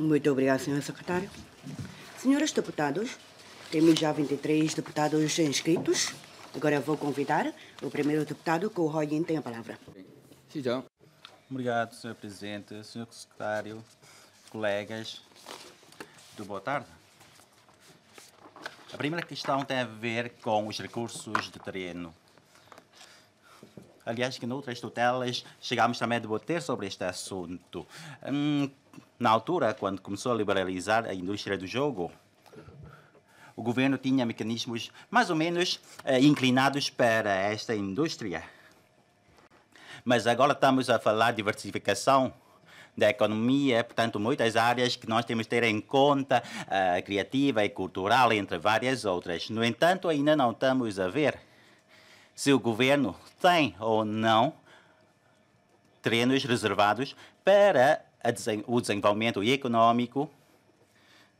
Muito obrigado, senhor secretário. Senhores deputados, temos já 23 deputados inscritos. Agora vou convidar o primeiro deputado, que o Royin tem a palavra. Obrigado, senhor presidente, senhor secretário, colegas. Do boa tarde. A primeira questão tem a ver com os recursos de terreno Aliás, que noutras tutelas chegámos também a debater sobre este assunto. Hum, na altura, quando começou a liberalizar a indústria do jogo, o governo tinha mecanismos mais ou menos eh, inclinados para esta indústria. Mas agora estamos a falar de diversificação da economia, portanto, muitas áreas que nós temos de ter em conta, a eh, criativa e cultural, entre várias outras. No entanto, ainda não estamos a ver se o governo tem ou não terrenos reservados para o desenvolvimento econômico,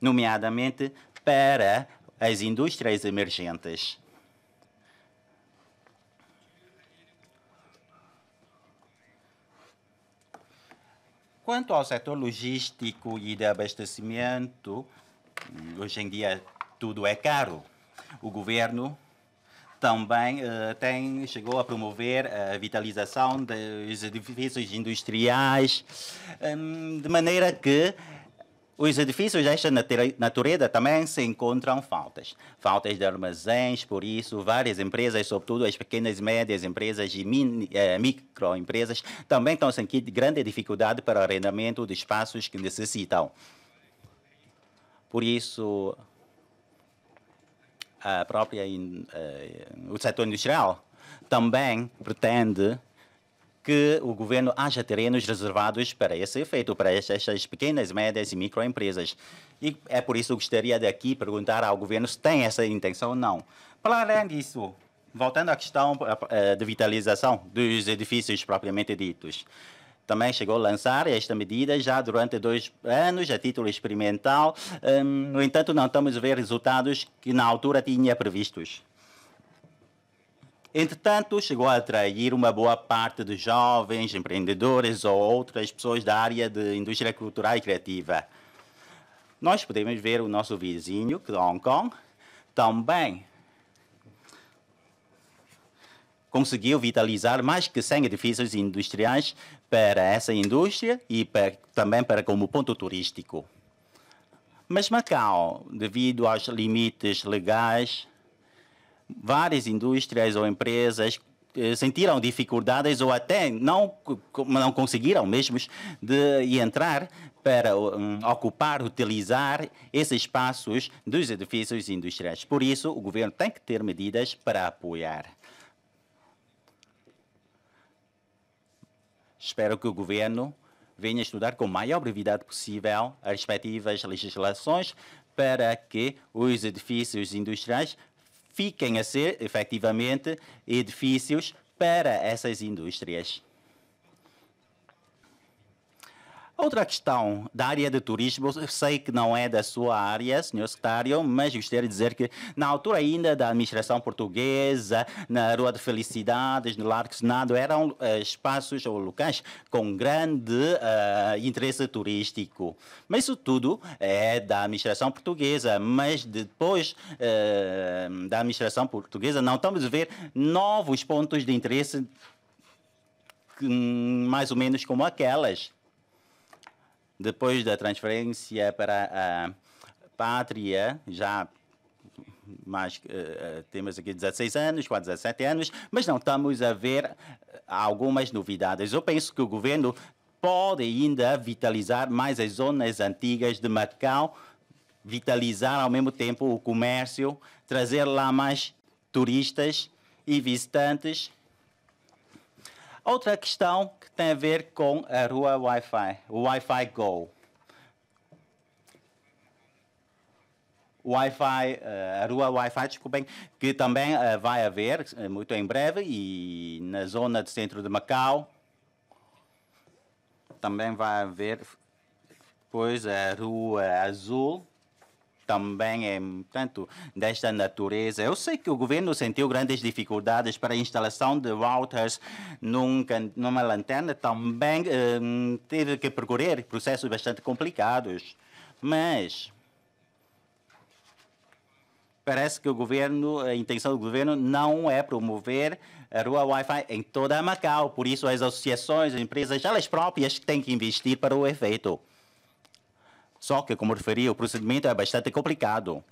nomeadamente para as indústrias emergentes. Quanto ao setor logístico e de abastecimento, hoje em dia tudo é caro. O governo também uh, tem, chegou a promover a vitalização dos edifícios industriais, um, ehm, de maneira que os edifícios desta natureza também se encontram faltas. Faltas de armazéns, por isso, várias empresas, sobretudo as pequenas e médias empresas e mini, eh, microempresas, também estão sentindo grande dificuldade para o arrendamento de espaços que necessitam. Por isso, a própria in, uh, o setor industrial também pretende que o governo haja terrenos reservados para esse efeito, para estas pequenas, médias e microempresas. E é por isso que gostaria daqui perguntar ao governo se tem essa intenção ou não. Para além disso, voltando à questão eh, de vitalização dos edifícios propriamente ditos, também chegou a lançar esta medida já durante dois anos, a título experimental. Hum, no entanto, não estamos a ver resultados que na altura tinha previstos. Entretanto, chegou a atrair uma boa parte de jovens empreendedores ou outras pessoas da área de indústria cultural e criativa. Nós podemos ver o nosso vizinho, que é Hong Kong, também conseguiu vitalizar mais que 100 edifícios industriais para essa indústria e para, também para como ponto turístico. Mas Macau, devido aos limites legais, várias indústrias ou empresas eh, sentiram dificuldades ou até não, não conseguiram mesmo de entrar para um, ocupar, utilizar esses espaços dos edifícios industriais. Por isso, o governo tem que ter medidas para apoiar. Espero que o governo venha estudar com maior brevidade possível as respectivas legislações para que os edifícios industriais fiquem a ser efetivamente edifícios para essas indústrias. Outra questão da área de turismo, eu sei que não é da sua área, senhor secretário, mas gostaria de dizer que na altura ainda da administração portuguesa, na Rua de Felicidades, no Largo Senado, eram uh, espaços ou locais com grande uh, interesse turístico. Mas isso tudo é da administração portuguesa, mas depois uh, da administração portuguesa não estamos a ver novos pontos de interesse hum, mais ou menos como aquelas. Depois da transferência para a pátria, já mais uh, temos aqui 16 anos, quase 17 anos, mas não estamos a ver eh, algumas novidades. Eu penso que o governo pode ainda vitalizar mais as zonas antigas de Macau, vitalizar ao mesmo tempo o comércio, trazer lá mais turistas e visitantes Outra questão que tem a ver com a rua Wi-Fi, o Wi-Fi Go. Wi-Fi, eh, a rua Wi-Fi, desculpem, que também eh, vai haver eh, muito em breve e na zona do centro de Macau também vai haver depois a rua Azul também é, tanto desta natureza. Eu sei que o governo sentiu grandes dificuldades para a instalação de routers num, numa lanterna, também hum, teve que percorrer processos bastante complicados. Mas parece que o governo, a intenção do governo não é promover a rua Wi-Fi em toda Macau. Por isso, as associações, as empresas, elas próprias têm que investir para o efeito. Só que, como referi, o procedimento é bastante complicado.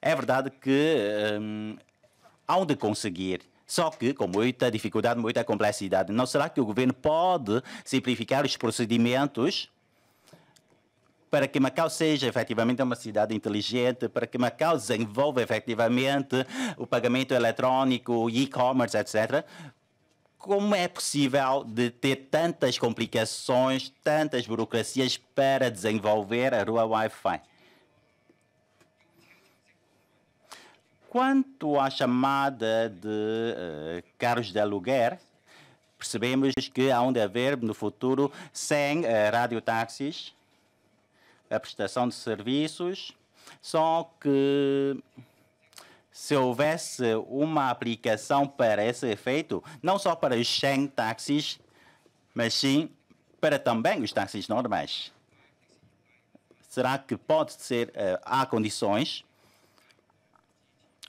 É verdade que um, de conseguir, só que com muita dificuldade, muita complexidade. Não será que o governo pode simplificar os procedimentos para que Macau seja efetivamente uma cidade inteligente, para que Macau desenvolva efetivamente o pagamento eletrônico, o e-commerce, etc., como é possível de ter tantas complicações, tantas burocracias para desenvolver a rua Wi-Fi? Quanto à chamada de uh, carros de aluguer, percebemos que há onde haver no futuro sem uh, eh, radiotáxis, a prestação de serviços, só que se houvesse uma aplicação para esse efeito, não só para os 100 táxis, mas sim para também os táxis normais. Será que pode ser, eh, há condições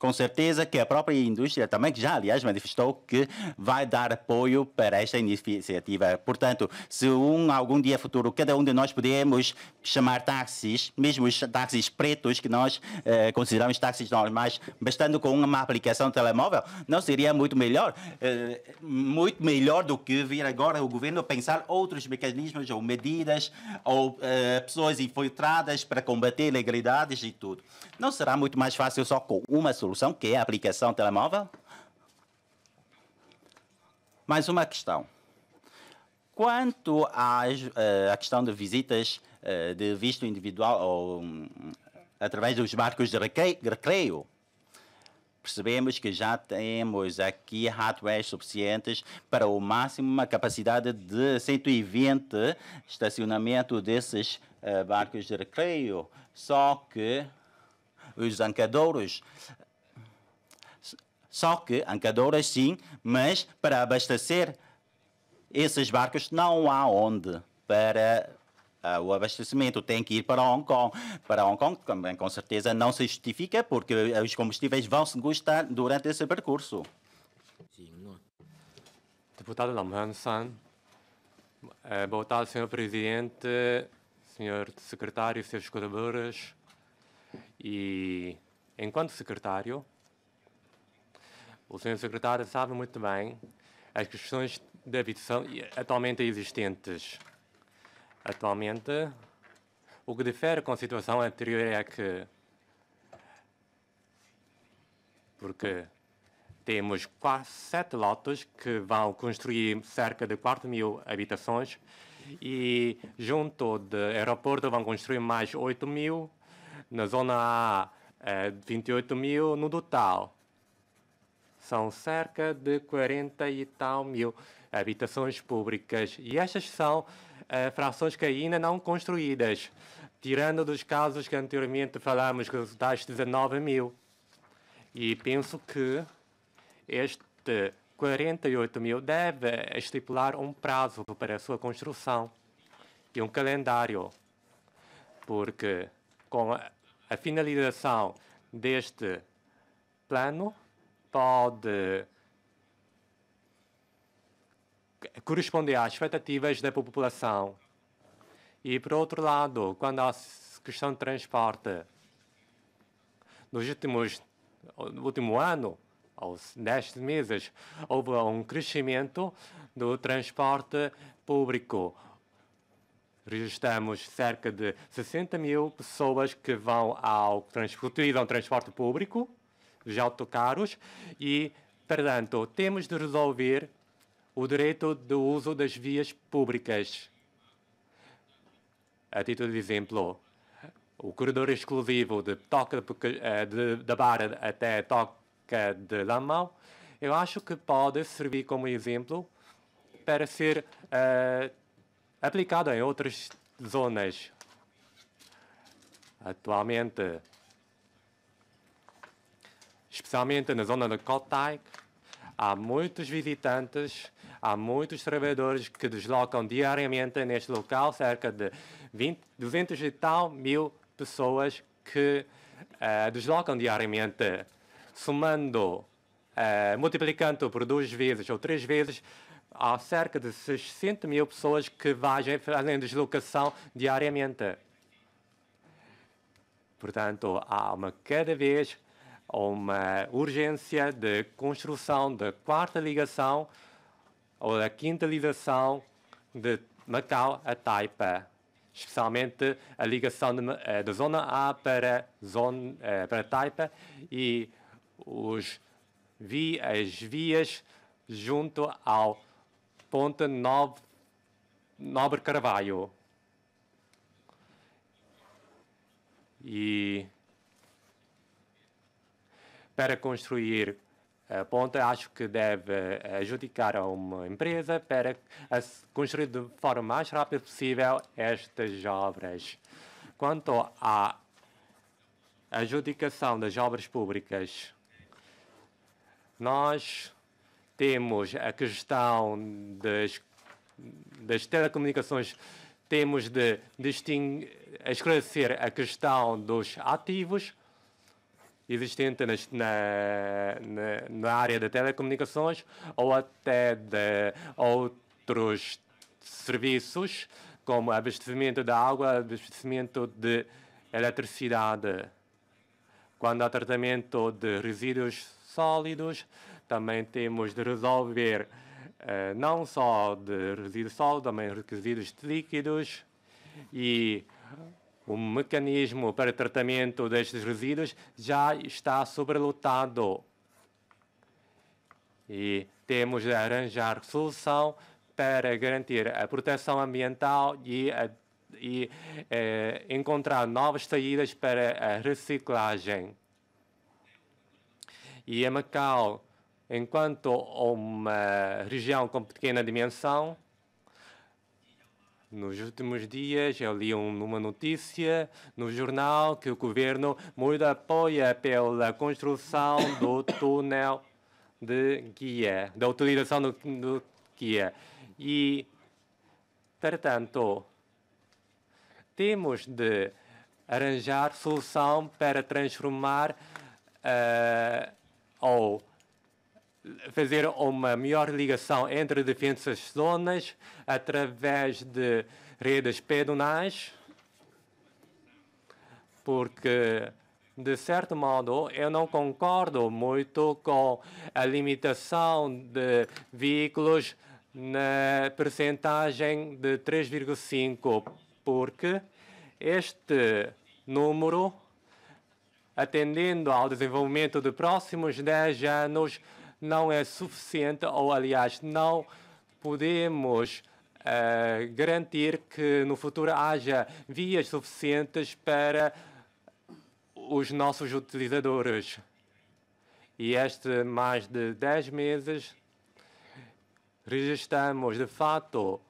com certeza que a própria indústria também, que já aliás manifestou que vai dar apoio para esta iniciativa. Portanto, se um, algum dia futuro cada um de nós podemos chamar táxis, mesmo os táxis pretos que nós eh, consideramos táxis normais, bastando com uma aplicação de telemóvel, não seria muito melhor? Eh, muito melhor do que vir agora o governo pensar outros mecanismos ou medidas ou eh, pessoas infiltradas para combater ilegalidades e tudo. Não será muito mais fácil só com uma solução? solução, que é a aplicação telemóvel. Mais uma questão. Quanto à, eh, à questão de visitas eh, de visto individual ou, hum, através dos barcos de recreio, percebemos que já temos aqui hardware suficientes para o máximo uma capacidade de 120 estacionamento desses eh, barcos de recreio. Só que os ancadouros só que ancadoras sim, mas para abastecer esses barcos não há onde para ah, o abastecimento tem que ir para Hong Kong. Para Hong Kong também, com certeza, não se justifica, porque ah, os combustíveis vão se gostar durante esse percurso. Deputado Lam Han San, é, boa tarde, Sr. Presidente, Sr. Secretário, Srs. Colaboradores. E, enquanto secretário, o senhor Secretário sabe muito bem as questões de habitação atualmente existentes. Atualmente, o que difere com a situação anterior é que, porque temos quase sete lotes que vão construir cerca de 4 mil habitações e junto do aeroporto vão construir mais 8 mil, na zona A, 28 eh, mil no total. São cerca de 40 e tal mil habitações públicas. E estas são eh, frações que ainda não construídas, tirando dos casos que anteriormente falámos, que das 19 mil. E penso que este 48 mil deve estipular um prazo para a sua construção e um calendário, porque com a, a finalização deste plano, pode corresponder às expectativas da população. E, por outro lado, quando a questão de transporte, nos últimos no último ano, aos 10 meses, houve um crescimento do transporte público. Registramos cerca de 60 mil pessoas que vão ao, utilizam transporte público de autocarros e, portanto, temos de resolver o direito do uso das vias públicas. A título de exemplo, o corredor exclusivo de Toca de, eh, da Barra até Toca de Lamão, eu acho que pode servir como exemplo para ser uh, aplicado em outras zonas. Atualmente, especialmente na zona de Kotai, há muitos visitantes, há muitos trabalhadores que deslocam diariamente neste local, cerca de 20, 200 e tal mil pessoas que uh, deslocam diariamente, somando, uh, multiplicando por duas vezes ou três vezes, há cerca de 600 mil pessoas que fazem deslocação diariamente. Portanto, há uma cada vez a uma urgência de construção da quarta ligação ou da quinta ligação de Macau a Taipa, especialmente a ligação eh, da Zona A para, zona, eh, para Taipa e os, vi, as vias junto ao Ponte Nobre, Nobre Carvalho. E para construir a ponta, acho que deve adjudicar a uma empresa para construir de forma mais rápida possível estas obras. Quanto à adjudicação das obras públicas, nós temos a questão das, das telecomunicações, temos de, de esclarecer a questão dos ativos, existente nas, na, na, na, área de telecomunicações ou até de outros serviços, como abastecimento de água, abastecimento de eletricidade. Quando há tratamento de resíduos sólidos, também temos de resolver eh, não só de resíduos sólidos, também resíduos líquidos e o mecanismo para tratamento destes resíduos já está sobrelotado e temos de arranjar solução para garantir a proteção ambiental e, a, e eh, encontrar novas saídas para a reciclagem. E a Macau, enquanto uma região com pequena dimensão, nos últimos dias, eu li uma notícia no jornal que o governo muda apoia pela construção do túnel de guia, da utilização do, do guia. E, portanto, temos de arranjar solução para transformar uh, ou fazer uma melhor ligação entre diferentes zonas através de redes pedonais, porque, de certo modo, eu não concordo muito com a limitação de veículos na percentagem de 3,5, porque este número, atendendo ao desenvolvimento de próximos 10 anos, não é suficiente, ou aliás, não podemos uh, garantir que no futuro haja vias suficientes para os nossos utilizadores. E este mais de 10 meses registramos de fato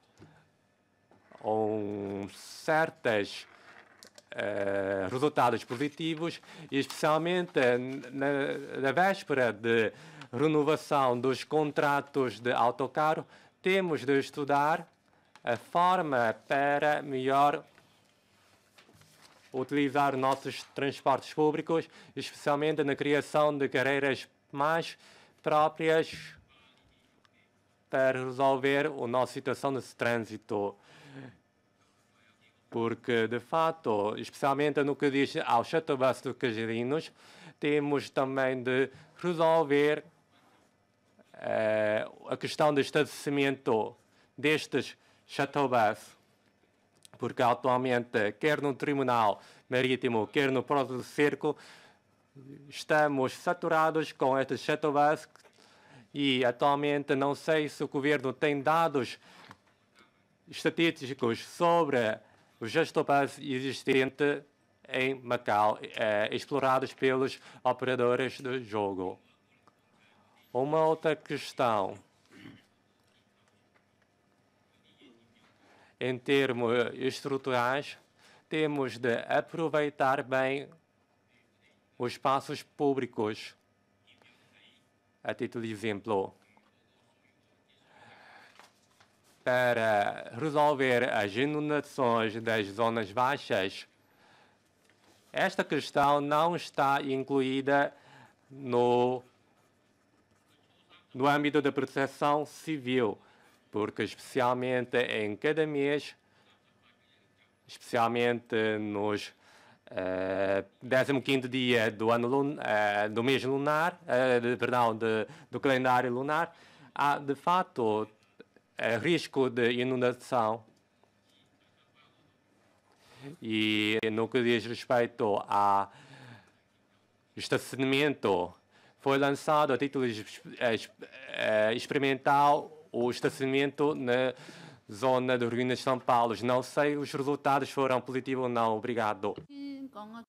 um, certos uh, eh, resultados positivos, especialmente na, na véspera de renovação dos contratos de autocarro, temos de estudar a forma para melhor utilizar nossos transportes públicos, especialmente na criação de carreiras mais próprias para resolver a nossa situação de trânsito. Porque, de fato, especialmente no que diz aos shuttle bus dos temos também de resolver eh, a questão do estabelecimento destes chateaubass, porque atualmente, quer no Tribunal Marítimo, quer no próprio Cerco, estamos saturados com estes chateaubass e atualmente não sei se o governo tem dados estatísticos sobre os chateaubass existentes em Macau, eh, explorados pelos operadores do jogo. Uma outra questão. Em termos estruturais, temos de aproveitar bem os espaços públicos. A título de exemplo, para resolver as inundações das zonas baixas, esta questão não está incluída no no âmbito da proteção civil, porque especialmente em cada mês, especialmente nos uh, eh, 15 dia do, ano, uh, do mês lunar, uh, de, perdão, de, do calendário lunar, há de fato risco de inundação. E no que diz respeito a estacionamento foi lançado a título eh, experimental o estacionamento na zona de ruínas de São Paulo. Não sei os resultados foram positivos ou não. Obrigado.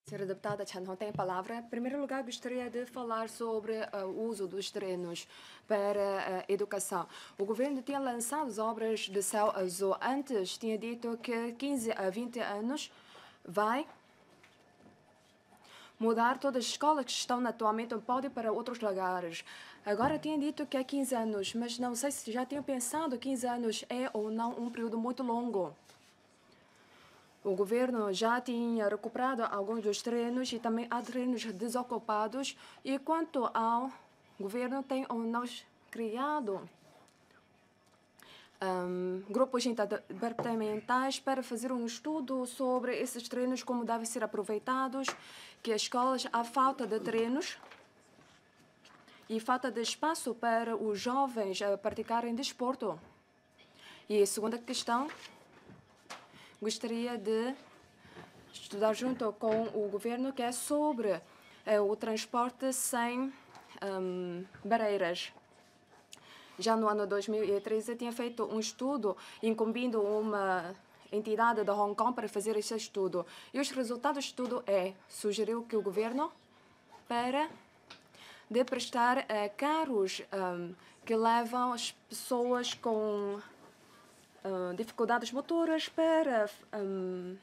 Senhora deputada Chan Hong tem a palavra. Em primeiro lugar, gostaria de falar sobre uh, o uso dos terrenos para a uh, eh, educação. O governo tinha lançado obras de céu azul. Antes, tinha dito que 15 a 20 anos vai mudar todas as escolas que estão atualmente em Pódio para outros lugares. Agora tinha dito que é 15 anos, mas não sei se já tinham pensado 15 anos é ou não um período muito longo. O governo já tinha recuperado alguns dos treinos e também há treinos desocupados. E quanto ao governo, tem ou não criado um, grupos interdepartamentais para fazer um estudo sobre esses treinos, como devem ser aproveitados que as escolas há falta de treinos e falta de espaço para os jovens eh, praticarem desporto. E a segunda questão, gostaria de estudar junto com o governo que é sobre eh, o transporte sem um, barreiras. Já no ano 2013 tinha feito um estudo incumbindo uma entidade de Hong Kong para fazer esse estudo. E os resultados do estudo é, sugeriu que o governo para de prestar uh, carros um, ehm, que levam as pessoas com uh, dificuldades motoras para um,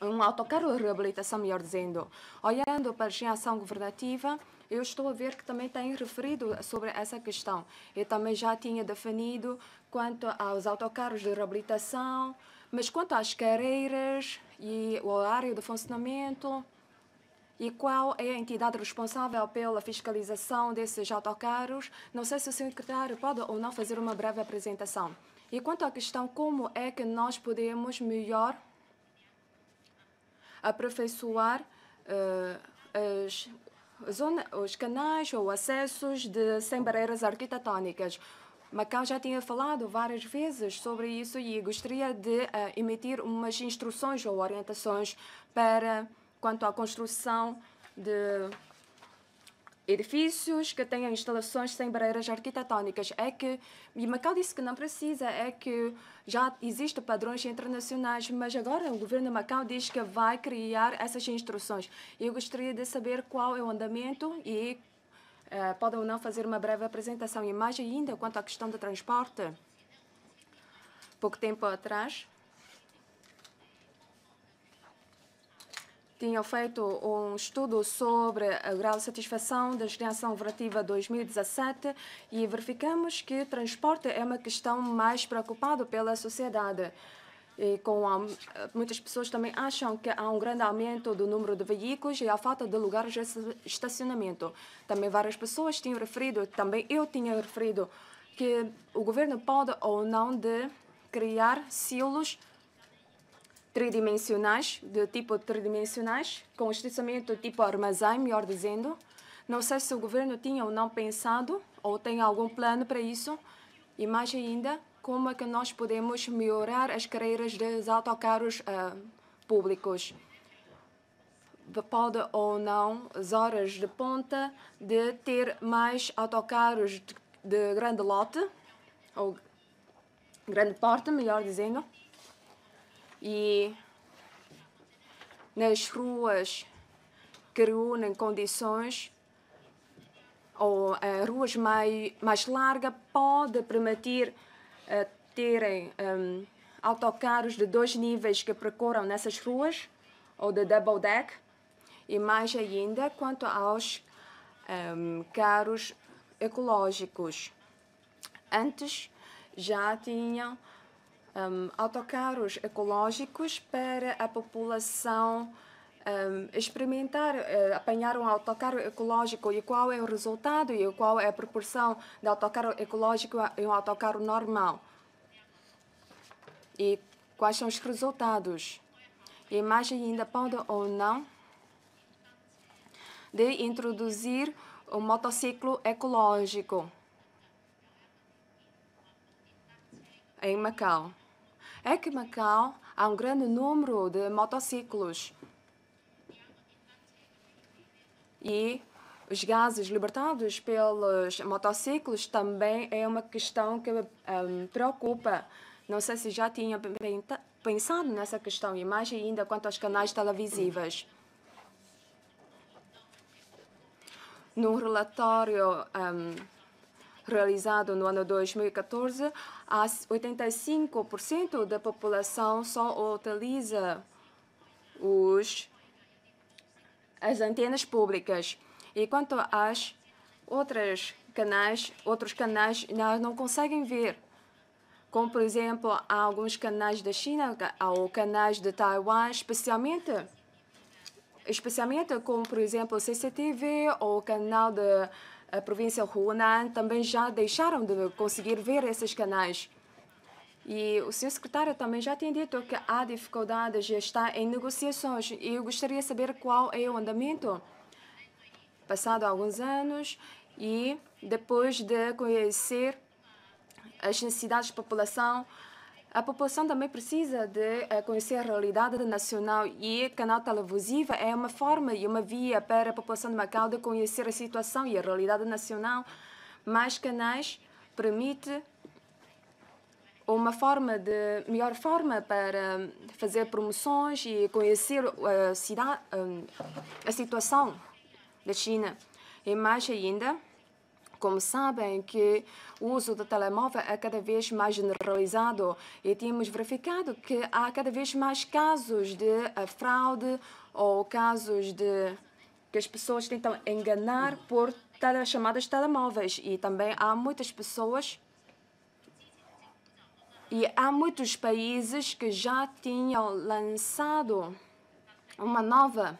ehm, um autocarro de reabilitação, melhor dizendo. Olhando para a ação governativa, eu estou a ver que também tem referido sobre essa questão. Eu também já tinha definido quanto aos autocarros de reabilitação, mas quanto às carreiras e o horário de funcionamento, e qual é a entidade responsável pela fiscalização desses autocarros? Não sei se o secretário pode ou não fazer uma breve apresentação. E quanto à questão como é que nós podemos melhor aperfeiçoar uh, as zona, os canais ou acessos de, sem barreiras arquitetônicas. Macau já tinha falado várias vezes sobre isso e gostaria de uh, emitir umas instruções ou orientações para quanto à construção de edifícios que tenham instalações sem barreiras arquitetónicas. É que, e Macau disse que não precisa, é que já existem padrões internacionais, mas agora o governo de Macau diz que vai criar essas instruções. Eu gostaria de saber qual é o andamento e eh, podem ou não fazer uma breve apresentação e mais ainda quanto à questão do transporte. Pouco tempo atrás, tinham feito um estudo sobre o grau de satisfação da geração operativa 2017 e verificamos que transporte é uma questão mais preocupada pela sociedade. E com a, muitas pessoas também acham que há um grande aumento do número de veículos e a falta de lugares de estacionamento. Também várias pessoas tinham referido, também eu tinha referido, que o governo pode ou não de criar silos tridimensionais, de tipo tridimensionais, com estacionamento tipo armazém, melhor dizendo. Não sei se o governo tinha ou não pensado, ou tem algum plano para isso. E mais ainda, como é que nós podemos melhorar as carreiras dos autocarros uh, públicos. Pode ou não, as horas de ponta, de ter mais autocarros de, de grande lote, ou grande porte, melhor dizendo, e nas ruas que reúnem condições ou uh, ruas mais, mais largas pode permitir eh, terem um, ehm, autocarros de dois níveis que percorram nessas ruas, ou de double deck, e mais ainda quanto aos um, ehm, carros ecológicos. Antes já tinham um, ehm, autocarros ecológicos para a população um, experimentar uh, apanhar um autocarro ecológico e qual é o resultado e qual é a proporção de autocarro ecológico e um autocarro normal. E quais são os resultados. E mais ainda pode ou não de introduzir o um motociclo ecológico em Macau. É que Macau há um grande número de motociclos e os gases libertados pelos motociclos também é uma questão que um, preocupa. Não sei se já tinha pensado nessa questão e mais ainda quanto aos canais televisivos. No relatório um, realizado no ano 2014, 85% da população só utiliza os as antenas públicas. E quanto às outras canais, outros canais não, não conseguem ver, como por exemplo alguns canais da China ou canais de Taiwan, especialmente especialmente como por exemplo o CCTV ou o canal da província Hunan também já deixaram de conseguir ver esses canais. E o senhor secretário também já tem dito que há dificuldades e está em negociações e eu gostaria de saber qual é o andamento. Passado alguns anos e depois de conhecer as necessidades da população, a população também precisa de eh, conhecer a realidade nacional e canal televisivo é uma forma e uma via para a população de Macau de conhecer a situação e a realidade nacional, mais canais permite uma forma de melhor forma para fazer promoções e conhecer a eh, cidade, eh, a situação da China. E mais ainda, como sabem que o uso do telemóvel é cada vez mais generalizado e temos verificado que há cada vez mais casos de eh, fraude ou casos de que as pessoas tentam enganar por chamadas telemóveis e também há muitas pessoas e há muitos países que já tinham lançado uma nova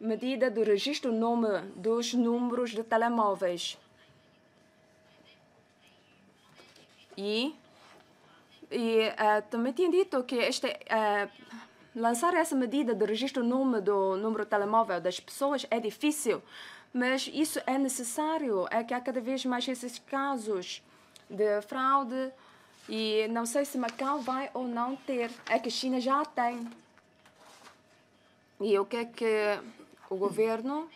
medida do registro nome dos números de telemóveis. E, e uh, também tinha dito que este, uh, lançar essa medida do registro nome do número de telemóvel das pessoas é difícil, mas isso é necessário, é que há cada vez mais esses casos de fraude e não sei se Macau vai ou não ter. É que a China já tem. E o que é que o governo,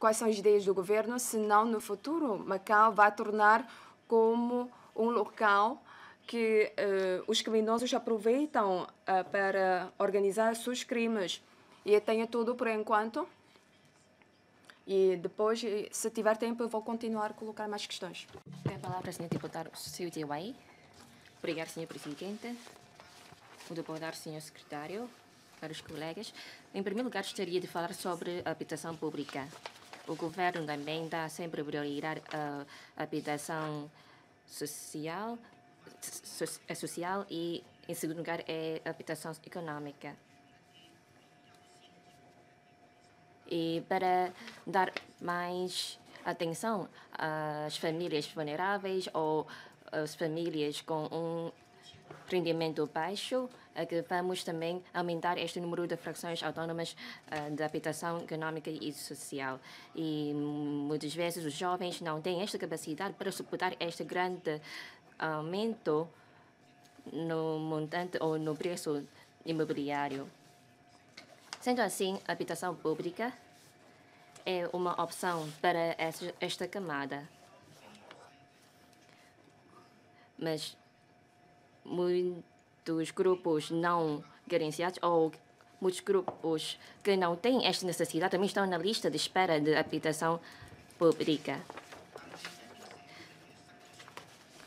quais são as ideias do governo, se não no futuro Macau vai tornar como um local que uh, os criminosos aproveitam uh, para organizar seus crimes. E eu tenho tudo por enquanto. E depois, se tiver tempo, eu vou continuar a colocar mais questões. Tem a palavra, Sr. Deputado Sui Wai. Obrigado, Sr. Presidente. O deputado, Sr. Secretário, caros colegas. Em primeiro lugar, gostaria de falar sobre a habitação pública. O governo também dá sempre prioridade à habitação social, social e, em segundo lugar, é a habitação econômica. e para dar mais atenção às famílias vulneráveis ou às famílias com um rendimento baixo, é que vamos também aumentar este número de frações autónomas eh, de habitação econômica e social. E muitas vezes os jovens não têm esta capacidade para suportar este grande aumento no montante ou no preço imobiliário. Sendo assim, a habitação pública é uma opção para esta camada. Mas muitos grupos não gerenciados ou muitos grupos que não têm esta necessidade também estão na lista de espera de habitação pública.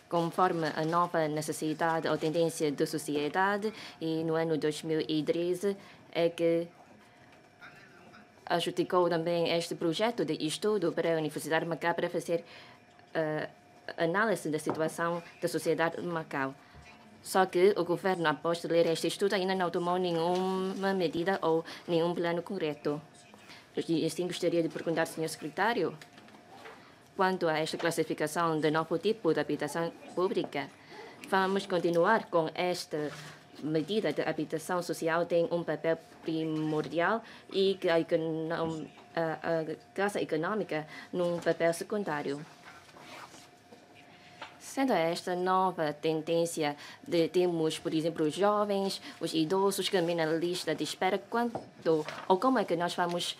Conforme a nova necessidade ou tendência da sociedade, e no ano 2013 é que adjudicou também este projeto de estudo para a Universidade de Macau para fazer uh, análise da situação da sociedade de Macau. Só que o governo, após ler este estudo, ainda não tomou nenhuma medida ou nenhum plano correto. E assim gostaria de perguntar, senhor secretário, quanto a esta classificação de novo tipo de habitação pública, vamos continuar com este medida de habitação social tem um papel primordial e que a, econom, a, a classe econômica num papel secundário. Sendo esta nova tendência de termos, por exemplo, os jovens, os idosos caminhando na lista de espera, quanto ou como é que nós vamos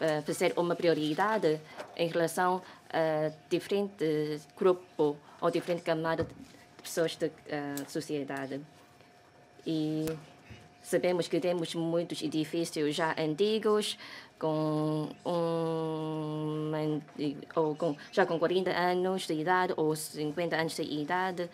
uh, fazer uma prioridade em relação a diferentes grupos ou diferentes camadas de pessoas da uh, sociedade? E sabemos que temos muitos edifícios já antigos, com um, ou com, já com 40 anos de idade ou 50 anos de idade.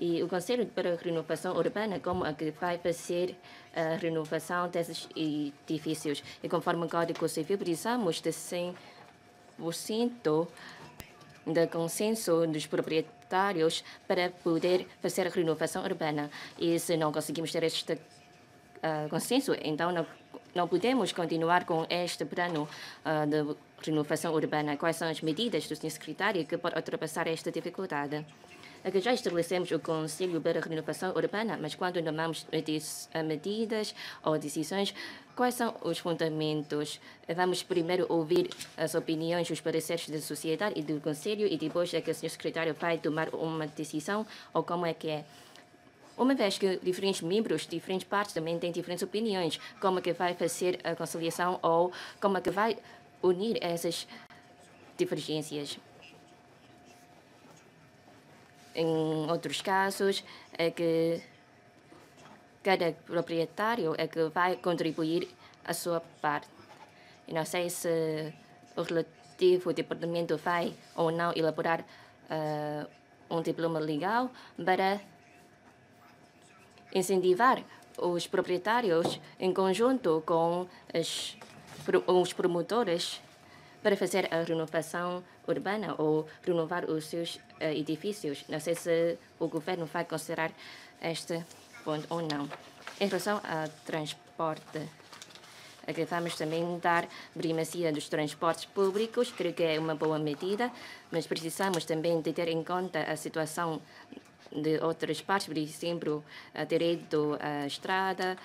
E o Conselho para a Renovação Urbana, como é que vai fazer a renovação desses edifícios? E conforme o Código Civil, precisamos de 100% do consenso dos proprietários hectares para poder fazer a renovação urbana. E se não conseguimos ter este uh, consenso, então não, não podemos continuar com este plano uh, de renovação urbana. Quais são as medidas do Sr. Secretário que podem ultrapassar esta dificuldade? É que já estabelecemos o Conselho para a Renovação Urbana, mas quando tomamos eh, medidas ou decisões, quais são os fundamentos? Vamos primeiro ouvir as opiniões, os pareceres da sociedade e do Conselho, e depois é que o Sr. Secretário vai tomar uma decisão, ou como é que é? Uma vez que diferentes membros, diferentes partes também têm diferentes opiniões, como é que vai fazer a conciliação ou como é que vai unir essas divergências? Em outros casos, é que cada proprietário é que vai contribuir a sua parte. E não sei se o relativo departamento vai ou não elaborar uh, um diploma legal para incentivar os proprietários em conjunto com as, os promotores para fazer a renovação urbana ou renovar os seus uh, edifícios. Não sei se o governo vai considerar este ponto ou não. Em relação ao transporte, acreditamos eh, também dar primazia dos transportes públicos, creio que é uma boa medida, mas precisamos também de ter em conta a situação de outras partes, por exemplo, direito à estrada,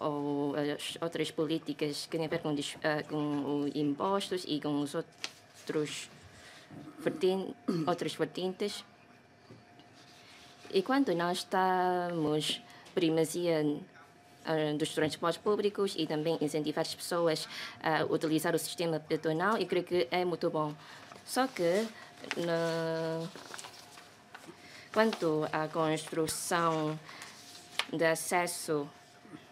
ou as outras políticas que têm a ver com, eh, com os impostos e com os outros outras vertentes. E quando nós estamos primazia eh, dos transportes públicos e também incentivar as pessoas a utilizar o sistema peatonal, e creio que é muito bom. Só que, no, quanto à construção de acesso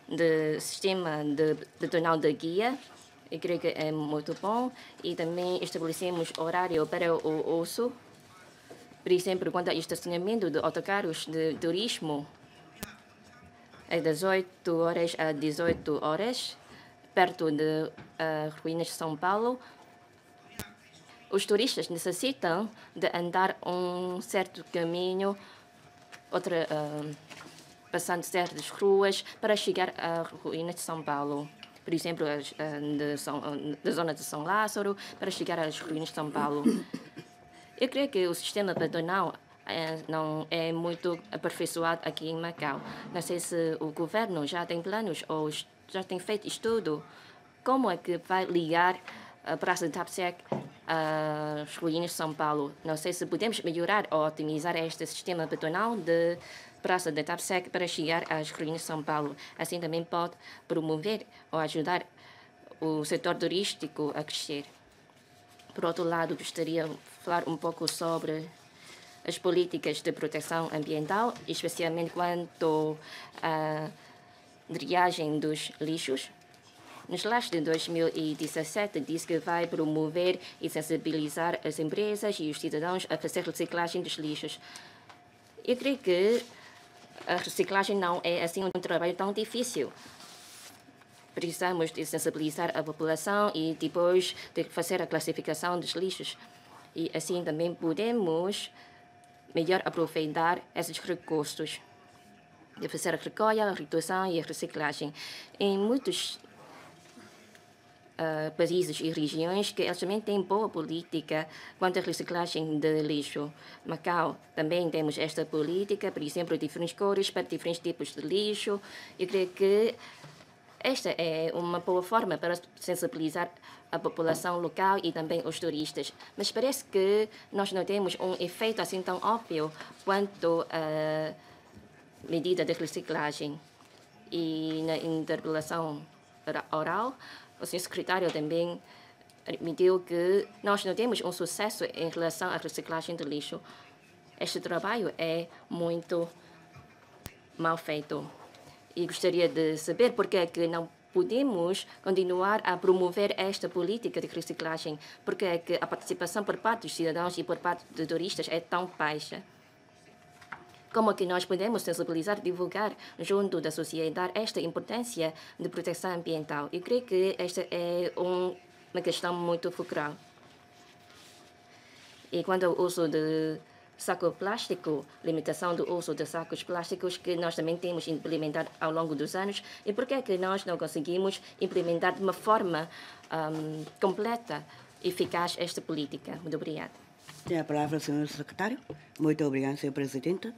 de sistema de, de jornal de guia, eu creio que é muito bom. E também estabelecemos horário para o uso, por exemplo, quanto ao estacionamento de autocarros de turismo, é das 8 horas a 18 horas, perto de uh, ruínas de São Paulo. Os turistas necessitam de andar um certo caminho, outra. Uh, passando certas ruas para chegar à ruína de São Paulo. Por exemplo, as, eh, de São, eh, da zona de São Lázaro para chegar às ruínas de São Paulo. Eu creio que o sistema pedonal é, não é muito aperfeiçoado aqui em Macau. Não sei se o governo já tem planos ou já tem feito estudo como é que vai ligar a Praça de Tapsec às ruínas de São Paulo. Não sei se podemos melhorar ou otimizar este sistema pedonal de praça de Tapsec para chegar às ruínas de São Paulo. Assim também pode promover ou ajudar o setor turístico a crescer. Por outro lado, gostaria de falar um pouco sobre as políticas de proteção ambiental, especialmente quanto à triagem dos lixos. Nos lares de 2017, disse que vai promover e sensibilizar as empresas e os cidadãos a fazer reciclagem dos lixos. Eu creio que a reciclagem não é assim um trabalho tão difícil. Precisamos de sensibilizar a população e depois de fazer a classificação dos lixos. E assim também podemos melhor aproveitar esses recursos de fazer a recolha, a redução e a reciclagem. Em muitos uh, países e regiões que também têm boa política quanto à reciclagem de lixo. Macau também temos esta política, por exemplo, diferentes cores para diferentes tipos de lixo. Eu creio que esta é uma boa forma para sensibilizar a população local e também os turistas. Mas parece que nós não temos um efeito assim tão óbvio quanto a medida de reciclagem. E na interpelação oral, o senhor secretário também admitiu que nós não temos um sucesso em relação à reciclagem de lixo. Este trabalho é muito mal feito. E gostaria de saber por que, é que não podemos continuar a promover esta política de reciclagem, porque é que a participação por parte dos cidadãos e por parte de turistas é tão baixa. Como que nós podemos sensibilizar, divulgar junto da sociedade esta importância de proteção ambiental? Eu creio que esta é um, uma questão muito focal. E quanto ao uso de saco plástico, limitação do uso de sacos plásticos que nós também temos implementado ao longo dos anos e por que é que nós não conseguimos implementar de uma forma um, completa e eficaz esta política. Muito obrigada. Tem a palavra, senhor secretário. Muito obrigada, senhor presidente.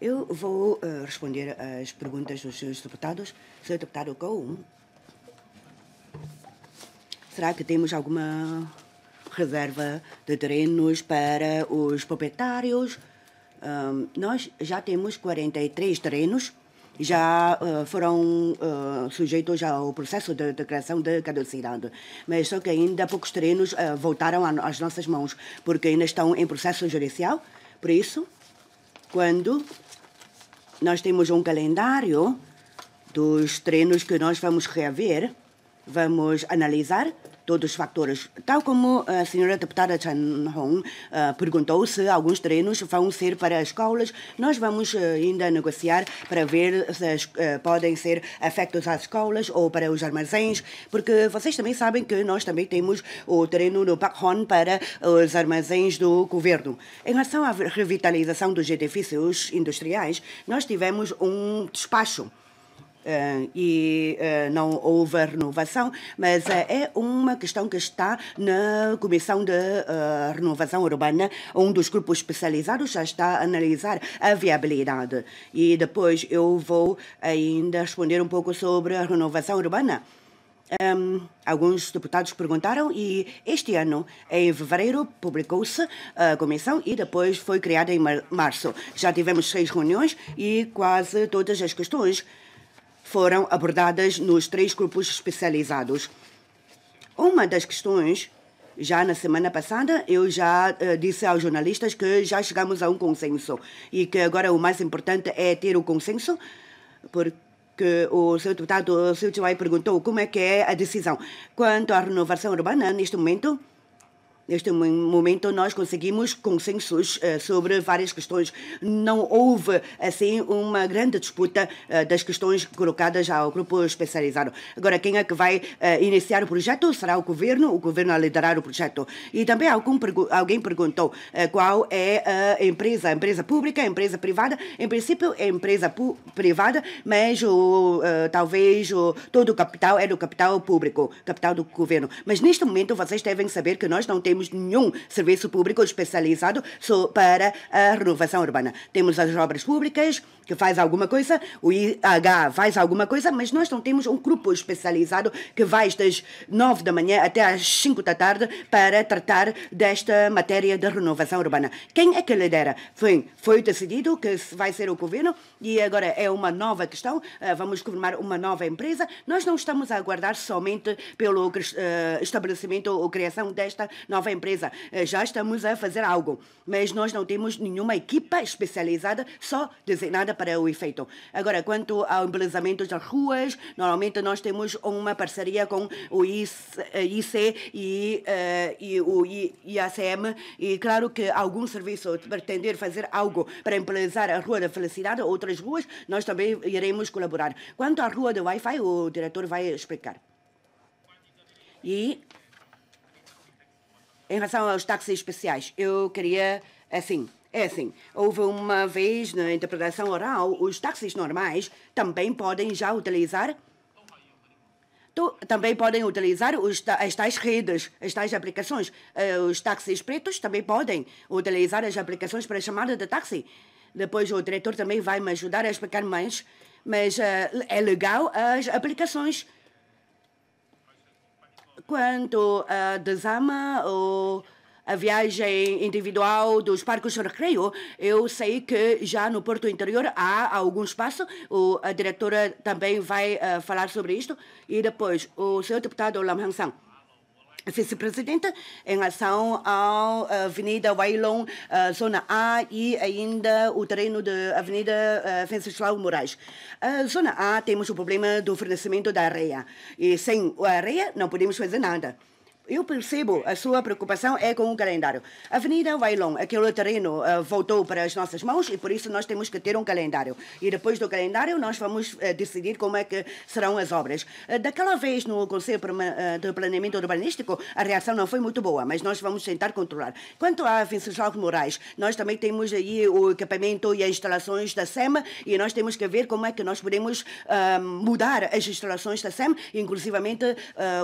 Eu vou uh, responder às perguntas dos senhores deputados. Senhor deputado Coum, será que temos alguma reserva de terrenos para os proprietários? Um, nós já temos 43 terrenos, já uh, foram uh, sujeitos ao processo de declaração de caducidade, mas só que ainda poucos terrenos uh, voltaram às nossas mãos, porque ainda estão em processo judicial. Por isso, quando nós temos um calendário dos treinos que nós vamos reaver, vamos analisar todos os fatores. Tal como a senhora deputada Chan Hong uh, perguntou se alguns terrenos vão ser para as escolas, nós vamos uh, ainda negociar para ver se as, uh, podem ser afetos às escolas ou para os armazéns, porque vocês também sabem que nós também temos o terreno no Pakhon para os armazéns do governo. Em relação à revitalização dos edifícios industriais, nós tivemos um despacho eh, e eh, não houve renovação, mas eh, é uma questão que está na Comissão de Renovação Urbana, um dos grupos especializados já está a analisar a viabilidade. E depois eu vou ainda responder um pouco sobre a renovação urbana. Um, ehm, alguns deputados perguntaram e este ano, em fevereiro, publicou-se a comissão e depois foi criada em março. Já tivemos seis reuniões e quase todas as questões foram abordadas nos três grupos especializados. Uma das questões, já na semana passada, eu já uh, disse aos jornalistas que já chegamos a um consenso e que agora o mais importante é ter o consenso, porque o seu deputado Silvio perguntou como é que é a decisão quanto à renovação urbana neste momento. Neste momento, nós conseguimos consensos eh, sobre várias questões. Não houve, assim, uma grande disputa eh, das questões colocadas ao grupo especializado. Agora, quem é que vai eh, iniciar o projeto? Será o governo? O governo a liderar o projeto. E também pergu alguém perguntou qual é a empresa, a empresa pública, a empresa privada. Em princípio, é empresa privada, mas o, talvez o, todo o capital é do capital público, capital do governo. Mas neste momento, vocês devem saber que nós não temos temos nenhum serviço público especializado para a renovação urbana. Temos as obras públicas, que faz alguma coisa, o IH faz alguma coisa, mas nós não temos um grupo especializado que vai das 9 da manhã até às 5 da tarde para tratar desta matéria de renovação urbana. Quem é que lidera? Foi, foi decidido que vai ser o governo e agora é uma nova questão, eh, vamos formar uma nova empresa. Nós não estamos a aguardar somente pelo eh, estabelecimento ou criação desta nova nova empresa. É, já estamos a fazer algo, mas nós não temos nenhuma equipa especializada só designada para o efeito. Agora, quanto ao embelezamento das ruas, normalmente nós temos uma parceria com o IC eh, e, eh, e o IACM e claro que algum serviço pretender fazer algo para embelezar a Rua da Felicidade ou outras ruas, nós também iremos colaborar. Quanto à Rua do Wi-Fi, o diretor vai explicar. E em relação aos táxis especiais, eu queria, assim, é assim, houve uma vez na interpretação oral, os táxis normais também podem já utilizar também podem utilizar os, as tais redes, as tais aplicações. Eh, os táxis pretos também podem utilizar as aplicações para chamada de táxi. Depois o diretor também vai me ajudar a explicar mais, mas eh, é legal as aplicações Quanto a desama ou a viagem individual dos parques de recreio, eu sei que já no Porto Interior há algum espaço, o, a diretora também vai uh, falar sobre isto, e depois o senhor deputado Lam Hang vice-presidente em relação à eh, Avenida Wailon, eh, Zona A, e ainda o terreno da Avenida eh, Venceslau Moraes. A Zona A temos o problema do fornecimento da areia. E sem a areia não podemos fazer nada. Eu percebo, a sua preocupação é com o calendário. A Avenida Wailon, aquele terreno uh, voltou para as nossas mãos e por isso nós temos que ter um calendário. E depois do calendário nós vamos uh, decidir como é que serão as obras. Uh, daquela vez no Conselho de Planeamento Urbanístico a reação não foi muito boa, mas nós vamos tentar controlar. Quanto à Venceslau Moraes, nós também temos aí o equipamento e as instalações da SEM e nós temos que ver como é que nós podemos mudar as instalações da SEM, inclusivamente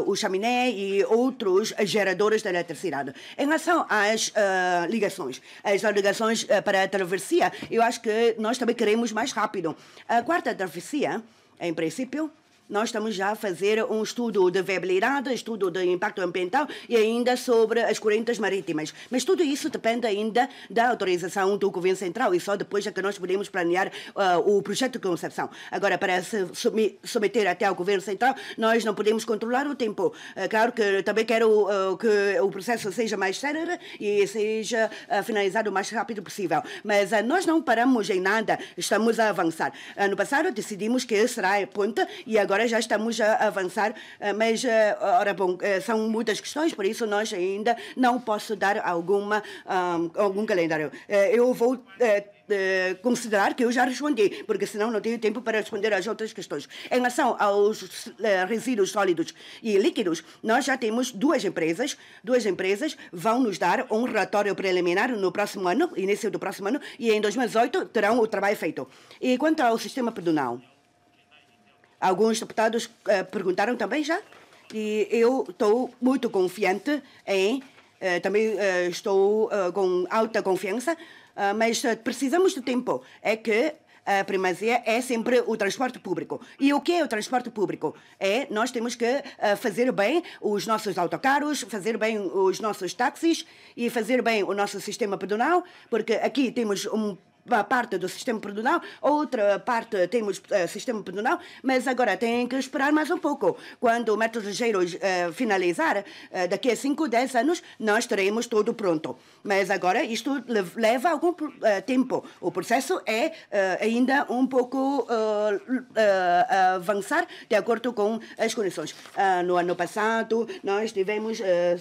o chaminé e outro dos geradores de eletricidade. Em relação às uh, ligações, as ligações uh, ah, para a travessia, eu acho que nós também queremos mais rápido. A quarta travessia, em princípio, nós estamos já a fazer um estudo de viabilidade, estudo de impacto ambiental e ainda sobre as correntes marítimas. Mas tudo isso depende ainda da autorização do Governo Central e só depois é que nós podemos planear uh, o projeto de concepção. Agora, para se submeter até ao Governo Central, nós não podemos controlar o tempo. Eh, claro que também quero uh, que o processo seja mais célebre e seja finalizado o mais rápido possível. Mas nós não paramos em nada, estamos a avançar. Ano passado decidimos que será a ponta e agora agora já estamos a avançar, eh, mas, eh, ora bom, eh, são muitas questões, por isso nós ainda não posso dar alguma, ah, algum calendário. Eu vou considerar que eu já respondi, porque senão não tenho tempo para responder às outras questões. Em relação aos resíduos sólidos e líquidos, nós já temos duas empresas, duas empresas vão nos dar um relatório preliminar no próximo ano, início do próximo ano, e em 2018 terão o trabalho feito. E quanto ao sistema perdonal? Alguns deputados uh, perguntaram também já. E eu estou muito confiante em. Uh, também eh, estou com alta confiança, mas precisamos de tempo. É que a primazia é sempre o transporte público. E o que é o transporte público? É nós temos que uh, fazer bem os nossos autocarros, fazer bem os nossos táxis e fazer bem o nosso sistema pedonal, porque aqui temos um parte do sistema perdonal, outra parte temos uh, sistema perdonal, mas agora tem que esperar mais um pouco. Quando o método ligeiro uh, eh, finalizar, uh, daqui a 5, 10 anos, nós teremos tudo pronto. Mas agora isto leva algum tempo. O processo é ainda um pouco avançar de acordo com as condições. Ah, no ano passado, nós tivemos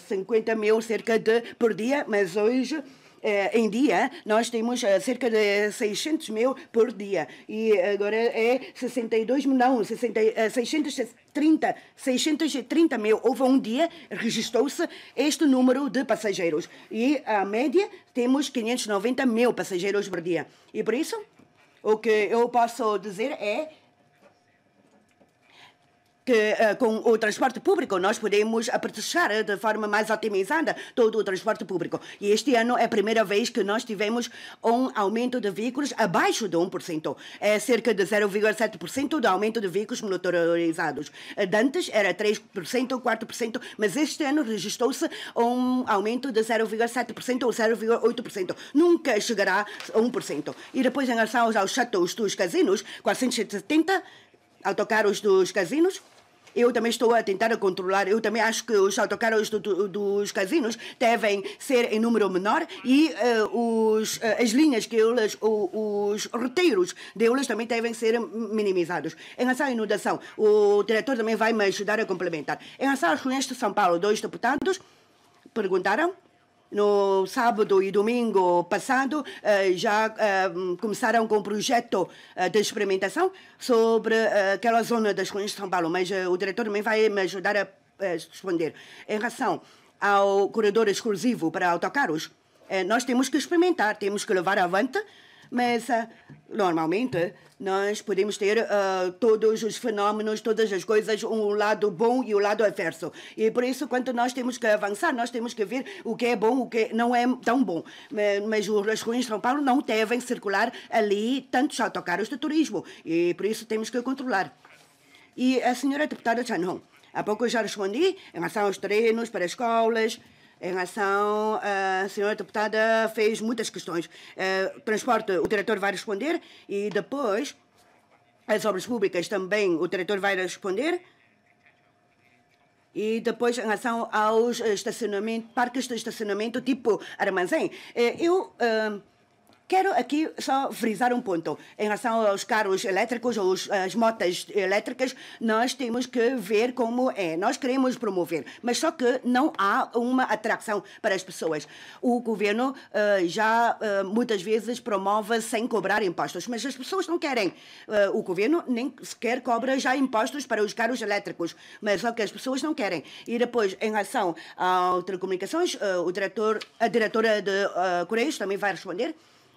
50 mil cerca de por dia, mas hoje eh, em dia, nós temos eh, cerca de 600 mil por dia. E agora é 62 mil, não, 60, 630, 630 mil. Houve um dia, registrou-se este número de passageiros. E a média, temos 590 mil passageiros por dia. E por isso, o que eu posso dizer é que uh, com o transporte público nós podemos apertechar eh, de forma mais otimizada todo o transporte público. E este ano é a primeira vez que nós tivemos um aumento de veículos abaixo de 1%. É cerca de 0,7% do aumento de veículos motorizados. Eh, Dantes era 3%, 4%, mas este ano registrou-se um aumento de 0,7% ou 0,8%. Nunca chegará a 1%. E depois, em relação aos chatos dos casinos, 470 autocarros dos casinos eu também estou a tentar controlar. Eu também acho que os autocarros do, dos casinos devem ser em número menor e uh, os, uh, as linhas que eles, o, os roteiros deles também devem ser minimizados. Em relação à inundação, o diretor também vai me ajudar a complementar. Em relação às ruínas de São Paulo, dois deputados perguntaram no sábado e domingo passado, eh, já eh, começaram com um projeto eh, de experimentação sobre aquela zona das ruínas de São Paulo, mas o diretor também vai me ajudar a responder. Em relação ao corredor exclusivo para autocarros, nós temos que experimentar, temos que levar avante mas ah, normalmente nós podemos ter uh, todos os fenómenos, todas as coisas, um lado bom e o um lado adverso. E por isso, quando nós temos que avançar, nós temos que ver o que é bom, o que não é tão bom. Mas, mas as ruínas de São Paulo não devem circular ali tantos autocarros de turismo. E por isso temos que controlar. E a senhora deputada Chan Hong há pouco eu já respondi em relação aos treinos para escolas. Em relação, a ah, senhora deputada fez muitas questões. Uh, transporte, o diretor vai responder e depois as obras públicas também o diretor vai responder. E depois, em relação aos estacionamento, parques de estacionamento tipo armazém, eh, eu uh, Quero aqui só frisar um ponto. Em relação aos carros elétricos ou às motas elétricas, nós temos que ver como é. Nós queremos promover, mas só que não há uma atração para as pessoas. O governo uh, já uh, muitas vezes promove sem cobrar impostos, mas as pessoas não querem. Uh, o governo nem sequer cobra já impostos para os carros elétricos, mas só que as pessoas não querem. E depois, em relação ao telecomunicações, o diretor, a diretora de Correios também vai responder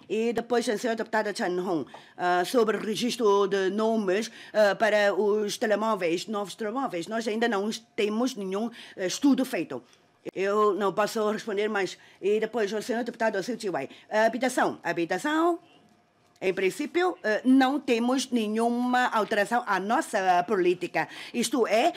e depois a senhora deputada Chan Hong uh, ah, sobre o registro de nomes uh, para os telemóveis, novos telemóveis. Nós ainda não temos nenhum ah, estudo feito. Eu não posso responder mais. E depois o senhor deputado Silvio Chiwai. Habitação. Habitação. Em princípio, não temos nenhuma alteração à nossa política. Isto é,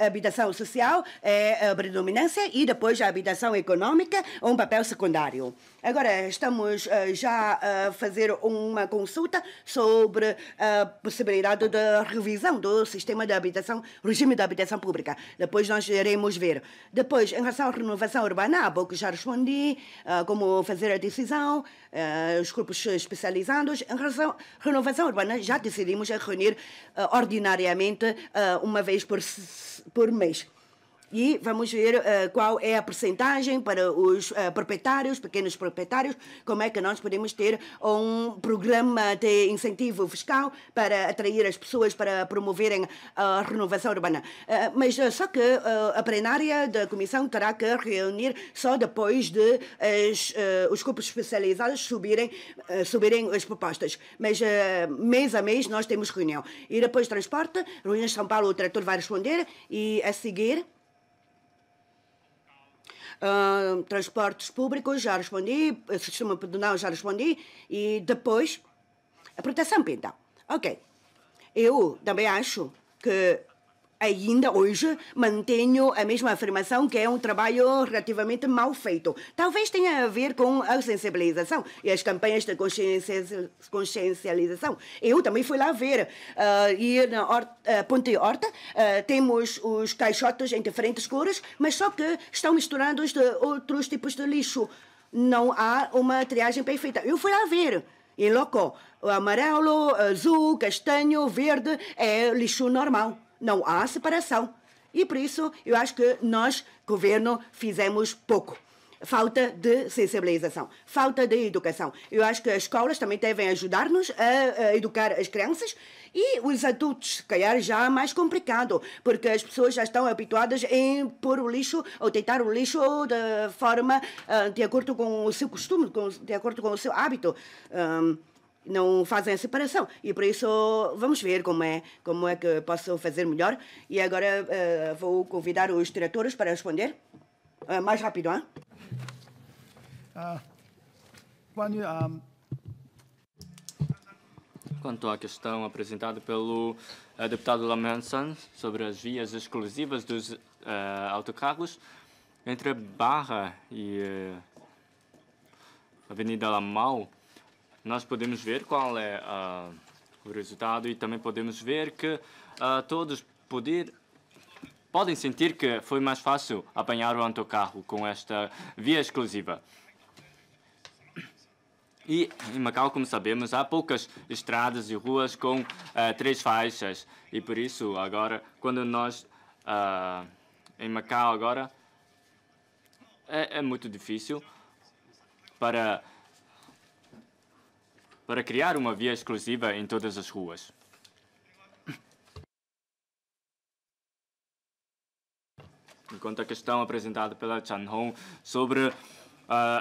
a habitação social é a predominância e depois a habitação econômica, um papel secundário. Agora estamos uh, já a eh, fazer uma consulta sobre a eh, possibilidade da revisão do sistema de habitação, regime de habitação pública. Depois nós iremos ver. Depois, em relação à renovação urbana, há pouco já respondi uh, como fazer a decisão, uh, os grupos especializados. Em relação à renovação urbana, já decidimos reunir ordinariamente uma vez por, por mês e vamos ver uh, qual é a percentagem para os uh, proprietários, pequenos proprietários, como é que nós podemos ter um programa de incentivo fiscal para atrair as pessoas para promoverem a renovação urbana. Uh, mas só que a plenária da Comissão terá que reunir só depois de as, os grupos especializados subirem, subirem as propostas. Mas mês a mês nós temos reunião. E depois transporte, Reunião de São Paulo, o diretor vai responder e a seguir ah, transportes públicos, já respondi, sistema pedonal, já respondi, e depois a proteção ambiental. Ok. Eu também acho que ainda hoje mantenho a mesma afirmação que é um trabalho relativamente mal feito. Talvez tenha a ver com a sensibilização e as campanhas de consciencialização. Eu também fui lá ver. Uh, e na Horta, uh, Ponte Horta uh, temos os caixotes em diferentes cores, mas só que estão misturados de outros tipos de lixo. Não há uma triagem perfeita. Eu fui lá ver. Em loco, amarelo, azul, castanho, verde, é lixo normal não há separação. E por isso eu acho que nós, governo, fizemos pouco falta de sensibilização, falta de educação. Eu acho que as escolas também devem ajudar-nos a, a, educar as crianças e os adultos, se calhar já é mais complicado, porque as pessoas já estão habituadas em pôr o lixo ou deitar o lixo de forma ah, de acordo com o seu costume, de acordo com o seu hábito. Um, não fazem a separação. E por isso vamos ver como é, como é que posso fazer melhor. E agora uh, vou convidar os diretores para responder. Uh, mais rápido, hein? Ah, quando, um... Ah, Quanto à questão apresentada pelo uh, deputado Lamanson sobre as vias exclusivas dos autocarros, entre Barra e Avenida Lamal, nós podemos ver qual é uh, o resultado e também podemos ver que uh, todos poder, podem sentir que foi mais fácil apanhar o autocarro com esta via exclusiva. E em Macau, como sabemos, há poucas estradas e ruas com uh, três faixas. E por isso, agora, quando nós... em Macau, agora, é, é muito difícil para para criar uma via exclusiva em todas as ruas. Enquanto a questão apresentada pela Chan Hong sobre uh,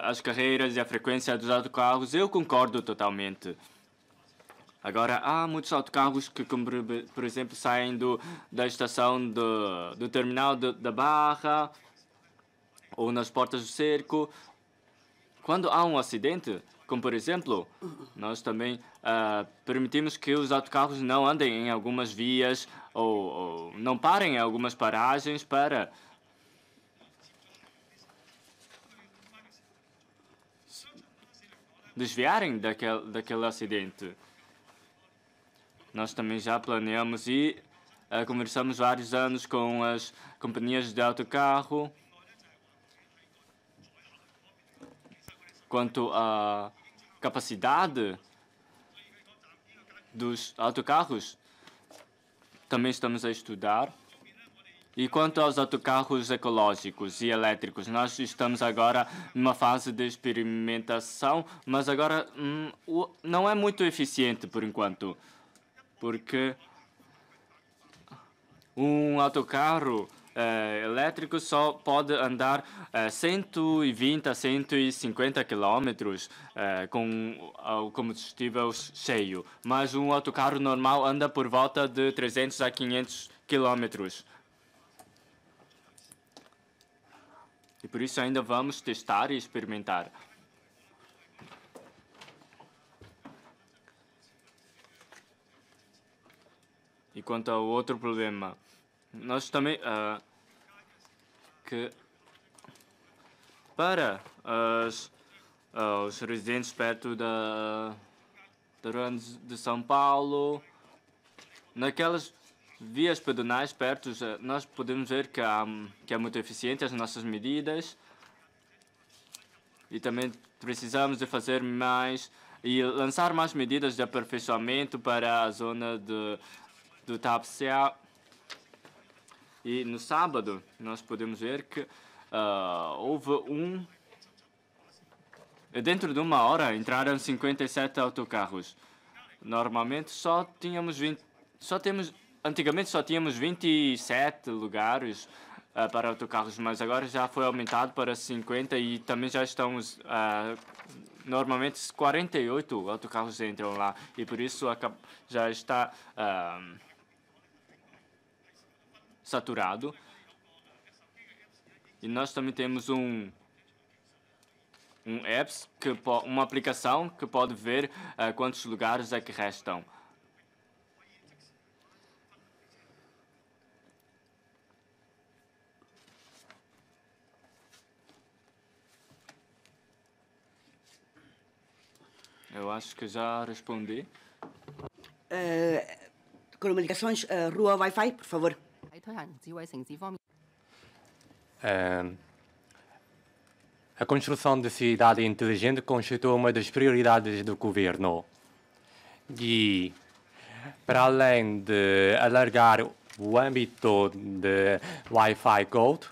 as carreiras e a frequência dos autocarros, eu concordo totalmente. Agora, há muitos autocarros que, por exemplo, saem do, da estação do, do terminal de, da Barra ou nas portas do cerco. Quando há um acidente, como, por exemplo, nós também uh, permitimos que os autocarros não andem em algumas vias ou, ou não parem em algumas paragens para desviarem daquele, daquele acidente. Nós também já planeamos e uh, conversamos vários anos com as companhias de autocarro quanto à capacidade dos autocarros, também estamos a estudar. E quanto aos autocarros ecológicos e elétricos, nós estamos agora numa fase de experimentação, mas agora hum, não é muito eficiente por enquanto, porque um autocarro é, elétrico só pode andar é, eh, 120 a 150 km é, com o combustível cheio, mas um autocarro normal anda por volta de 300 a 500 km. E por isso ainda vamos testar e experimentar. E quanto ao outro problema, nós também... Uh, que... Para as, uh, os residentes perto da, da de São Paulo, naquelas vias pedonais perto, nós podemos ver que, há, que é muito eficiente as nossas medidas e também precisamos de fazer mais e lançar mais medidas de aperfeiçoamento para a zona de, do Tapseal e no sábado, nós podemos ver que uh, houve um. Dentro de uma hora entraram 57 autocarros. Normalmente só tínhamos 20. Só temos, antigamente só tínhamos 27 lugares uh, para autocarros, mas agora já foi aumentado para 50 e também já estamos. Uh, ah, normalmente 48 autocarros entram lá e por isso já está. Uh, saturado. E nós também temos um um apps que uma aplicação que pode ver uh, quantos lugares é que restam. Eu acho que já respondi. Uh, comunicações, uh, rua Wi-Fi, por favor. A construção de cidade inteligente constitui uma das prioridades do governo. E, para além de alargar o âmbito de Wi-Fi Gold,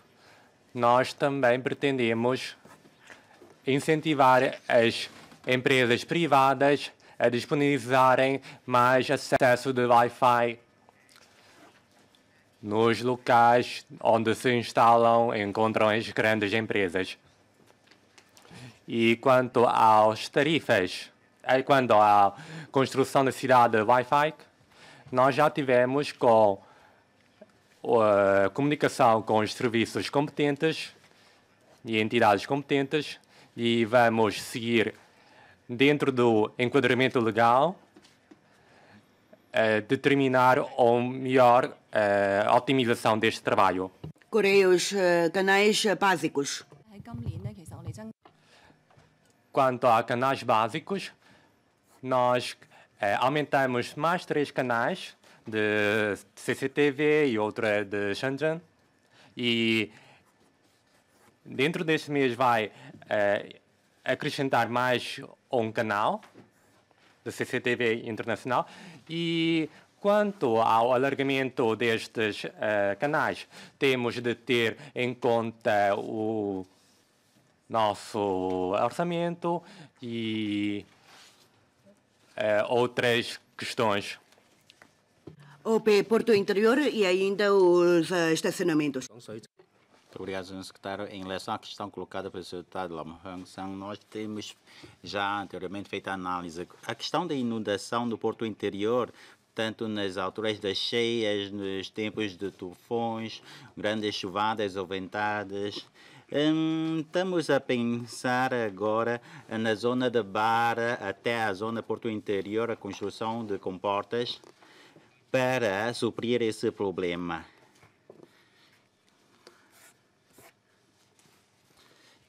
nós também pretendemos incentivar as empresas privadas a disponibilizarem mais acesso de Wi-Fi nos locais onde se instalam encontram as grandes empresas. E quanto às tarifas, eh, quanto à construção da cidade Wi-Fi, nós já tivemos com a eh, comunicação com os serviços competentes e entidades competentes e vamos seguir dentro do enquadramento legal eh, determinar ou melhor uh, eh, a otimização deste trabalho. Corei os eh, canais básicos. Quanto a canais básicos, nós aumentamos mais três canais de CCTV e outra de Shenzhen. E dentro deste mês vai acrescentar mais um canal de CCTV internacional e Quanto ao alargamento destes uh, canais, temos de ter em conta o nosso orçamento e uh, outras questões. O Porto Interior e ainda os eh, estacionamentos. Obrigado, senhor secretário. Em relação à questão colocada pelo senhor deputado Lama Sang, nós temos já anteriormente feito a análise. A questão da inundação do porto interior tanto nas alturas das cheias, nos tempos de tufões, grandes chuvadas ou ventadas. Hum, estamos a pensar agora na zona da Barra até a zona Porto Interior, a construção de comportas para suprir esse problema.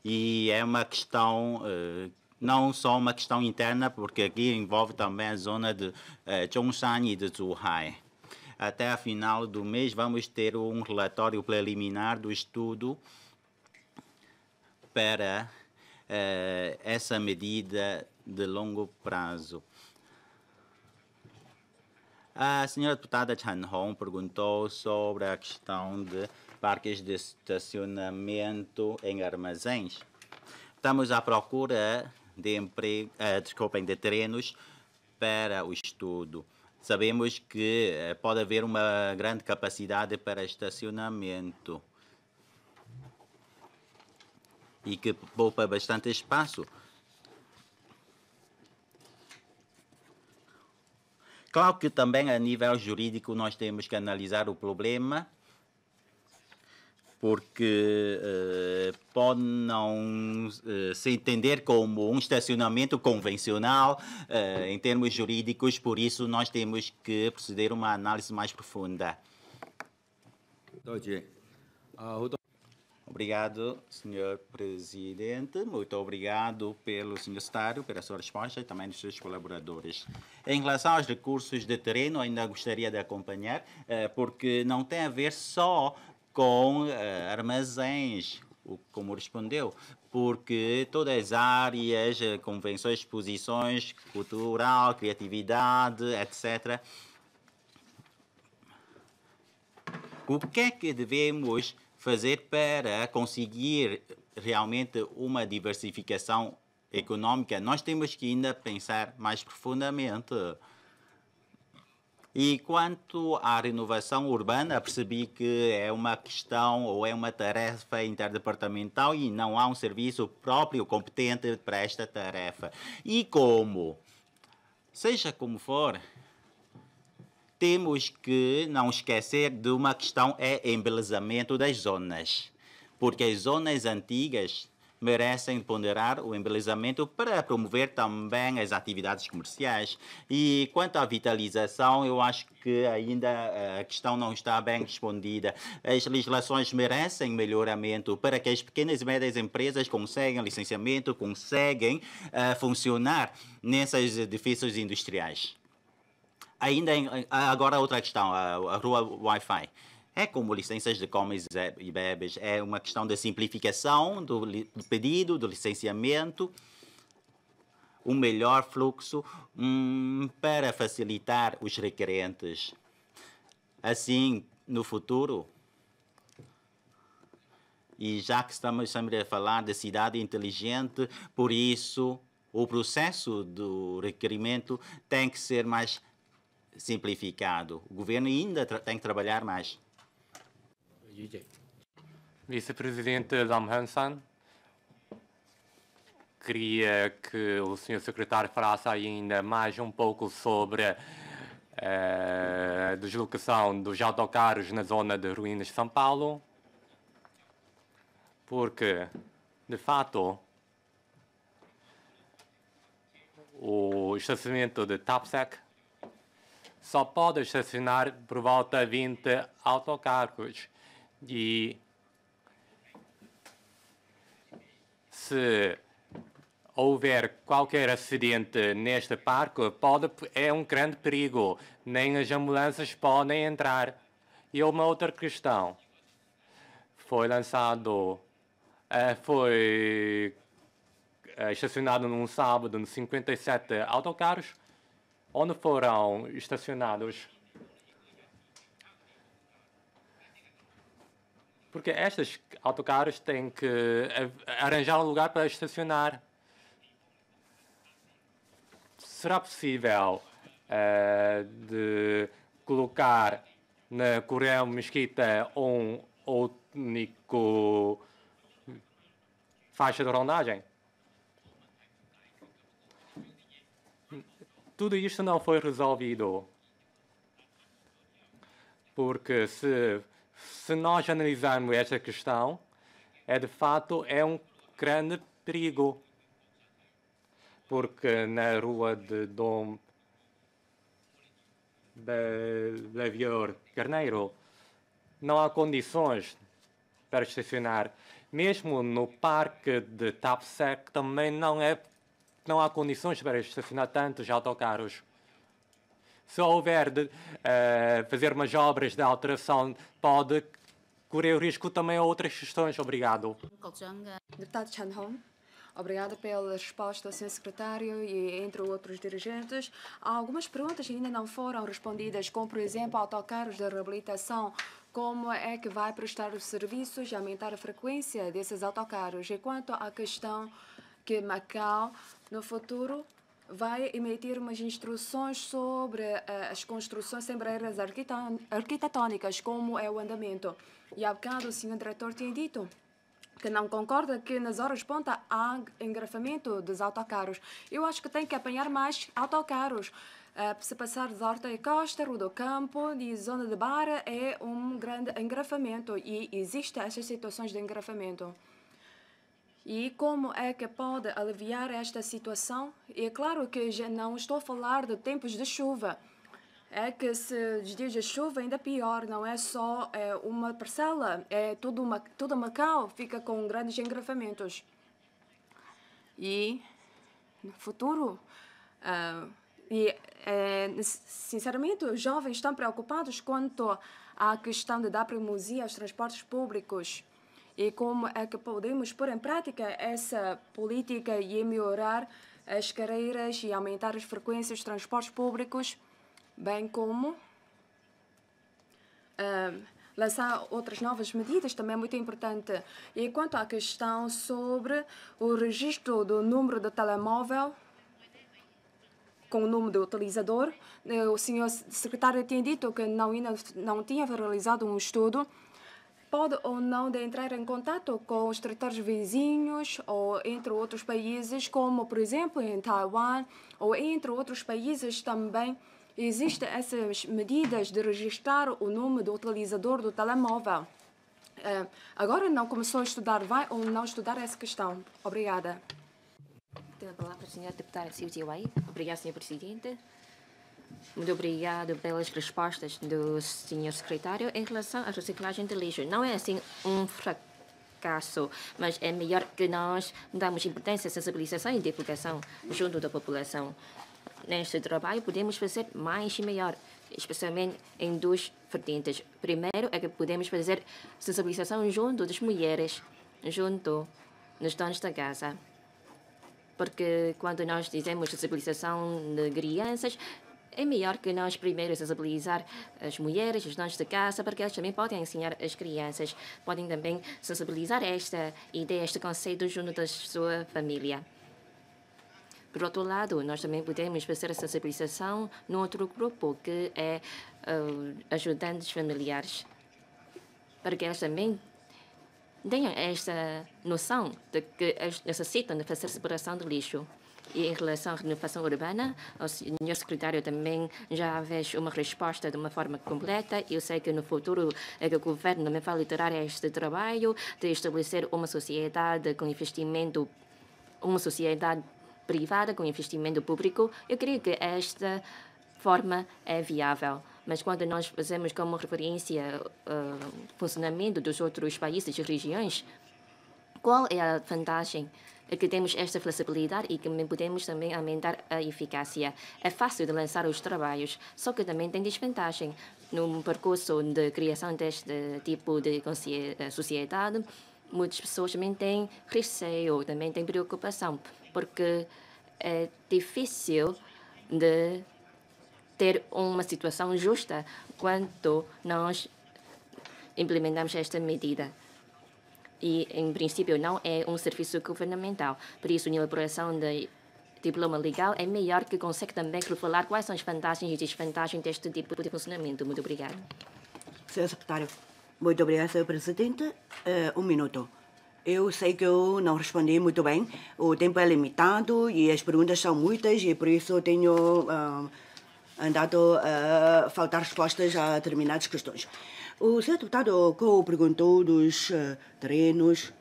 e é uma questão eh, não só uma questão interna, porque aqui envolve também a zona de eh, Zhongshan e de Zhuhai. Até a final do mês vamos ter um relatório preliminar do estudo para eh, essa medida de longo prazo. A senhora deputada Chan Hong perguntou sobre a questão de parques de estacionamento em armazéns. Estamos à procura de, empre... Uh, desculpem, de terrenos para o estudo. Sabemos que eh, pode haver uma grande capacidade para estacionamento e que poupa bastante espaço. Claro que também a nível jurídico nós temos que analisar o problema porque uh, pode não uh, se entender como um estacionamento convencional uh, em termos jurídicos, por isso nós temos que proceder a uma análise mais profunda. Ah, obrigado, senhor presidente. Muito obrigado pelo senhor secretário pela sua resposta e também dos seus colaboradores. Em relação aos recursos de terreno, ainda gostaria de acompanhar, porque não tem a ver só com uh, armazéns, o, como respondeu, porque todas as áreas, eh, convenções, exposições, cultural, criatividade, etc. O que é que devemos fazer para conseguir realmente uma diversificação econômica? Nós temos que ainda pensar mais profundamente. E quanto à renovação urbana, percebi que é uma questão ou é uma tarefa interdepartamental e não há um serviço próprio competente para esta tarefa. E como? Seja como for, temos que não esquecer de uma questão é embelezamento das zonas, porque as zonas antigas merecem ponderar o embelezamento para promover também as atividades comerciais. E quanto à vitalização, eu acho que ainda eh, a questão não está bem respondida. As legislações merecem melhoramento para que as pequenas e médias empresas conseguem licenciamento, conseguem uh, funcionar nesses edifícios industriais. Ainda em, eh, agora outra questão, a, a rua Wi-Fi é como licenças de comes e bebes, é uma questão de simplificação do, do pedido, do licenciamento, um melhor fluxo hum, para facilitar os requerentes. Assim, no futuro, e já que estamos, estamos a falar de cidade inteligente, por isso o processo do requerimento tem que ser mais simplificado. O governo ainda tem que trabalhar mais vice presidente Dom Hansen, queria que o senhor secretário falasse ainda mais um pouco sobre eh, a deslocação dos autocarros na zona de ruínas de São Paulo, porque, de fato, o estacionamento de TAPSEC só pode estacionar por volta de 20 autocarros. E se houver qualquer acidente neste parque, pode, é um grande perigo. Nem as ambulâncias podem entrar. E uma outra questão. Foi lançado, eh, foi eh, estacionado num sábado 57 autocarros, onde foram estacionados Porque estas autocarros têm que arranjar um lugar para estacionar. Será possível uh, de colocar na Coreia Mesquita um único faixa de rondagem? Tudo isto não foi resolvido. Porque se se nós analisarmos esta questão, é de fato é um grande perigo, porque na rua de Dom Bevior Carneiro não há condições para estacionar. Mesmo no parque de Tapsec também não, é, não há condições para estacionar tantos autocarros se houver de uh, fazer umas obras de alteração, pode correr o risco também a outras questões. Obrigado. Deputado Chan Hong. Obrigada pela resposta, Sr. Secretário, e entre outros dirigentes. Há algumas perguntas que ainda não foram respondidas, como, por exemplo, autocarros de reabilitação. Como é que vai prestar os serviços e aumentar a frequência desses autocarros? E quanto à questão que Macau, no futuro, vai emitir umas instruções sobre eh, as construções sem barreiras arquitetônicas, como é o andamento. E há bocado o senhor diretor tinha dito que não concorda que nas horas ponta há engrafamento dos autocarros. Eu acho que tem que apanhar mais autocarros. Uh, se passar de Horta e Costa, Rua do Campo e Zona de Barra é um grande engrafamento e existem essas situações de engrafamento. E como é que pode aliviar esta situação? E é claro que já não estou a falar de tempos de chuva. É que se os dias de chuva ainda pior, não é só é, uma parcela, é toda uma, todo Macau fica com grandes engrafamentos. E no futuro, uh, e, é, sinceramente, os jovens estão preocupados quanto à questão de dar primazia aos transportes públicos e como é que podemos pôr em prática essa política e melhorar as carreiras e aumentar as frequências de transportes públicos, bem como ah, lançar outras novas medidas, também é muito importante. E quanto à questão sobre o registro do número do telemóvel, com o nome do utilizador. Eh, o senhor secretário tem dito que não, não tinha realizado um estudo pode ou não de entrar em contato com os territórios vizinhos ou entre outros países, como por exemplo em Taiwan ou entre outros países também existem essas medidas de registrar o nome do utilizador do telemóvel. É, agora não começou a estudar, vai ou não estudar essa questão? Obrigada. Tem a palavra a senhora deputada Silvia Wai. Obrigada, senhor presidente. Muito obrigado pelas respostas do senhor secretário em relação à reciclagem de lixo. Não é assim um fracasso, mas é melhor que nós damos importância à sensibilização e divulgação junto da população. Neste trabalho, podemos fazer mais e melhor, especialmente em duas vertentes. Primeiro, é que podemos fazer sensibilização junto das mulheres, junto nos donos da casa. Porque quando nós dizemos sensibilização de crianças, é melhor que nós primeiro sensibilizar as mulheres, os donos de casa, porque elas também podem ensinar as crianças, podem também sensibilizar esta ideia, este conceito junto da sua família. Por outro lado, nós também podemos fazer a sensibilização no outro grupo, que é uh, ajudantes familiares, para que elas também tenham esta noção de que eles necessitam de fazer separação do lixo. E em relação à renovação urbana, o senhor secretário também já fez uma resposta de uma forma completa. Eu sei que no futuro é que o governo também vai liderar este trabalho de estabelecer uma sociedade com investimento, uma sociedade privada com investimento público. Eu creio que esta forma é viável mas quando nós fazemos como referência o uh, eh, funcionamento dos outros países e regiões, qual é a vantagem é que temos esta flexibilidade e que podemos também aumentar a eficácia. É fácil de lançar os trabalhos, só que também tem desvantagem no percurso de criação deste tipo de eh, sociedade. Muitas pessoas também têm receio, também têm preocupação, porque é difícil de ter uma situação justa quando nós implementamos esta medida e, em princípio, não é um serviço governamental. Por isso, a elaboração de diploma legal é melhor que consegue também falar quais são as vantagens e desvantagens deste tipo de funcionamento. Muito obrigada. Senhor secretário, muito obrigada, senhor presidente. Uh, um minuto. Eu sei que eu não respondi muito bem. O tempo é limitado e as perguntas são muitas e por isso tenho uh, andado a eh, faltar respostas a determinadas questões. O deputado Kou perguntou dos uh, terrenos uh,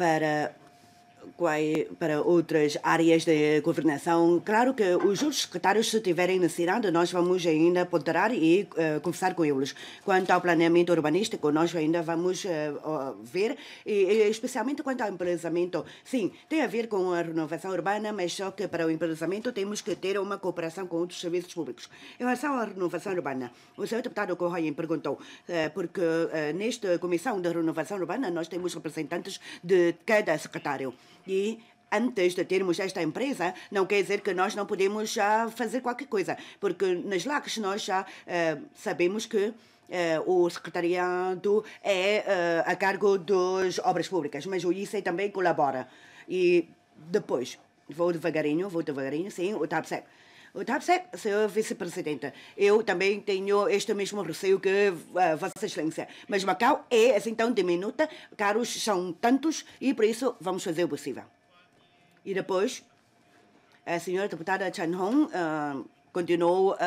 para para outras áreas de governação. Claro que os outros secretários, se tiverem necessidade, nós vamos ainda ponderar e uh, conversar com eles. Quanto ao planeamento urbanístico, nós ainda vamos uh, ver, e, e, especialmente quanto ao empresamento. Sim, tem a ver com a renovação urbana, mas só que para o empresamento temos que ter uma cooperação com outros serviços públicos. Em relação à renovação urbana, o senhor deputado Correia perguntou, eh, porque nesta comissão de renovação urbana nós temos representantes de cada secretário. E antes de termos esta empresa, não quer dizer que nós não podemos já ah, fazer qualquer coisa, porque nas LACs nós já ah, sabemos que ah, o secretariado é a cargo das obras públicas, mas o ICE também colabora. E depois, vou devagarinho, vou devagarinho, sim, o TAPSEC. Senhor vice-presidente, eu também tenho este mesmo receio que uh, Vossa Excelência. Mas Macau é assim tão diminuta, caros são tantos e por isso vamos fazer o possível. E depois, a senhora deputada Chan Hong. Uh, continuou uh,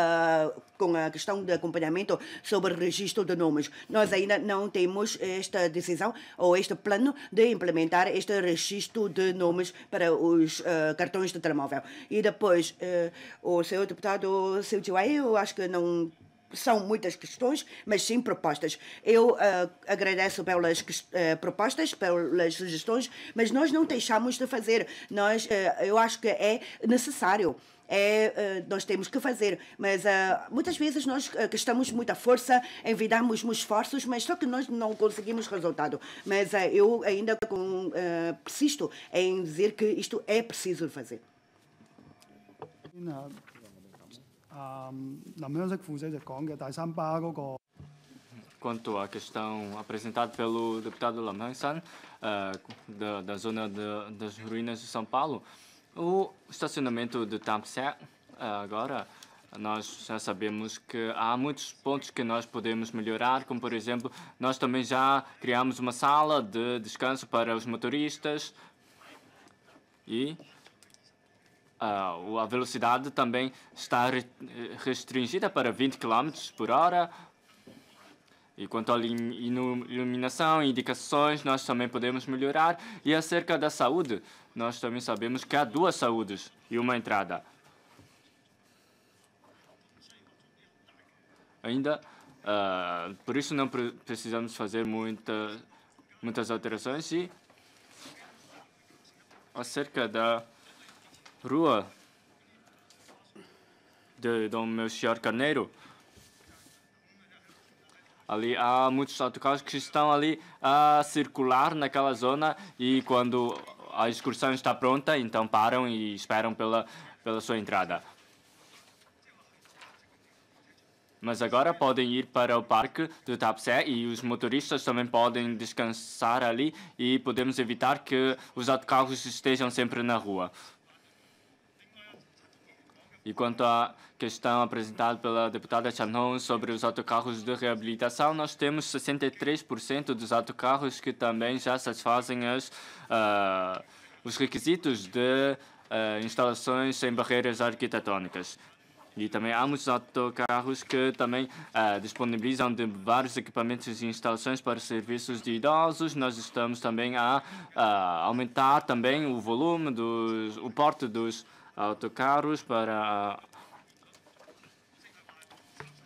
com a questão de acompanhamento sobre registro de nomes. Nós ainda não temos esta decisão ou este plano de implementar este registro de nomes para os uh, cartões de telemóvel. E depois, uh, o senhor deputado Siltiwai, eu acho que não são muitas questões, mas sim propostas. Eu uh, agradeço pelas uh, propostas, pelas sugestões, mas nós não deixamos de fazer. Nós, uh, eu acho que é necessário é, eh, nós temos que fazer. Mas eh, muitas vezes nós eh, gastamos muita força, envidarmos esforços, mas só que nós não conseguimos resultado. Mas eu ainda com, persisto em dizer que isto é preciso fazer. Tá, Quanto à questão apresentada pelo deputado Lam uh, da, da zona de, das ruínas de São Paulo, o estacionamento de Tampsé, eh, agora, nós já sabemos que há muitos pontos que nós podemos melhorar, como por exemplo, nós também já criamos uma sala de descanso para os motoristas e uh, a velocidade também está restringida para 20 km por hora. E quanto à iluminação e indicações, nós também podemos melhorar. E acerca da saúde, nós também sabemos que há duas saúdes e uma entrada. Ainda, uh, por isso não precisamos fazer muita, muitas alterações. E acerca da rua de Dom Melchior Carneiro, ali há muitos autocarros que estão ali a circular naquela zona e quando a excursão está pronta, então param e esperam pela, pela sua entrada. Mas agora podem ir para o parque do Tapsé e os motoristas também podem descansar ali e podemos evitar que os autocarros estejam sempre na rua. E quanto a questão apresentada pela deputada Chanon sobre os autocarros de reabilitação, nós temos 63% dos autocarros que também já satisfazem as, uh, os requisitos de uh, instalações sem barreiras arquitetônicas. E também há muitos autocarros que também uh, disponibilizam de vários equipamentos e instalações para serviços de idosos. Nós estamos também a uh, aumentar também o volume, dos, o porte dos autocarros para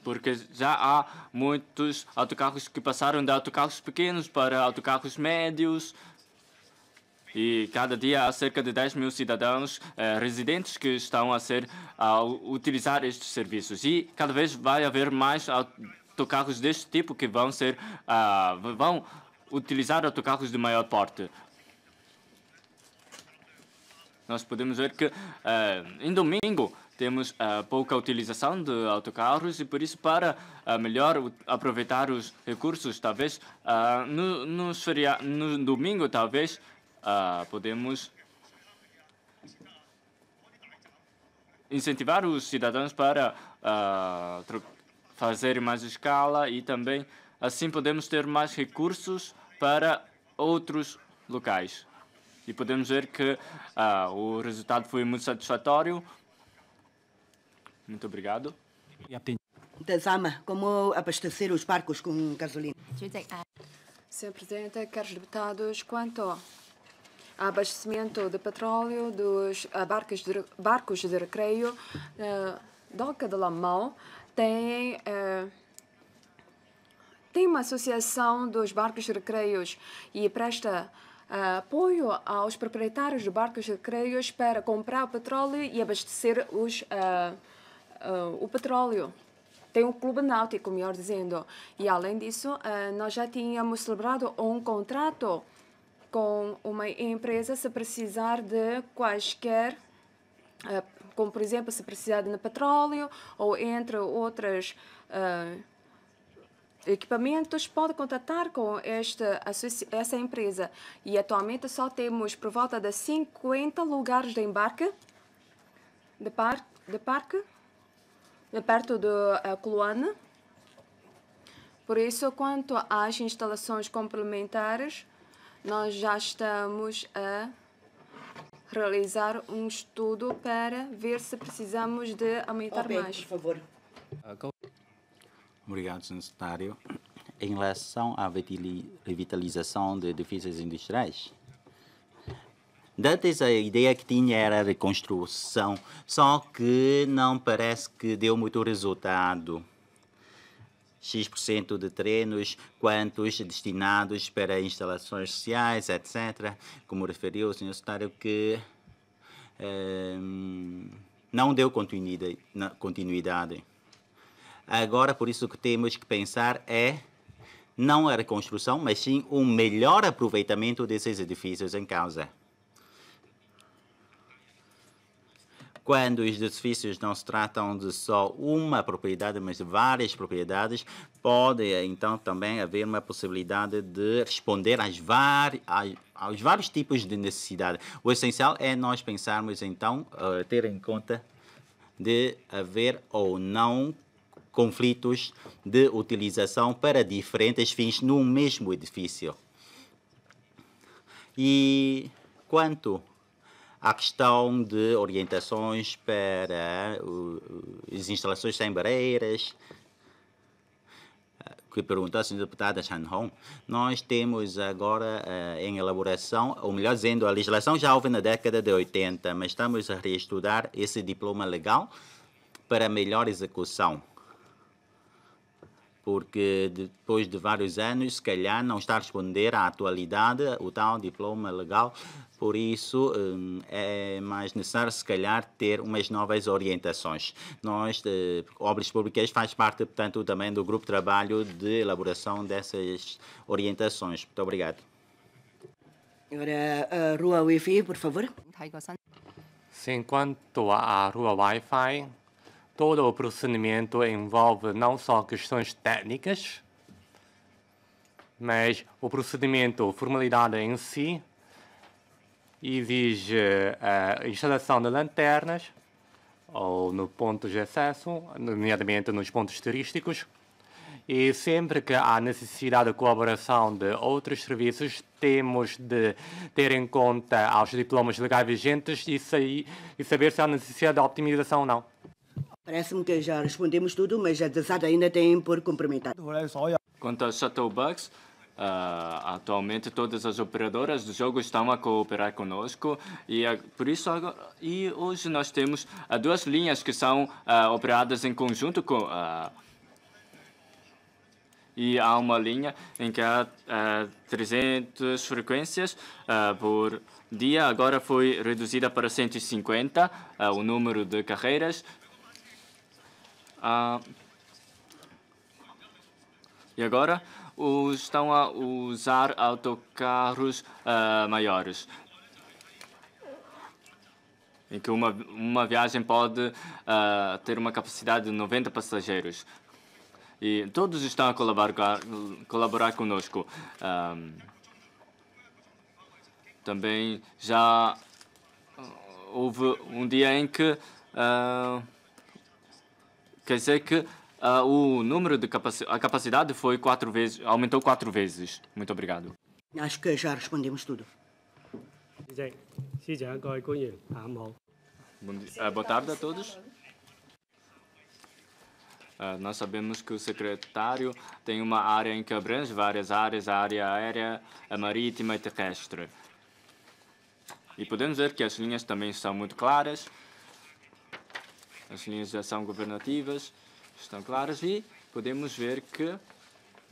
porque já há muitos autocarros que passaram de autocarros pequenos para autocarros médios. E cada dia há cerca de 10 mil cidadãos eh, residentes que estão a ser a utilizar estes serviços. E cada vez vai haver mais autocarros deste tipo que vão ser ah, vão utilizar autocarros de maior porte. Nós podemos ver que eh, em domingo temos uh, pouca utilização de autocarros e por isso para uh, melhor aproveitar os recursos, talvez uh, no, no, feria no domingo talvez podemos incentivar os cidadãos para fazer mais escala e também assim podemos ter mais recursos para outros locais. E podemos ver que o resultado foi muito satisfatório muito obrigado. Desama, como abastecer os barcos com gasolina? Senhor Presidente, caros deputados, quanto ao abastecimento de petróleo dos barcos de, barcos de recreio, uh, Doca de Lamão tem, uh, tem uma associação dos barcos de recreios e presta uh, apoio aos proprietários de barcos de recreios para comprar petróleo e abastecer os uh, uh, o petróleo. Tem um clube náutico, melhor dizendo. E além disso, uh, nós já tínhamos celebrado um contrato com uma empresa se precisar de quaisquer ah, como por exemplo se precisar de petróleo ou entre outros uh, equipamentos, pode contatar com esta essa empresa. E atualmente só temos por volta de 50 lugares de embarque, de, par, de parque, perto do uh, Por isso, quanto às instalações complementares, nós já estamos a realizar um estudo para ver se precisamos de aumentar okay, mais. Por favor. Ah, Obrigado, secretário. Em relação à revitalização de edifícios industriais, Dantes a ideia que tinha era a reconstrução, só que não parece que deu muito resultado. X% de treinos, quantos destinados para instalações sociais, etc. Como referiu o senhor secretário, que eh, não deu continuidade. Agora, por isso, o que temos que pensar é não a reconstrução, mas sim o um melhor aproveitamento desses edifícios em causa. quando os edifícios não se tratam de só uma propriedade, mas de várias propriedades, pode então também haver uma possibilidade de responder às várias aos vários tipos de necessidade. O essencial é nós pensarmos então uh, ter em conta de haver ou não conflitos de utilização para diferentes fins no mesmo edifício. E quanto a questão de orientações para as instalações sem barreiras, que perguntou a senhora deputada Chan Hong, nós temos agora uh, em elaboração, ou melhor dizendo, a legislação já houve na década de 80, mas estamos a reestudar esse diploma legal para melhor execução. Porque depois de vários anos, se calhar não está a responder à atualidade o tal diploma legal por isso hum, é mais necessário, se calhar, ter umas novas orientações. Nós, de eh, Obras Públicas, faz parte, portanto, também do grupo de trabalho de elaboração dessas orientações. Muito obrigado. Agora, a eh, rua Wi-Fi, por favor. Sim, quanto à rua Wi-Fi, todo o procedimento envolve não só questões técnicas, mas o procedimento, formalidade em si, exige eh, a instalação de lanternas ou no ponto de acesso, nomeadamente nos pontos turísticos. E sempre que há necessidade de colaboração de outros serviços, temos de ter em conta os diplomas legais vigentes e, sair, e saber se há necessidade de optimização ou não. Parece-me que já respondemos tudo, mas a Desada ainda tem por cumprimentar. Quanto aos bugs, Uh, atualmente todas as operadoras do jogo estão a cooperar conosco e uh, por isso agora, e hoje nós temos uh, duas linhas que são ah, operadas em conjunto com e há uma linha em que há 300 frequências por dia agora foi reduzida para 150 o número de carreiras e agora estão a usar autocarros uh, maiores, em que uma, uma viagem pode uh, ter uma capacidade de 90 passageiros. E todos estão a colaborar, colaborar conosco. Um, ah, também já houve um dia em que. Uh, quer dizer que Uh, o número de capaci a capacidade foi quatro vezes, aumentou quatro vezes. Muito obrigado. Acho que já respondemos tudo. Bom dia, uh, boa tarde a todos. Uh, nós sabemos que o secretário tem uma área em que abrange várias áreas, a área aérea, a marítima e terrestre. E podemos ver que as linhas também são muito claras, as linhas já são governativas, estão claras e podemos ver que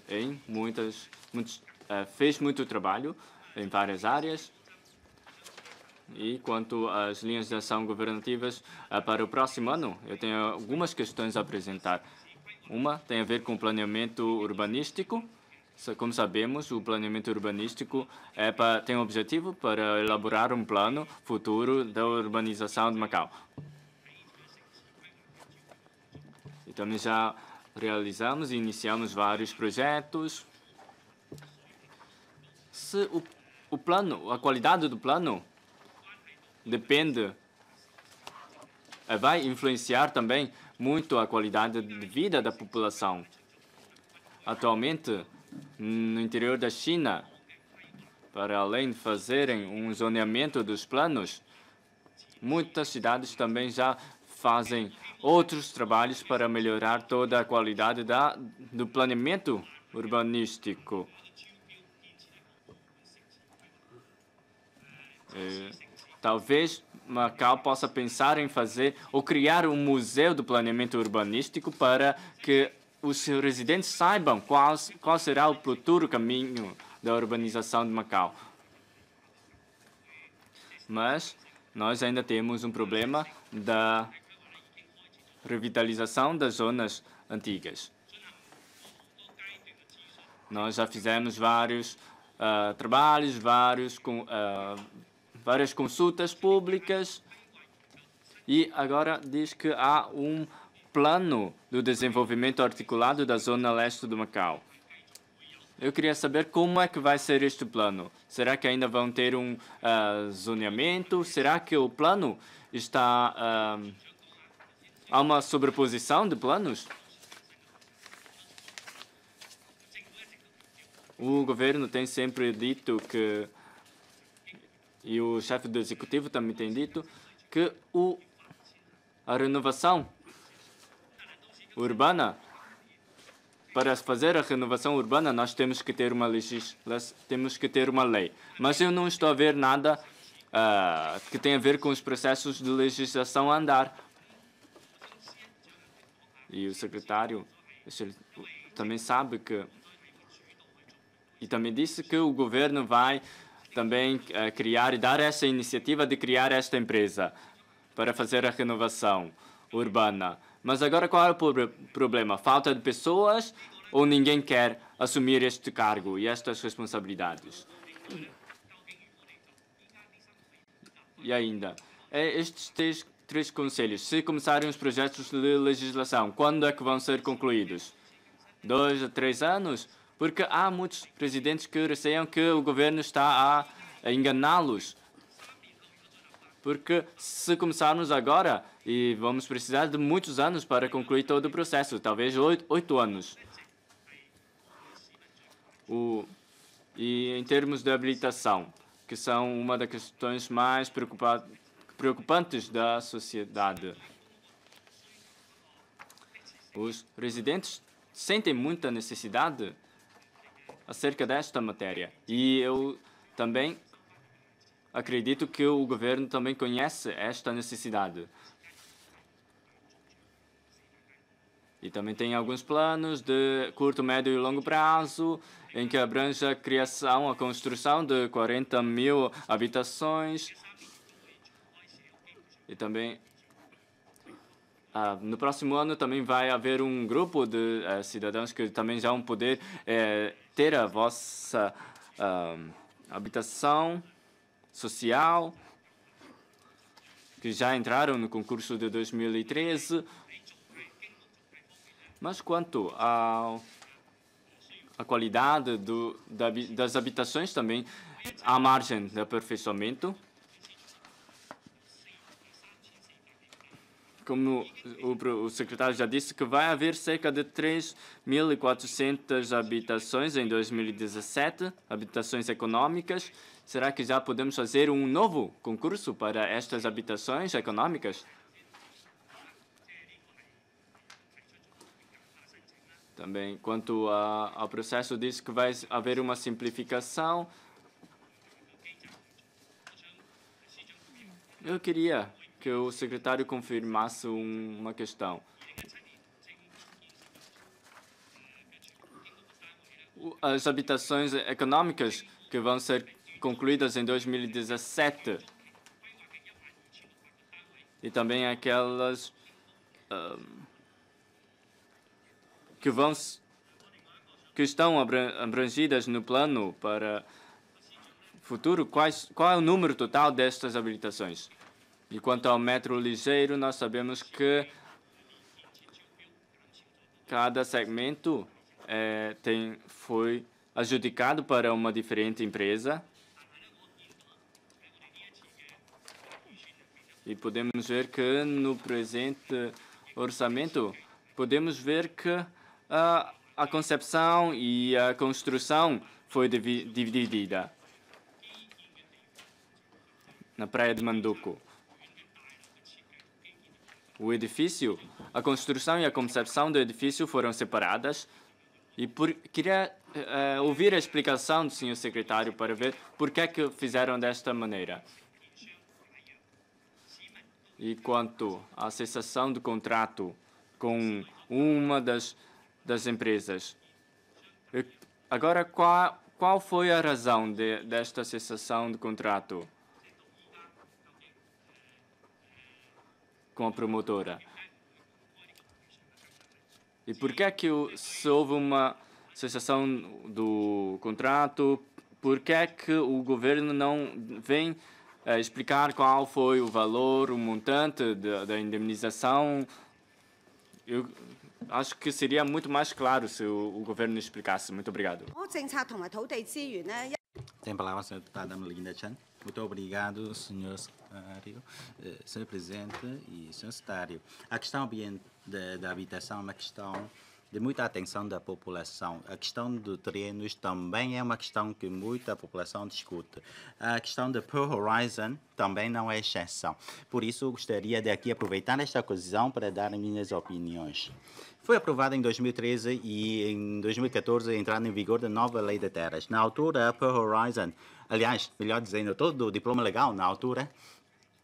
em muitas, muitos, uh, fez muito trabalho em várias áreas. E quanto às linhas de ação governativas uh, para o próximo ano, eu tenho algumas questões a apresentar. Uma tem a ver com planeamento urbanístico. Como sabemos, o planeamento urbanístico é pra, tem o um objetivo para elaborar um plano futuro da urbanização de Macau. Então, já realizamos e iniciamos vários projetos. Se o, o plano, a qualidade do plano depende, eh, vai influenciar também muito a qualidade de vida da população. Atualmente, no interior da China, para além de fazerem um zoneamento dos planos, muitas cidades também já fazem outros trabalhos para melhorar toda a qualidade da, do planeamento urbanístico. É, talvez Macau possa pensar em fazer ou criar um museu do planeamento urbanístico para que os residentes saibam qual, qual será o futuro caminho da urbanização de Macau. Mas nós ainda temos um problema da revitalização das zonas antigas. Nós já fizemos vários uh, trabalhos, vários, com, uh, várias consultas públicas e agora diz que há um plano do desenvolvimento articulado da zona leste do Macau. Eu queria saber como é que vai ser este plano. Será que ainda vão ter um uh, zoneamento? Será que o plano está... Uh, Há uma sobreposição de planos? O governo tem sempre dito que, e o chefe do executivo também tem dito, que o, a renovação urbana, para fazer a renovação urbana, nós temos que ter uma legislação, temos que ter uma lei. Mas eu não estou a ver nada uh, que tenha a ver com os processos de legislação a andar. E o secretário também sabe que e também disse que o governo vai também eh, criar e dar essa iniciativa de criar esta empresa para fazer a renovação urbana. Mas agora qual é o problema? Falta de pessoas ou ninguém quer assumir este cargo e estas responsabilidades? E ainda, eh, estes três Três conselhos. Se começarem os projetos de legislação, quando é que vão ser concluídos? Dois a três anos? Porque há muitos presidentes que receiam que o governo está a enganá-los. Porque se começarmos agora, e vamos precisar de muitos anos para concluir todo o processo, talvez oito, oito anos. O, e em termos de habilitação, que são uma das questões mais preocupantes preocupantes da sociedade. Os residentes sentem muita necessidade acerca desta matéria. E eu também acredito que o governo também conhece esta necessidade. E também tem alguns planos de curto, médio e longo prazo, em que abrange a criação, a construção de 40 mil habitações e também ah, no próximo ano também vai haver um grupo de eh, cidadãos que também já vão poder eh, ter a vossa ah, habitação social, que já entraram no concurso de 2013. Mas quanto à a qualidade do, da, das habitações também há margem de aperfeiçoamento. como o, o secretário já disse, que vai haver cerca de 3.400 habitações em 2017, habitações econômicas. Será que já podemos fazer um novo concurso para estas habitações econômicas? Também, quanto a, ao processo, disse que vai haver uma simplificação. Eu queria que o secretário confirmasse uma questão. As habitações econômicas que vão ser concluídas em 2017 e também aquelas que vão que estão abrangidas no plano para futuro, quais, qual é o número total destas habilitações? E quanto ao metro ligeiro, nós sabemos que cada segmento é, tem, foi adjudicado para uma diferente empresa. E podemos ver que no presente orçamento, podemos ver que a, a concepção e a construção foi dividida na Praia de Manduco. O edifício, a construção e a concepção do edifício foram separadas e por, queria eh, ouvir a explicação do senhor secretário para ver por que é que fizeram desta maneira. E quanto à cessação do contrato com uma das, das empresas. Eh, agora, qual, qual foi a razão de, desta cessação do contrato? com a promotora. E por que é que se houve uma cessação do contrato? Por que é que o governo não vem é, explicar qual foi o valor, o montante da, da indemnização? Eu acho que seria muito mais claro se o, o governo explicasse. Muito obrigado. Tem palavra senhora deputada Melinda Chan. Muito obrigado, senhores secretário, eh, presidente e Sr. secretário. A questão da habitação é uma questão de muita atenção da população. A questão do terrenos também é uma questão que muita população discute. A questão da Pearl Horizon também não é exceção. Por isso, gostaria de aqui aproveitar esta ocasião para dar minhas opiniões. Foi aprovada em 2013 e em 2014 entrada em vigor da nova Lei de Terras. Na altura, a Pearl Horizon aliás, melhor dizendo, todo o diploma legal na altura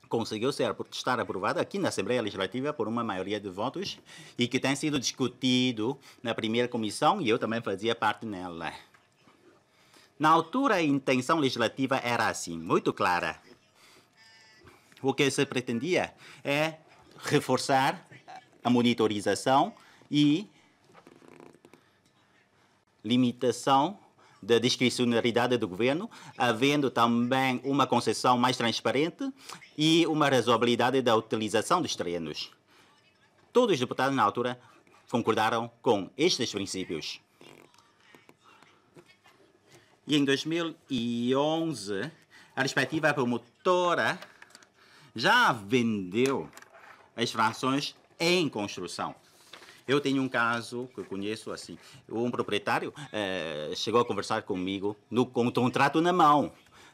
conseguiu ser, estar aprovado aqui na Assembleia Legislativa por uma maioria de votos e que tem sido discutido na primeira comissão e eu também fazia parte nela. Na altura, a intenção legislativa era assim, muito clara. O que se pretendia é reforçar a monitorização e limitação da discricionariedade do governo, havendo também uma concessão mais transparente e uma razoabilidade da utilização dos terrenos. Todos os deputados, na altura, concordaram com estes princípios. E em 2011, a respectiva promotora já vendeu as frações em construção. Eu tenho um caso que eu conheço assim. Um proprietário eh, chegou a conversar comigo no, com o contrato na mão.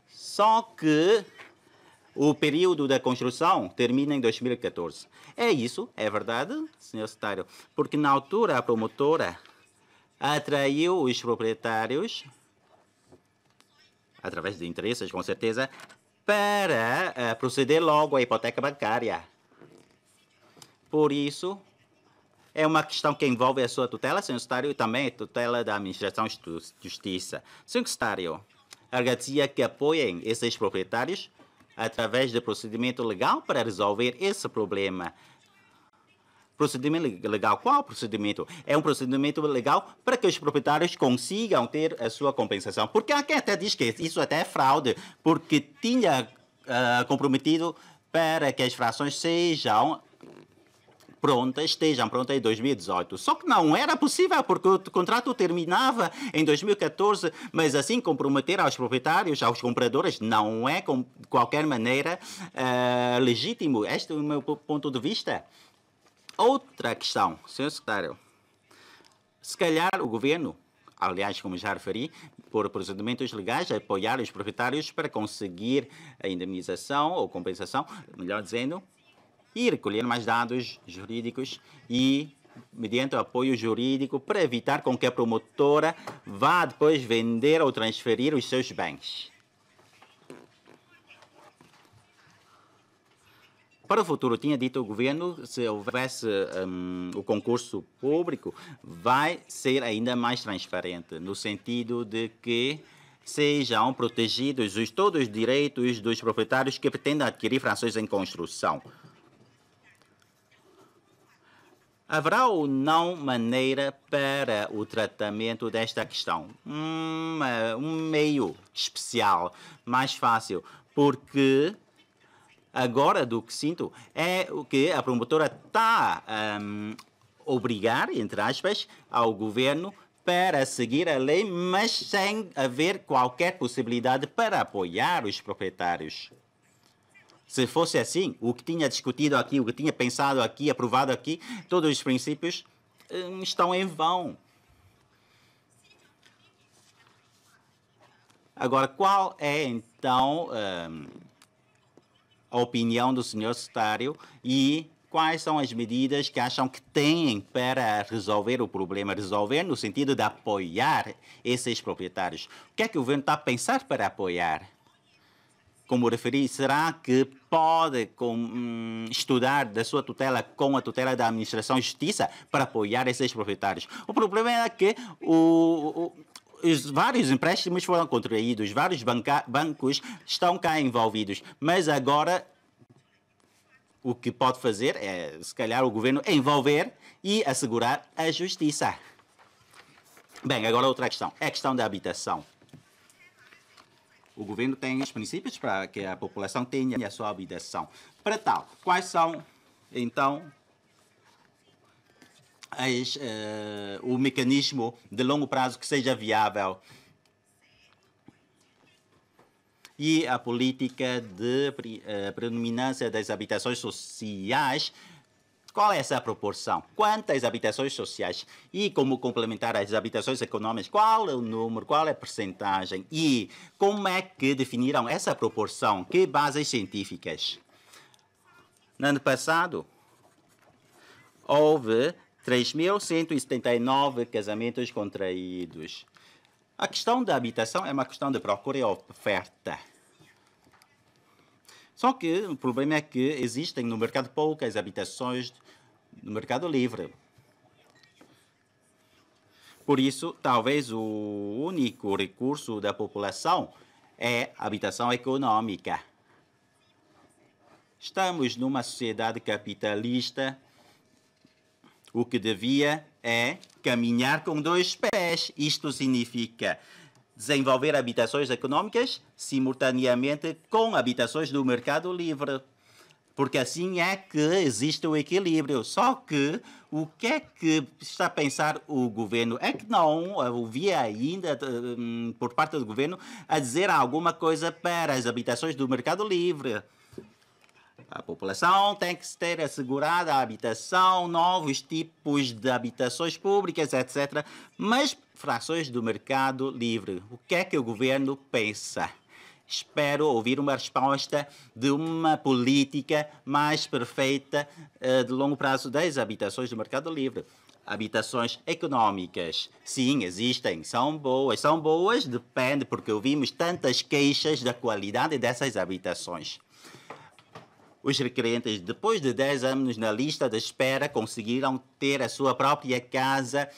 Só que o período da construção termina em 2014. É isso, é verdade, senhor secretário, porque na altura a promotora atraiu os proprietários, através de interesses, com certeza, para uh, proceder logo à hipoteca bancária. Por isso, é uma questão que envolve a sua tutela senhoritária e também a tutela da Administração de Justiça. Senhoritário, a agradecia que apoiem esses proprietários através de procedimento legal para resolver esse problema. Procedimento legal, qual procedimento? É um procedimento legal para que os proprietários consigam ter a sua compensação. Porque há quem até diz que isso até é fraude, porque tinha uh, comprometido para que as frações sejam pronta, estejam prontas em 2018. Só que não era possível, porque o contrato terminava em 2014, mas assim comprometer aos proprietários, aos compradores, não é, de qualquer maneira, uh, legítimo. Este é o meu ponto de vista. Outra questão, senhor secretário. Se calhar o governo aliás, como já referi, por procedimentos legais, apoiar os proprietários para conseguir a indemnização ou compensação, melhor dizendo, e recolher mais dados jurídicos e mediante o apoio jurídico para evitar com que a promotora vá depois vender ou transferir os seus bens. Para o futuro, tinha dito o governo, se houvesse um, o concurso público, vai ser ainda mais transparente, no sentido de que sejam protegidos os, todos os direitos dos proprietários que pretendam adquirir frações em construção. Haverá ou não maneira para o tratamento desta questão? Um, eh, um meio especial, mais fácil, porque agora do que sinto é o que a promotora está a um, obrigar, entre aspas, ao governo para seguir a lei, mas sem haver qualquer possibilidade para apoiar os proprietários. Se fosse assim, o que tinha discutido aqui, o que tinha pensado aqui, aprovado aqui, todos os princípios hum, estão em vão. Agora, qual é então hum, a opinião do senhor secretário e quais são as medidas que acham que têm para resolver o problema? Resolver no sentido de apoiar esses proprietários. O que é que o governo está a pensar para apoiar? como referi, será que pode com, hum, estudar da sua tutela com a tutela da Administração e Justiça para apoiar esses proprietários? O problema é que o, o os vários empréstimos foram contraídos, vários banca, bancos estão cá envolvidos, mas agora o que pode fazer é, se calhar, o governo envolver e assegurar a justiça. Bem, agora outra questão, é a questão da habitação o governo tem os princípios para que a população tenha a sua habitação Para tal, quais são, então, as, eh, o mecanismo de longo prazo que seja viável? E a política de eh, predominância das habitações sociais qual é essa proporção? Quantas habitações sociais? E como complementar as habitações econômicas? Qual é o número? Qual é a percentagem? E como é que definiram essa proporção? Que bases científicas? No ano passado, houve 3.179 casamentos contraídos. A questão da habitação é uma questão de procura e oferta. Só que o problema é que existem no mercado poucas habitações no mercado livre. Por isso, talvez o único recurso da população é a habitação econômica. Estamos numa sociedade capitalista. O que devia é caminhar com dois pés. Isto significa desenvolver habitações econômicas simultaneamente com habitações do mercado livre. Porque assim é que existe o equilíbrio. Só que o que é que está a pensar o governo? É que não havia ainda, eh, hum, por parte do governo, a dizer alguma coisa para as habitações do mercado livre. A população tem que ter assegurada a habitação, novos tipos de habitações públicas, etc. Mas frações do mercado livre. O que é que o governo pensa? Espero ouvir uma resposta de uma política mais perfeita uh, de longo prazo das habitações do mercado livre. Habitações económicas, sim, existem, são boas, são boas, depende, porque ouvimos tantas queixas da qualidade dessas habitações os requerentes, depois de 10 anos na lista de espera, conseguiram ter a sua própria casa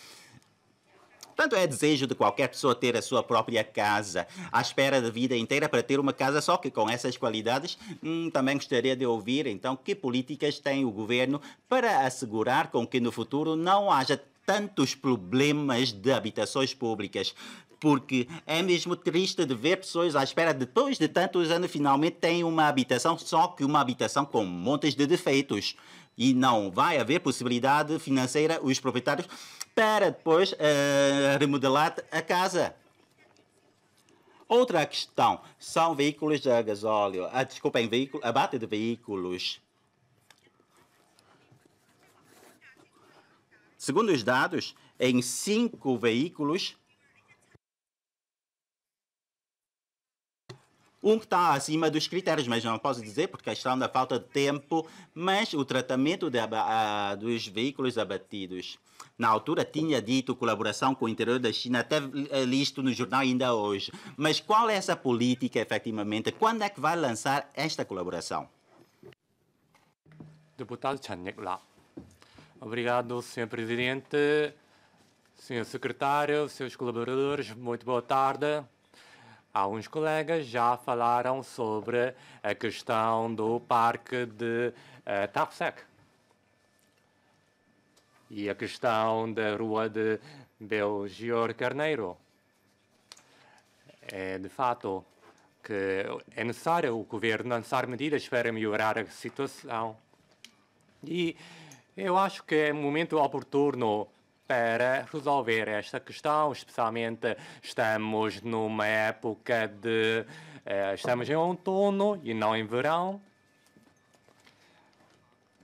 Quanto é desejo de qualquer pessoa ter a sua própria casa, à espera da vida inteira para ter uma casa só que com essas qualidades, hum, também gostaria de ouvir então que políticas tem o governo para assegurar com que no futuro não haja tantos problemas de habitações públicas porque é mesmo triste de ver pessoas à espera depois de tantos anos finalmente têm uma habitação, só que uma habitação com montes de defeitos e não vai haver possibilidade financeira os proprietários para depois uh, remodelar a casa. Outra questão são veículos a gasóleo, ah, desculpem, veículo, abate de veículos. Segundo os dados, em cinco veículos um que está acima dos critérios, mas não posso dizer por questão da falta de tempo, mas o tratamento de, dos veículos abatidos. Na altura tinha dito colaboração com o interior da China, até eh, listo no jornal ainda hoje. Mas qual é essa política, efetivamente? Quando é que vai lançar esta colaboração? Deputado Chan Lá. Obrigado, Sr. Presidente, Sr. Secretário, seus colaboradores, muito boa tarde. Alguns colegas já falaram sobre a questão do parque de uh, eh, Tarsec e a questão da rua de Belgior Carneiro. É de fato que é necessário o governo lançar medidas para melhorar a situação. E eu acho que é um momento oportuno para resolver esta questão, especialmente estamos numa época de. Uh, estamos em outono e não em verão.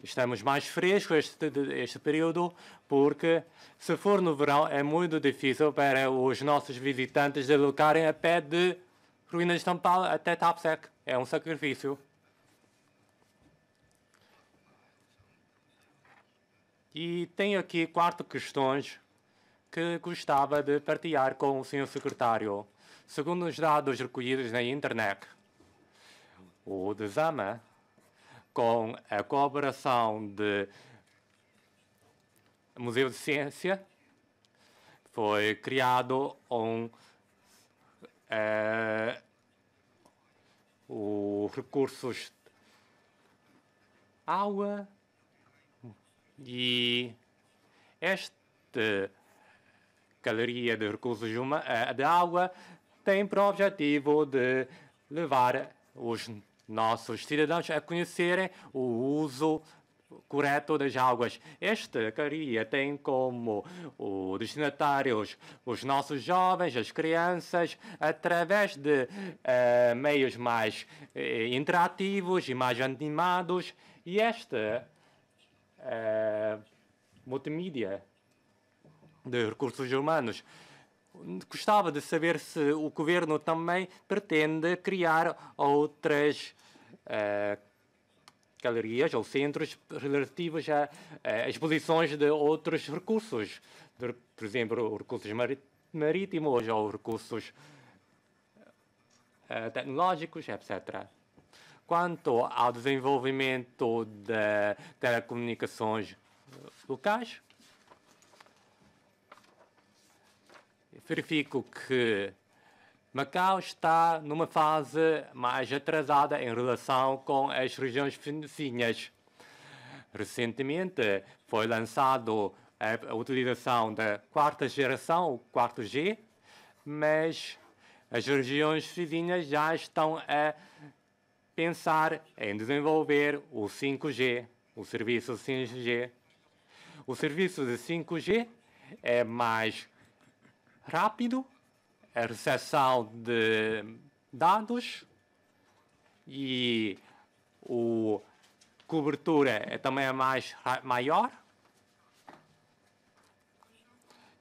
Estamos mais frescos este, este período, porque se for no verão é muito difícil para os nossos visitantes deslocarem a pé de ruínas de São Paulo até Tapsec. É um sacrifício. E tenho aqui quatro questões que gostava de partilhar com o senhor secretário. Segundo os dados recolhidos na internet, o Desama, com a colaboração de Museu de Ciência, foi criado um é, o recursos água e esta galeria de recursos eh, de água tem para objetivo de levar os nossos cidadãos a conhecerem o uso correto das águas. Esta galeria tem como o destinatário os, nossos jovens, as crianças, através de uh, meios mais uh, interativos e mais animados. E esta eh, multimídia, de recursos humanos. Gostava de saber se o governo também pretende criar outras é, galerias ou centros relativos a, a é, exposições de outros recursos, de, por exemplo, recursos marítimos ou recursos tecnológicos, etc. Quanto ao desenvolvimento de telecomunicações locais, verifico que Macau está numa fase mais atrasada em relação com as regiões vizinhas. Recentemente foi lançado a utilização da quarta geração, o 4G, mas as regiões vizinhas já estão a pensar em desenvolver o 5G, o serviço 5G. O serviço de 5G é mais rápido, a é recepção de dados e a cobertura é também é mais maior.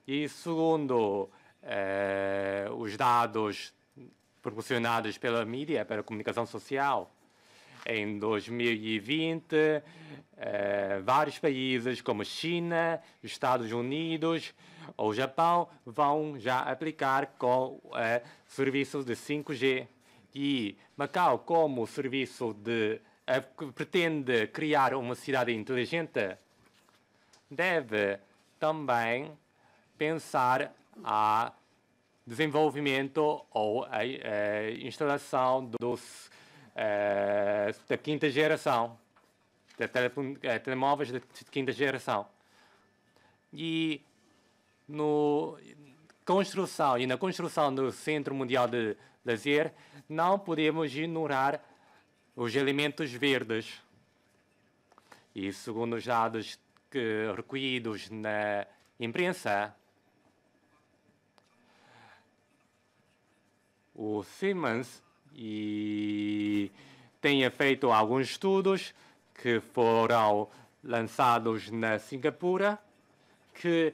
E segundo eh, os dados proporcionados pela mídia para a comunicação social. Em 2020, eh, vários países como China, Estados Unidos ou Japão vão já aplicar com eh, serviços de 5G. E Macau, como serviço de eh, pretende criar uma cidade inteligente, deve também pensar a desenvolvimento ou a, eh, instalação dos, eh, da quinta geração, de eh, telemóveis da quinta geração. E no construção e na construção do Centro Mundial de Lazer, não podemos ignorar os elementos verdes. E segundo os dados recolhidos na imprensa, o Siemens e tenha feito alguns estudos que foram lançados na Singapura, que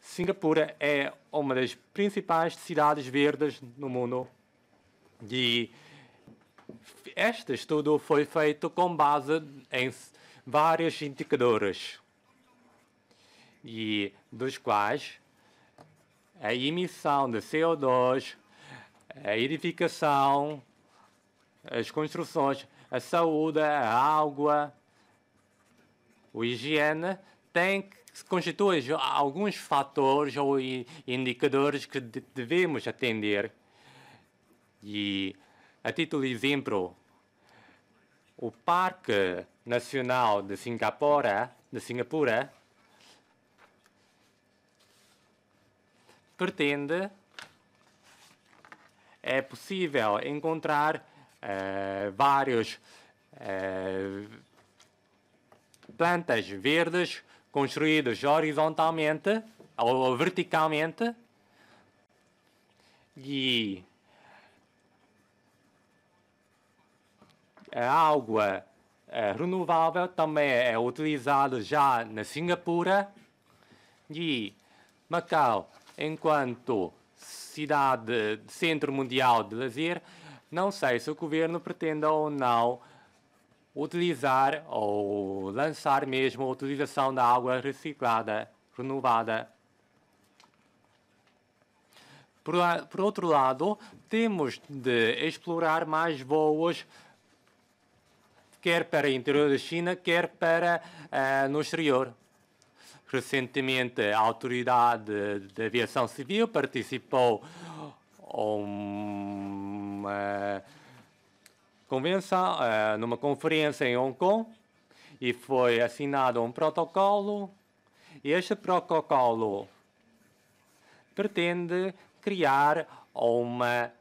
Singapura é uma das principais cidades verdes no mundo. E este estudo foi feito com base em vários indicadores, e dos quais a emissão de CO2 a é edificação, as construções, a saúde, a água, a higiene, tem que constituir alguns fatores ou indicadores que devemos atender. E, a título de exemplo, o Parque Nacional de Singapura, de Singapura pretende é possível encontrar uh, vários eh, plantas verdes construídas horizontalmente ou verticalmente e a água eh, renovável também é, é utilizada já na Singapura e Macau, enquanto cidade, centro mundial de lazer, não sei se o governo pretenda ou não utilizar ou lançar mesmo a utilização da água reciclada, renovada. Por, por outro lado, temos de explorar mais voos, quer para o interior da China, quer para uh, no exterior. Recentemente, a Autoridade de Aviação Civil participou uma convenção, eh, numa conferência em Hong Kong e foi assinado um protocolo. Este protocolo pretende criar uma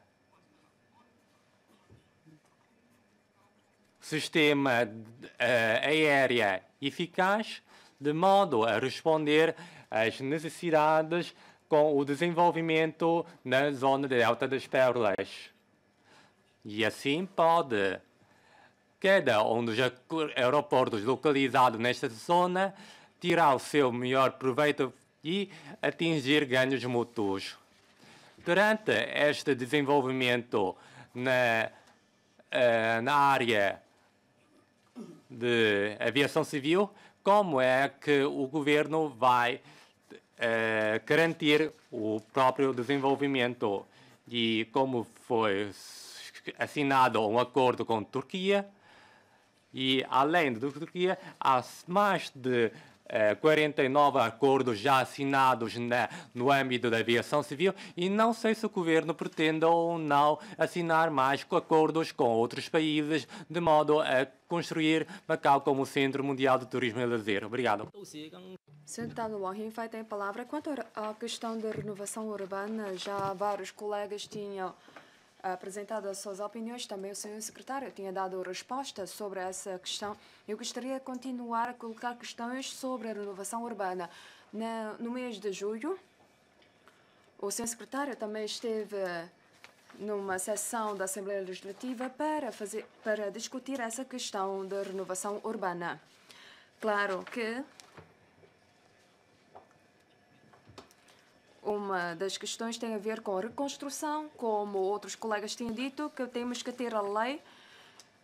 sistema eh, aéreo eficaz de modo a responder às necessidades com o desenvolvimento na zona de Delta das Pérolas. E assim pode cada um dos aeroportos localizados nesta zona tirar o seu melhor proveito e atingir ganhos mútuos. Durante este desenvolvimento na, eh, na área de aviação civil, como é que o governo vai eh, garantir o próprio desenvolvimento e como foi assinado um acordo com a Turquia e além da Turquia há mais de 49 eh, acordos já assinados né, no âmbito da aviação civil e não sei se o governo pretende ou não assinar mais acordos com outros países de modo a construir Macau como centro mundial de turismo e lazer. Obrigado. Sentado Wang Hinfei tem palavra. Quanto à questão da renovação urbana, já vários colegas tinham apresentado as suas opiniões, também o senhor secretário tinha dado resposta sobre essa questão. Eu gostaria de continuar a colocar questões sobre a renovação urbana. No mês de julho, o senhor secretário também esteve numa sessão da Assembleia Legislativa para, fazer, para discutir essa questão da renovação urbana. Claro que Uma das questões tem a ver com a reconstrução, como outros colegas têm dito, que temos que ter a lei,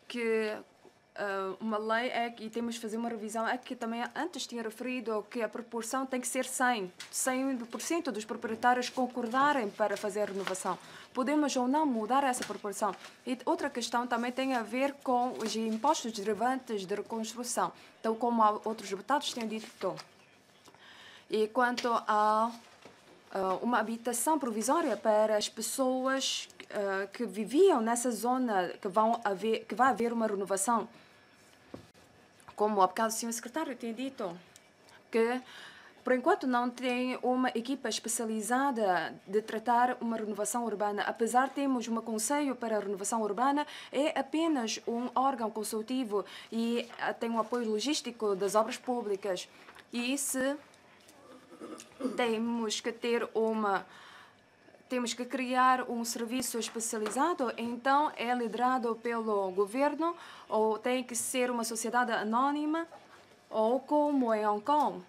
que uh, uma lei é e temos que fazer uma revisão, é que também antes tinha referido que a proporção tem que ser 100, 100% dos proprietários concordarem para fazer a renovação. Podemos ou não mudar essa proporção. E outra questão também tem a ver com os impostos derivantes de reconstrução, então como outros deputados têm dito. E quanto ao ah, uma habitação provisória para as pessoas ah, que viviam nessa zona que, vão haver, que vai haver uma renovação. Como há bocado o senhor secretário tem dito, que por enquanto não tem uma equipa especializada de tratar uma renovação urbana. Apesar de termos um conselho para a renovação urbana, é apenas um órgão consultivo e ah, tem o um apoio logístico das obras públicas. E se temos que ter uma temos que criar um serviço especializado, então é liderado pelo governo ou tem que ser uma sociedade anônima ou como em Hong Kong,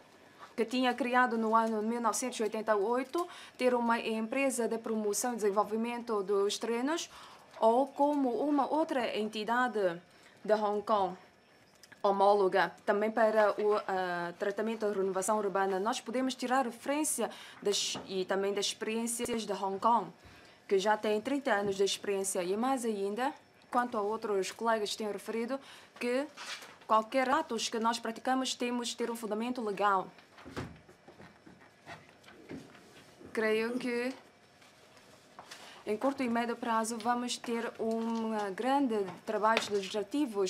que tinha criado no ano 1988 ter uma empresa de promoção e desenvolvimento dos treinos ou como uma outra entidade de Hong Kong homóloga, também para o uh, tratamento da renovação urbana, nós podemos tirar referência das, e também das experiências de Hong Kong, que já tem 30 anos de experiência e mais ainda, quanto a outros colegas têm referido, que qualquer atos que nós praticamos temos de ter um fundamento legal. Creio que em curto e médio prazo vamos ter um ah, grande trabalho legislativo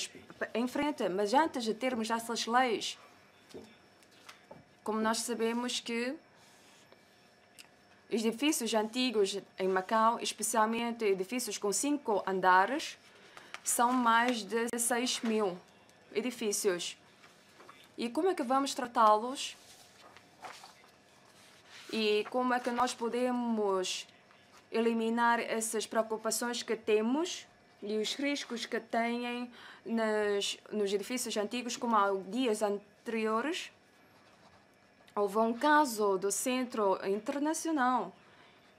em frente, mas antes de termos essas leis, como nós sabemos que os edifícios antigos em Macau, especialmente edifícios com cinco andares, são mais de 6 mil edifícios. E como é que vamos tratá-los? E como é que nós podemos eliminar essas preocupações que temos e os riscos que têm nas, nos edifícios antigos, como há dias anteriores. Houve um caso do Centro Internacional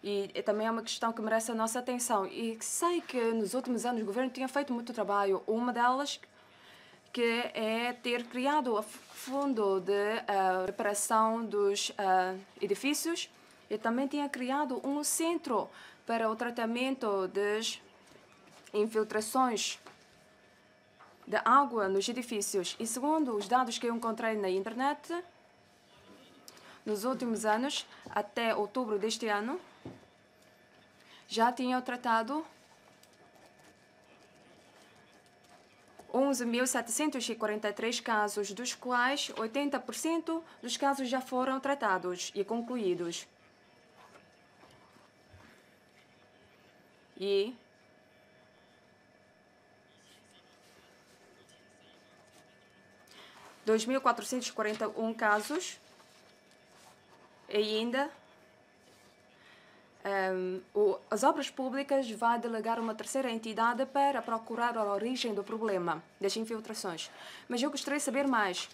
e, e também é uma questão que merece a nossa atenção. E sei que nos últimos anos o governo tinha feito muito trabalho. Uma delas que é ter criado o fundo de uh, reparação dos uh, edifícios e também tinha criado um centro para o tratamento das infiltrações de água nos edifícios. E segundo os dados que eu encontrei na internet, nos últimos anos, até outubro deste ano, já tinham tratado 11.743 casos, dos quais 80% dos casos já foram tratados e concluídos. E dois mil quatrocentos e um casos e ainda um, ehm, o, as obras públicas vai delegar uma terceira entidade para procurar a origem do problema das infiltrações. Mas eu gostaria de saber mais.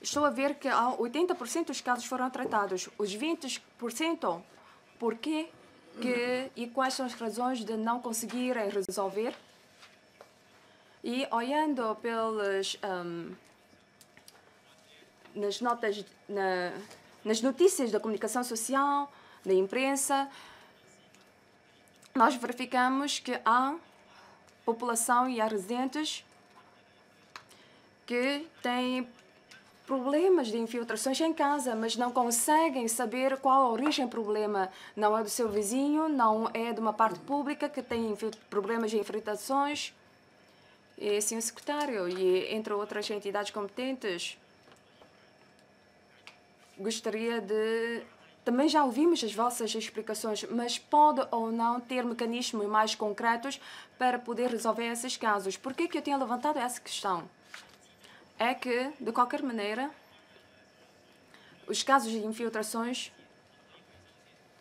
Estou a ver que 80% dos casos foram tratados, os 20% por que que, e quais são as razões de não conseguirem resolver. E olhando pelas um, nas notas, na, nas notícias da comunicação social, da imprensa, nós verificamos que há população e há residentes que têm problemas de infiltrações em casa, mas não conseguem saber qual a origem do problema. Não é do seu vizinho, não é de uma parte pública que tem problemas de infiltrações. E é sim, o secretário, e entre outras entidades competentes, gostaria de também já ouvimos as vossas explicações, mas pode ou não ter mecanismos mais concretos para poder resolver esses casos? Por que, que eu tenho levantado essa questão? é que, de qualquer maneira, os casos de infiltrações,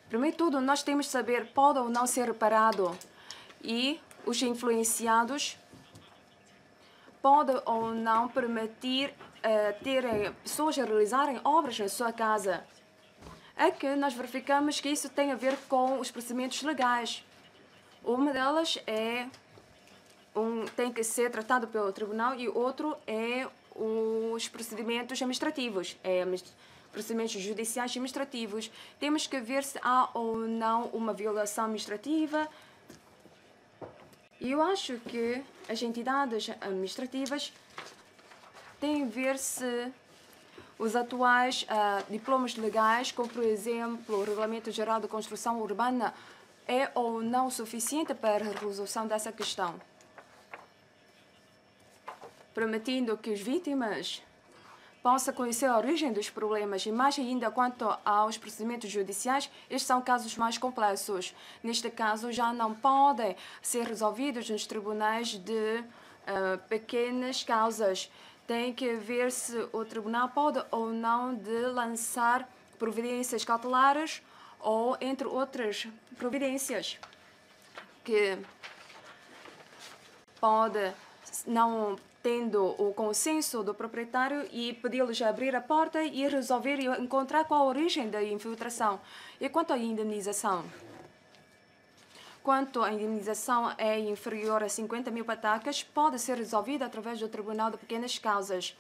primeiro de tudo, nós temos de saber pode ou não ser reparado e os influenciados podem ou não permitir uh, eh, terem eh, pessoas a realizarem obras na sua casa. É que nós verificamos que isso tem a ver com os procedimentos legais. Uma delas é um tem que ser tratado pelo tribunal e outro é os procedimentos administrativos, é, procedimentos judiciais administrativos. Temos que ver se há ou não uma violação administrativa. Eu acho que as entidades administrativas têm que ver se os atuais uh, diplomas legais, como por exemplo o Regulamento Geral de Construção Urbana, é ou não suficiente para a resolução dessa questão permitindo que as vítimas possam conhecer a origem dos problemas e mais ainda quanto aos procedimentos judiciais, estes são casos mais complexos. Neste caso, já não podem ser resolvidos nos tribunais de uh, pequenas causas. Tem que ver se o tribunal pode ou não de lançar providências cautelares ou, entre outras providências, que pode não tendo o consenso do proprietário e pedi-los a abrir a porta e resolver e encontrar qual a origem da infiltração. E quanto à indenização, Quanto à indenização é inferior a 50 mil patacas, pode ser resolvida através do Tribunal de Pequenas Causas.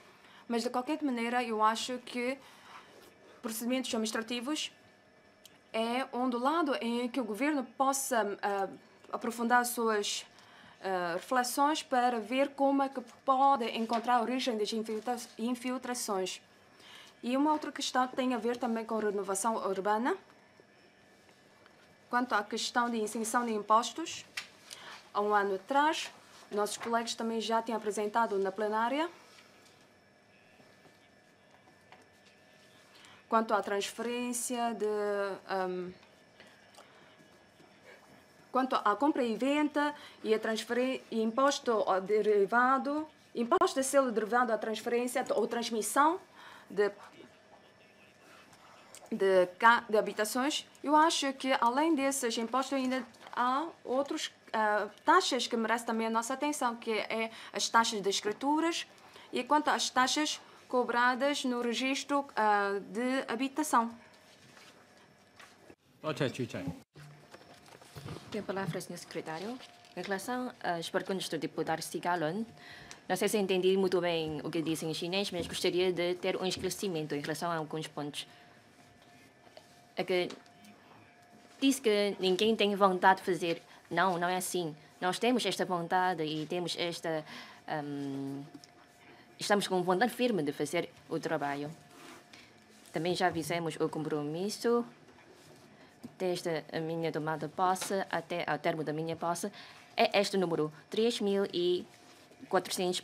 Mas, de qualquer maneira, eu acho que procedimentos administrativos é um do lado em que o governo possa uh, aprofundar suas eh, reflexões para ver como é que pode encontrar a origem das infiltrações. E uma outra questão tem a ver também com renovação urbana, quanto à questão de isenção de impostos. Há um ano atrás, nossos colegas também já tinham apresentado na plenária quanto à transferência de um, ehm, quanto à compra e venda e a transferência imposto derivado, imposto de selo derivado à transferência ou transmissão de, de, de habitações, eu acho que além desses impostos ainda há outras uh, ah, taxas que merecem também a nossa atenção, que é as taxas de escrituras e quanto às taxas cobradas no registro uh, de habitação. 多謝主席。tem palavra, Sr. secretário. Em relação às eh, perguntas do deputado Sigalon, não sei se entendi muito bem o que dizem em chinês mas gostaria de ter um esclarecimento em relação a alguns pontos. É que diz que ninguém tem vontade de fazer. Não, não é assim. Nós temos esta vontade e temos esta. Um, estamos com vontade firme de fazer o trabalho. Também já fizemos o compromisso desde a minha tomada de posse até ao termo da minha posse, é este número, 3.400.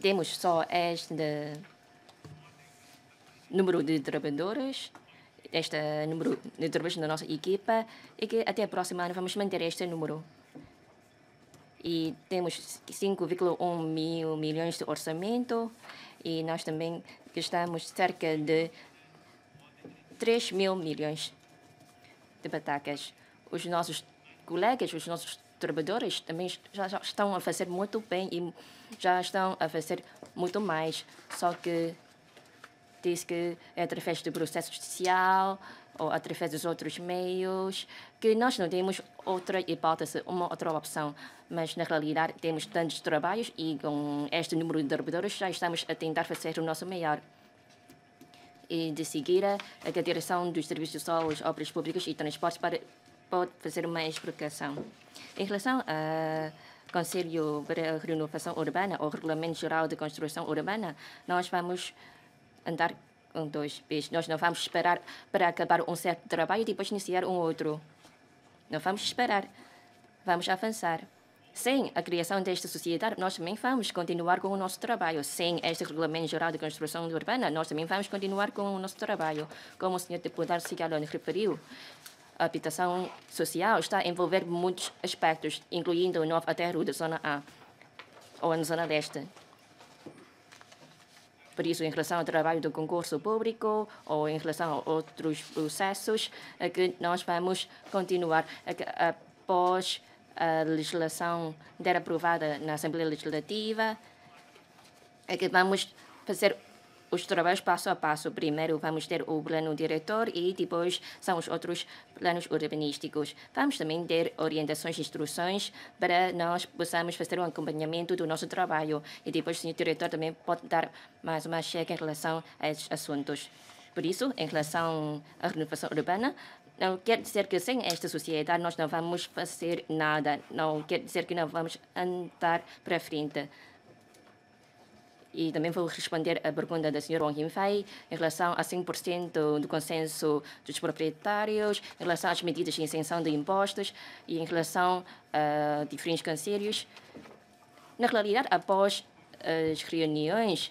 Temos só este número de trabalhadores, este número de trabalhadores da nossa equipa, e que até a próxima ano vamos manter este número. E temos 5,1 mil milhões de orçamento, e nós também gastamos cerca de 3 mil milhões de batacas. Os nossos colegas, os nossos trabalhadores também já, já, estão a fazer muito bem e já estão a fazer muito mais. Só que diz que é através do processo judicial ou através dos outros meios que nós não temos outra hipótese, uma outra opção. Mas, na realidade, temos tantos trabalhos e com este número de trabalhadores já estamos a tentar fazer o nosso melhor e, de seguida, a direção dos serviços de solos, obras públicas e transportes para, pode fazer uma explicação. Em relação ao Conselho para a Renovação Urbana, ou Regulamento Geral de Construção Urbana, nós vamos andar um, dois, pés. Nós não vamos esperar para acabar um certo trabalho e depois iniciar um outro. Não vamos esperar. Vamos avançar. Sem a criação desta sociedade, nós também vamos continuar com o nosso trabalho. Sem este Regulamento Geral de Construção Urbana, nós também vamos continuar com o nosso trabalho. Como o senhor deputado Cigalone referiu, a habitação social está a envolver muitos aspectos, incluindo o novo aterro da Zona A ou na Zona Leste. Por isso, em relação ao trabalho do concurso público ou em relação a outros processos, é que nós vamos continuar é após a legislação der aprovada na Assembleia Legislativa. É que vamos fazer os trabalhos passo a passo. Primeiro vamos ter o plano diretor e depois são os outros planos urbanísticos. Vamos também ter orientações e instruções para nós possamos fazer um acompanhamento do nosso trabalho. E depois o senhor diretor também pode dar mais uma checa em relação a esses assuntos. Por isso, em relação à renovação urbana, não quer dizer que sem esta sociedade nós não vamos fazer nada, não quer dizer que não vamos andar para frente. E também vou responder à pergunta da senhora Wang Yinfei em relação a 5% do consenso dos proprietários, em relação às medidas de isenção de impostos e em relação a diferentes conselhos. Na realidade, após as reuniões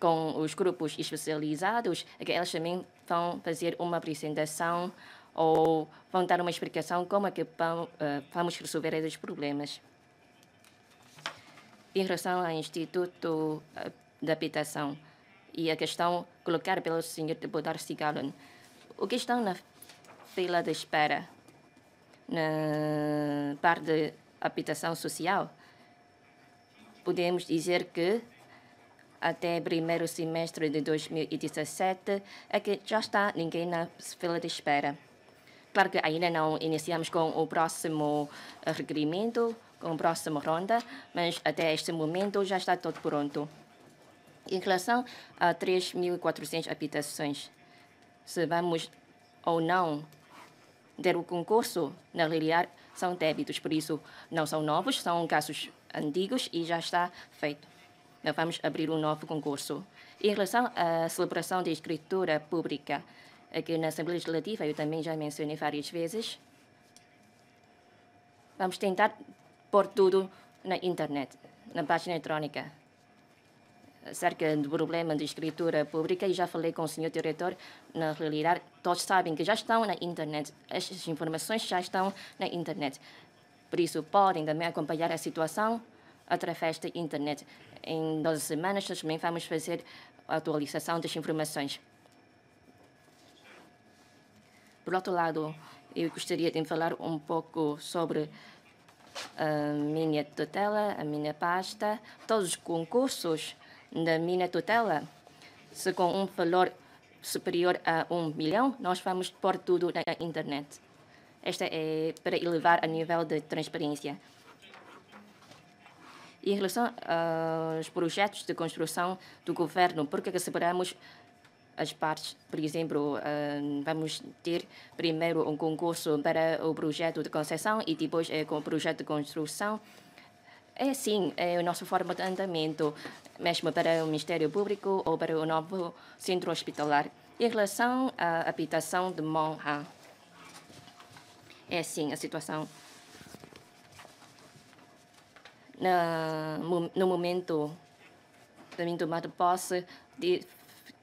com os grupos especializados, é que elas também estão a fazer uma apresentação ou vão dar uma explicação como é que eh, vamos resolver esses problemas. Em relação ao Instituto eh, da Habitação e a questão colocada pelo Sr. Deputado Sigalon, o que estão na fila de espera na parte de habitação social, podemos dizer que até primeiro semestre de 2017, é que já está ninguém na fila de espera. Claro que ainda não iniciamos com o próximo eh, requerimento, com a próxima ronda, mas até este momento já está tudo pronto. Em relação a 3.400 habitações, se vamos ou não ter o concurso, na realidade, são débitos, por isso não são novos, são casos antigos e já está feito. Eh, vamos abrir um novo concurso. Em relação à celebração de escritura pública, aqui na Assembleia Legislativa, eu também já mencionei várias vezes, vamos tentar pôr tudo na internet, na página eletrónica acerca do problema de escritura pública e já falei com o senhor diretor, na realidade, todos sabem que já estão na internet, as informações já estão na internet. Por isso, podem também acompanhar a situação através da internet. Em 12 semanas, também vamos fazer a atualização das informações. Por outro lado, eu gostaria de falar um pouco sobre a minha tutela, a minha pasta, todos os concursos da minha tutela. Se com um valor superior a um milhão, nós vamos pôr tudo na internet. Esta é para elevar a nível de transparência. Em relação ah, aos projetos de construção do governo, por que é separamos as partes? Por exemplo, ah, vamos ter primeiro um concurso para o projeto de concessão e depois é com o projeto de construção. É sim, é a nossa forma de andamento, mesmo para o Ministério Público ou para o novo centro hospitalar. Em relação à habitação de Monha, é sim a situação na, no momento também tomado posse de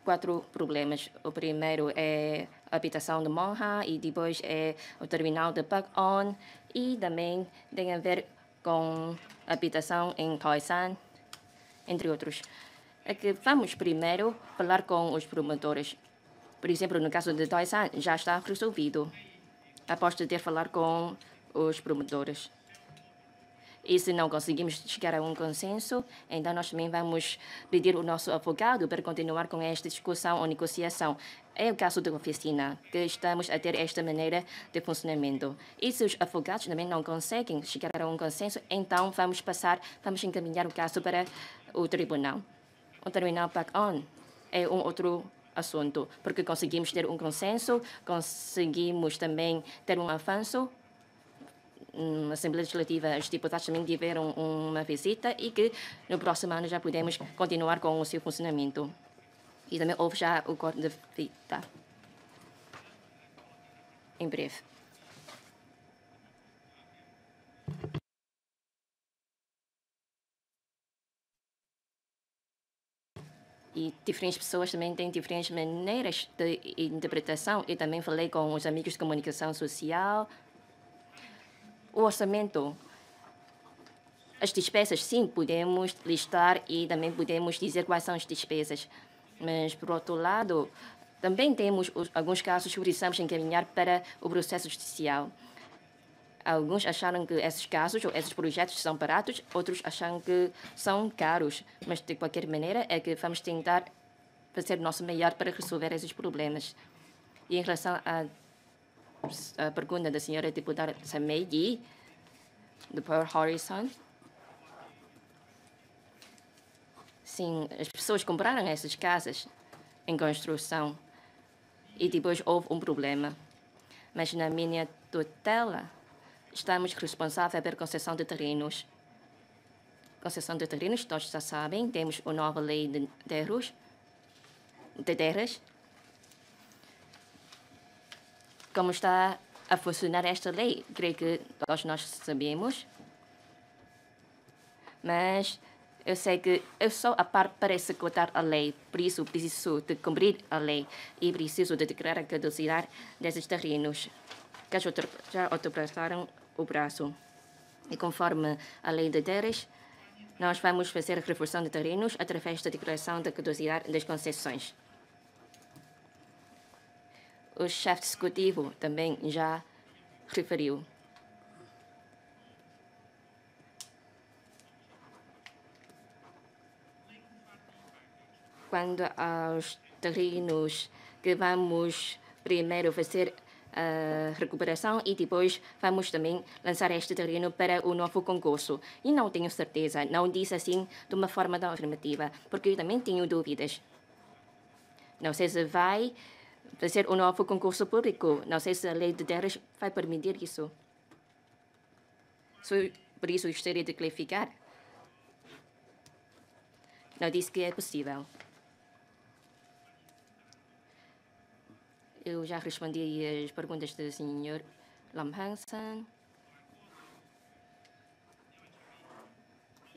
quatro problemas. O primeiro é a habitação de Monha e depois é o terminal de Pak-on e também tem a ver com a habitação em Khoisan, entre outros. É que vamos primeiro falar com os promotores. Por exemplo, no caso de Toysan, já está resolvido após ter falar com os promotores. E se não conseguimos chegar a um consenso, então nós também vamos pedir o nosso advogado para continuar com esta discussão ou negociação. É o caso da oficina, que estamos a ter esta maneira de funcionamento. E se os advogados também não conseguem chegar a um consenso, então vamos passar, vamos encaminhar o caso para o tribunal. O tribunal PAC-ON é um outro assunto, porque conseguimos ter um consenso, conseguimos também ter um avanço na Assembleia Legislativa os deputados também tiveram uma visita e que no próximo ano já podemos continuar com o seu funcionamento. E também houve já o corte de fita. Em breve. e diferentes pessoas também têm diferentes maneiras de interpretação. Eu também falei com os amigos de comunicação social, o orçamento. As despesas, sim, podemos listar e também podemos dizer quais são as despesas. Mas, por outro lado, também temos alguns casos que precisamos encaminhar para o processo judicial. Alguns acharam que esses casos ou esses projetos são baratos, outros acham que são caros. Mas, de qualquer maneira, é que vamos tentar fazer o nosso melhor para resolver esses problemas. E em relação a a pergunta da senhora deputada Samedi, do Power Horizon. Sim, as pessoas compraram essas casas em construção e depois houve um problema. Mas na minha tutela, estamos responsáveis pela concessão de terrenos. Concessão de terrenos, todos já sabem, temos a nova lei de terras, de terras como está a funcionar esta lei, creio que todos nós sabemos. Mas eu sei que eu sou a par para executar a lei, por isso preciso de cumprir a lei e preciso de declarar a caducidade desses terrenos que já ultrapassaram o braço. E conforme a lei de terras, nós vamos fazer a reforção de terrenos através da declaração da caducidade das concessões o chefe executivo também já referiu. Quando aos terrenos que vamos primeiro fazer a eh, recuperação e depois vamos também lançar este terreno para o novo concurso. E não tenho certeza, não disse assim de uma forma tão afirmativa, porque eu também tenho dúvidas. Não sei se vai fazer um novo concurso público. Não sei se a lei de terras vai permitir isso. Por isso, gostaria de clarificar. Não disse que é possível. Eu já respondi as perguntas do Sr. Lam Hansen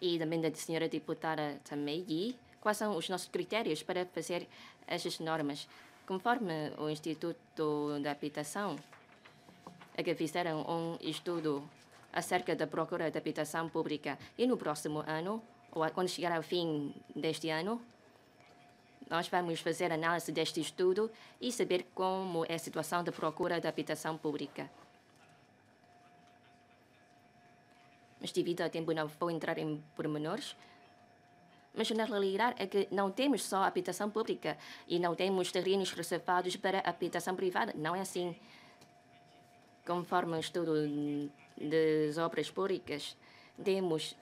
e também da Sra. Deputada também. Quais são os nossos critérios para fazer estas normas? Conforme o Instituto da Habitação, é fizeram um estudo acerca da procura de habitação pública e no próximo ano, ou quando chegar ao fim deste ano, nós vamos fazer análise deste estudo e saber como é a situação da procura da habitação pública. Mas devido ao tempo não vou entrar em pormenores, mas, na realidade, é que não temos só habitação pública e não temos terrenos reservados para habitação privada. Não é assim. Conforme o estudo das obras públicas, temos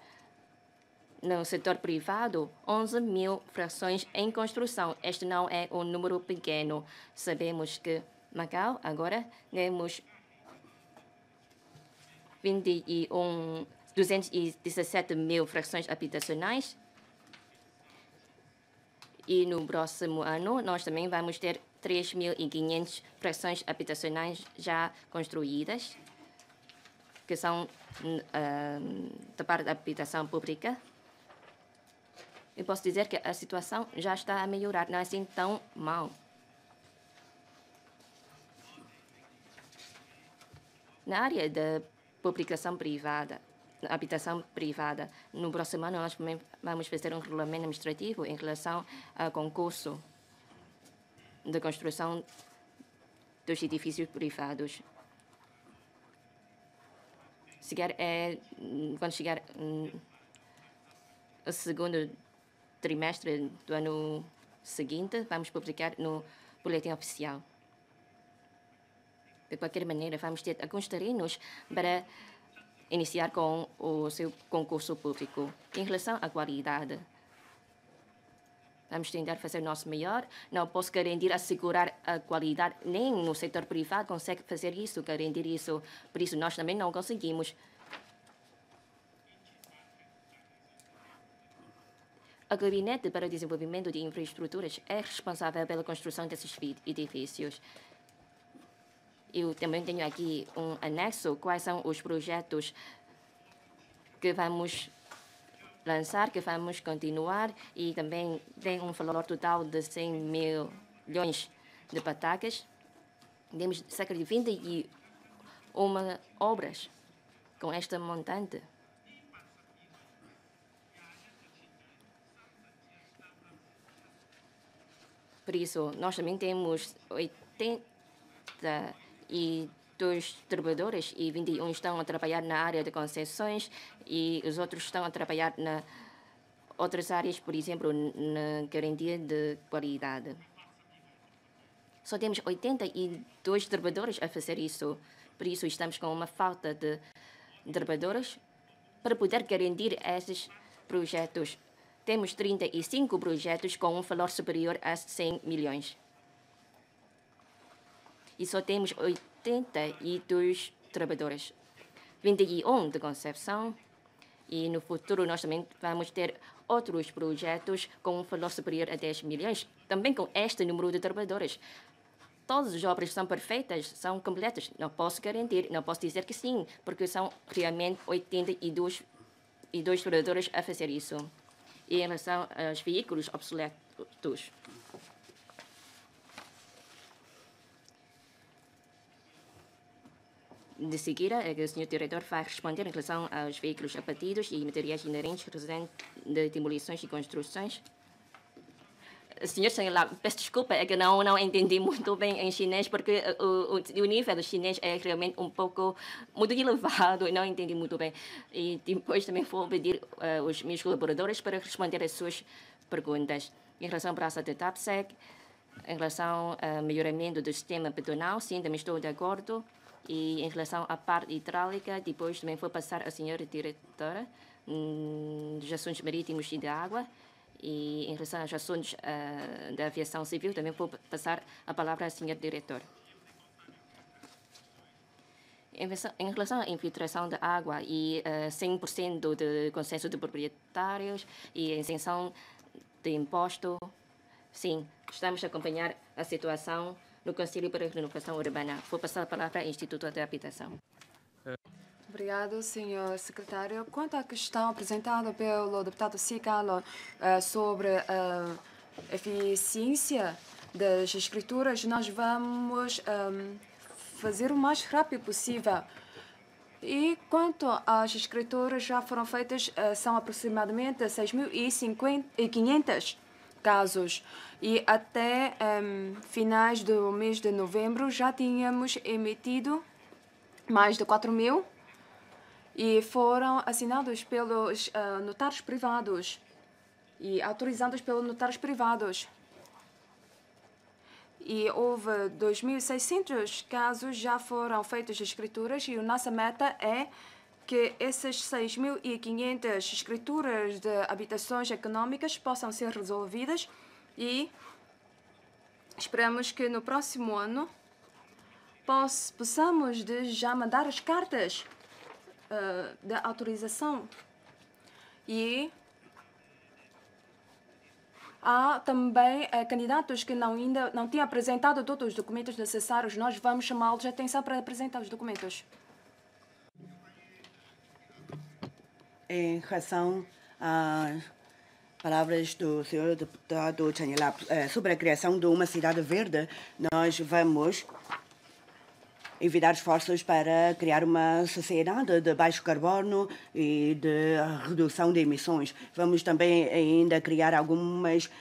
no setor privado 11 mil frações em construção. Este não é um número pequeno. Sabemos que Macau agora temos 21, 217 mil frações habitacionais e no próximo ano, nós também vamos ter 3.500 pressões habitacionais já construídas, que são uh, da parte da habitação pública. Eu posso dizer que a situação já está a melhorar, não é assim tão mal. Na área da publicação privada, habitação privada. No próximo ano, nós vamos fazer um regulamento administrativo em relação ao concurso de construção dos edifícios privados. Chegar é, quando chegar hum, o segundo trimestre do ano seguinte, vamos publicar no boletim oficial. De qualquer maneira, vamos ter alguns terrenos para iniciar com o seu concurso público. Em relação à qualidade, vamos tentar fazer o nosso melhor. Não posso garantir assegurar a qualidade, nem no setor privado consegue fazer isso, garantir isso. Por isso, nós também não conseguimos. O Gabinete para o Desenvolvimento de Infraestruturas é responsável pela construção desses edifícios. Eu também tenho aqui um anexo, quais são os projetos que vamos lançar, que vamos continuar, e também tem um valor total de 100 mil milhões de patacas. Temos cerca de 21 obras com esta montante. Por isso, nós também temos 80 e dos trabalhadores e 21 estão a trabalhar na área de concessões e os outros estão a trabalhar na outras áreas, por exemplo, na garantia de qualidade. Só temos 82 trabalhadores a fazer isso. Por isso, estamos com uma falta de trabalhadores para poder garantir esses projetos. Temos 35 projetos com um valor superior a 100 milhões e só temos 82 trabalhadores. 21 de concepção e no futuro nós também vamos ter outros projetos com um valor superior a 10 milhões, também com este número de trabalhadores. Todas as obras são perfeitas, são completas. Não posso garantir, não posso dizer que sim, porque são realmente 82 e dois trabalhadores a fazer isso. E em relação aos veículos obsoletos, De seguida, é o senhor diretor vai responder em relação aos veículos abatidos e materiais inerentes de demolições e construções. Senhor Senhor, peço desculpa, é que não, não entendi muito bem em chinês, porque eh, o, o, o nível do chinês é realmente um pouco muito elevado e não entendi muito bem. E depois também vou pedir uh, os meus colaboradores para responder as suas perguntas. Em relação à praça de TAPSEC, em relação ao melhoramento do sistema pedonal, sim, também estou de acordo. E em relação à parte hidráulica, depois também vou passar a senhora diretora hum, dos assuntos marítimos e de água. E em relação aos assuntos uh, da aviação civil, também vou passar a palavra à senhora diretora. Em relação à infiltração da água e uh, ah, 100% de consenso de proprietários e isenção de imposto, sim, estamos a acompanhar a situação no Conselho para a Renovação Urbana. Vou passar a palavra ao Instituto de Habitação. Obrigado, senhor secretário. Quanto à questão apresentada pelo deputado Cicalo eh, sobre a eh, eficiência das escrituras, nós vamos ehm, fazer o mais rápido possível. E quanto às escrituras já foram feitas, eh, são aproximadamente 6.500 casos. E até um, ehm, finais do mês de novembro já tínhamos emitido mais de 4 mil e foram assinados pelos uh, notários privados e autorizados pelos notários privados. E houve 2.600 casos já foram feitos escrituras e a nossa meta é que essas 6.500 escrituras de habitações econômicas possam ser resolvidas e esperamos que no próximo ano possamos de já mandar as cartas uh, autorização e há também uh, candidatos que não ainda não têm apresentado todos os documentos necessários. Nós vamos chamá-los de atenção para apresentar os documentos. em relação às palavras do senhor deputado Chanilap eh, sobre a criação de uma cidade verde, nós vamos evitar esforços para criar uma sociedade de baixo carbono e de redução de emissões. Vamos também ainda criar algumas, uh,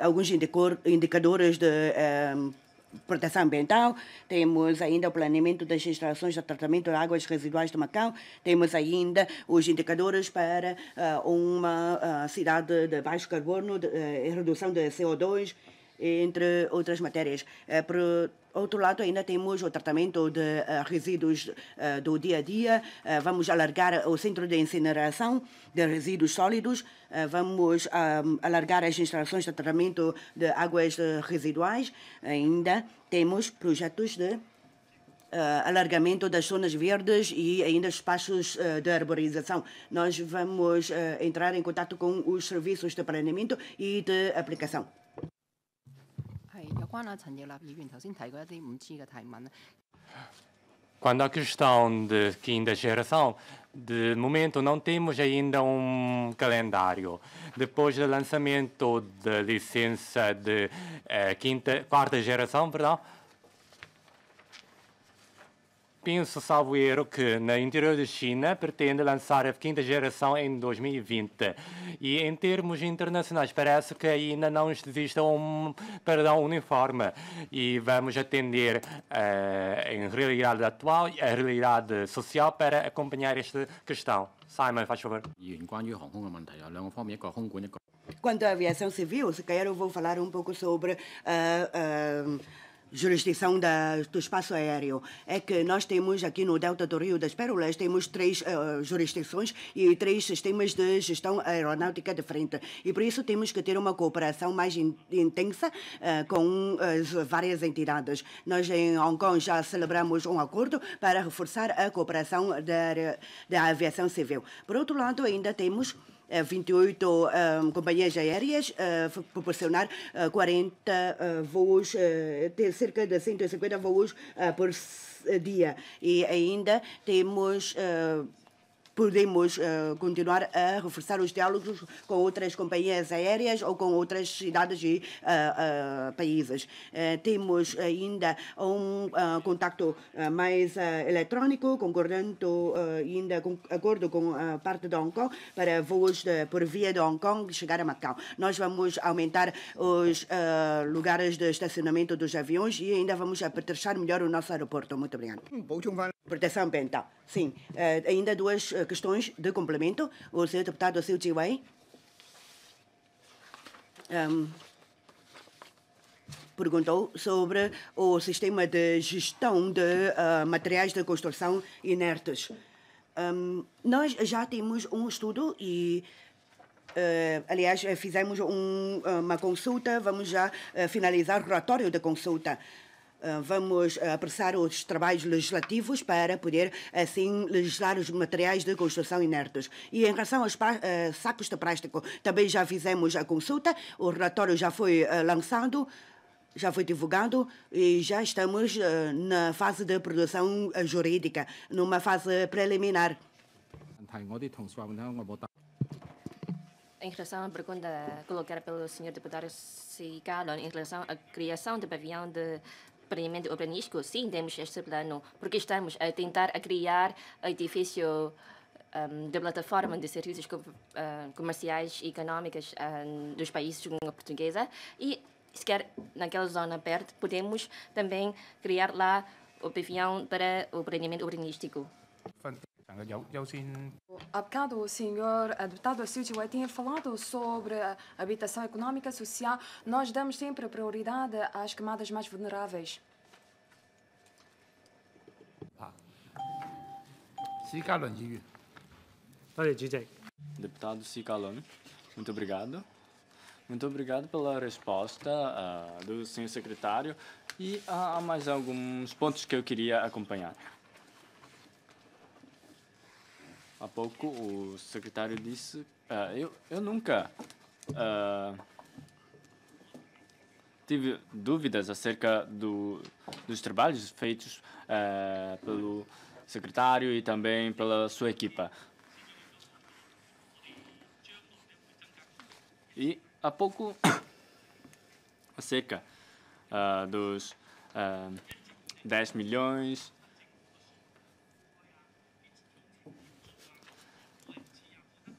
alguns indicadores de uh, proteção ambiental, temos ainda o planeamento das instalações de tratamento de águas residuais do Macau, temos ainda os indicadores para uh, uma uh, cidade de baixo carbono, eh, e uh, redução de CO2, entre outras matérias. Eh, outro lado, ainda temos o tratamento de uh, resíduos uh, do dia a dia. Uh, vamos alargar o centro de incineração de resíduos sólidos. vamos ah, alargar as instalações de tratamento de águas residuais. Ainda temos projetos de Uh, alargamento das zonas verdes e ainda espaços uh, de arborização. Nós vamos uh, entrar em contato com os serviços de planeamento e de aplicação. Quando G a questão de quinta geração, de momento não temos ainda um calendário. Depois do lançamento da licença de eh, quinta, quarta geração, perdão, Penso, salvo erro, que no interior da China pretende lançar a quinta geração em 2020. E em termos internacionais, parece que ainda não existe um padrão uniforme. E vamos atender, uh, em realidade atual, a realidade social para acompanhar esta questão. Simon, faz favor. É é quanto à aviação civil, se calhar eu vou falar um pouco sobre. Uh, uh, jurisdição da, do espaço aéreo. É que nós temos aqui no Delta do Rio das Pérolas, temos três uh, jurisdições e três sistemas de gestão aeronáutica diferente. E por isso temos que ter uma cooperação mais in, intensa uh, com as várias entidades. Nós em Hong Kong já celebramos um acordo para reforçar a cooperação da, da aviação civil. Por outro lado, ainda temos 28 um, ah, companhias aéreas uh, proporcionar uh, 40 uh, voos, ah, ter cerca de 150 voos por dia. E ainda temos podemos uh, continuar a reforçar os diálogos com outras companhias aéreas ou com outras cidades e uh, uh, países. temos ainda um contacto mais eletrónico, concordando ainda com acordo com a parte de Hong Kong para voos de, por via de Hong Kong chegar a Macau. Nós vamos aumentar os lugares de estacionamento dos aviões e ainda vamos apetrechar melhor o nosso aeroporto. Muito obrigada. Hum, Proteção ambiental. Sim, ainda duas eh, questões de complemento. O senhor deputado Sil Jiwei um, ehm, perguntou sobre o sistema de gestão de uh, materiais de construção inertes. Um, ehm, nós já temos um estudo e Uh, aliás, fizemos um, uma consulta, vamos já uh, finalizar o relatório da consulta. Ah, vamos ah, apressar os trabalhos legislativos para poder, assim, legislar os materiais de construção inertes. E em relação aos ah, sacos de plástico, também já fizemos a consulta, o relatório já foi lançado já foi divulgado e já estamos na fase de produção jurídica, numa fase preliminar. Em relação à pergunta colocada pelo Sr. Deputado Cigalon, em relação à criação de pavilhão de planeamento urbanístico, sim, temos este plano, porque estamos a tentar a criar edifício um, de plataforma de serviços co uh, comerciais e econômicos uh, hum, dos países de língua portuguesa e sequer naquela zona perto podemos também criar lá o pavilhão para o planeamento urbanístico. Há bocado o senhor deputado Assílio Ué tinha falado sobre a habitação económica social. Nós damos sempre prioridade às camadas mais vulneráveis. Ah. Deputado Cicalone, muito obrigado. Muito obrigado pela resposta uh, do senhor secretário. E há mais alguns pontos que eu queria acompanhar há pouco, o secretário disse. Uh, eu, eu nunca uh, tive dúvidas acerca do, dos trabalhos feitos uh, pelo secretário e também pela sua equipa. E há pouco, acerca dos 10 milhões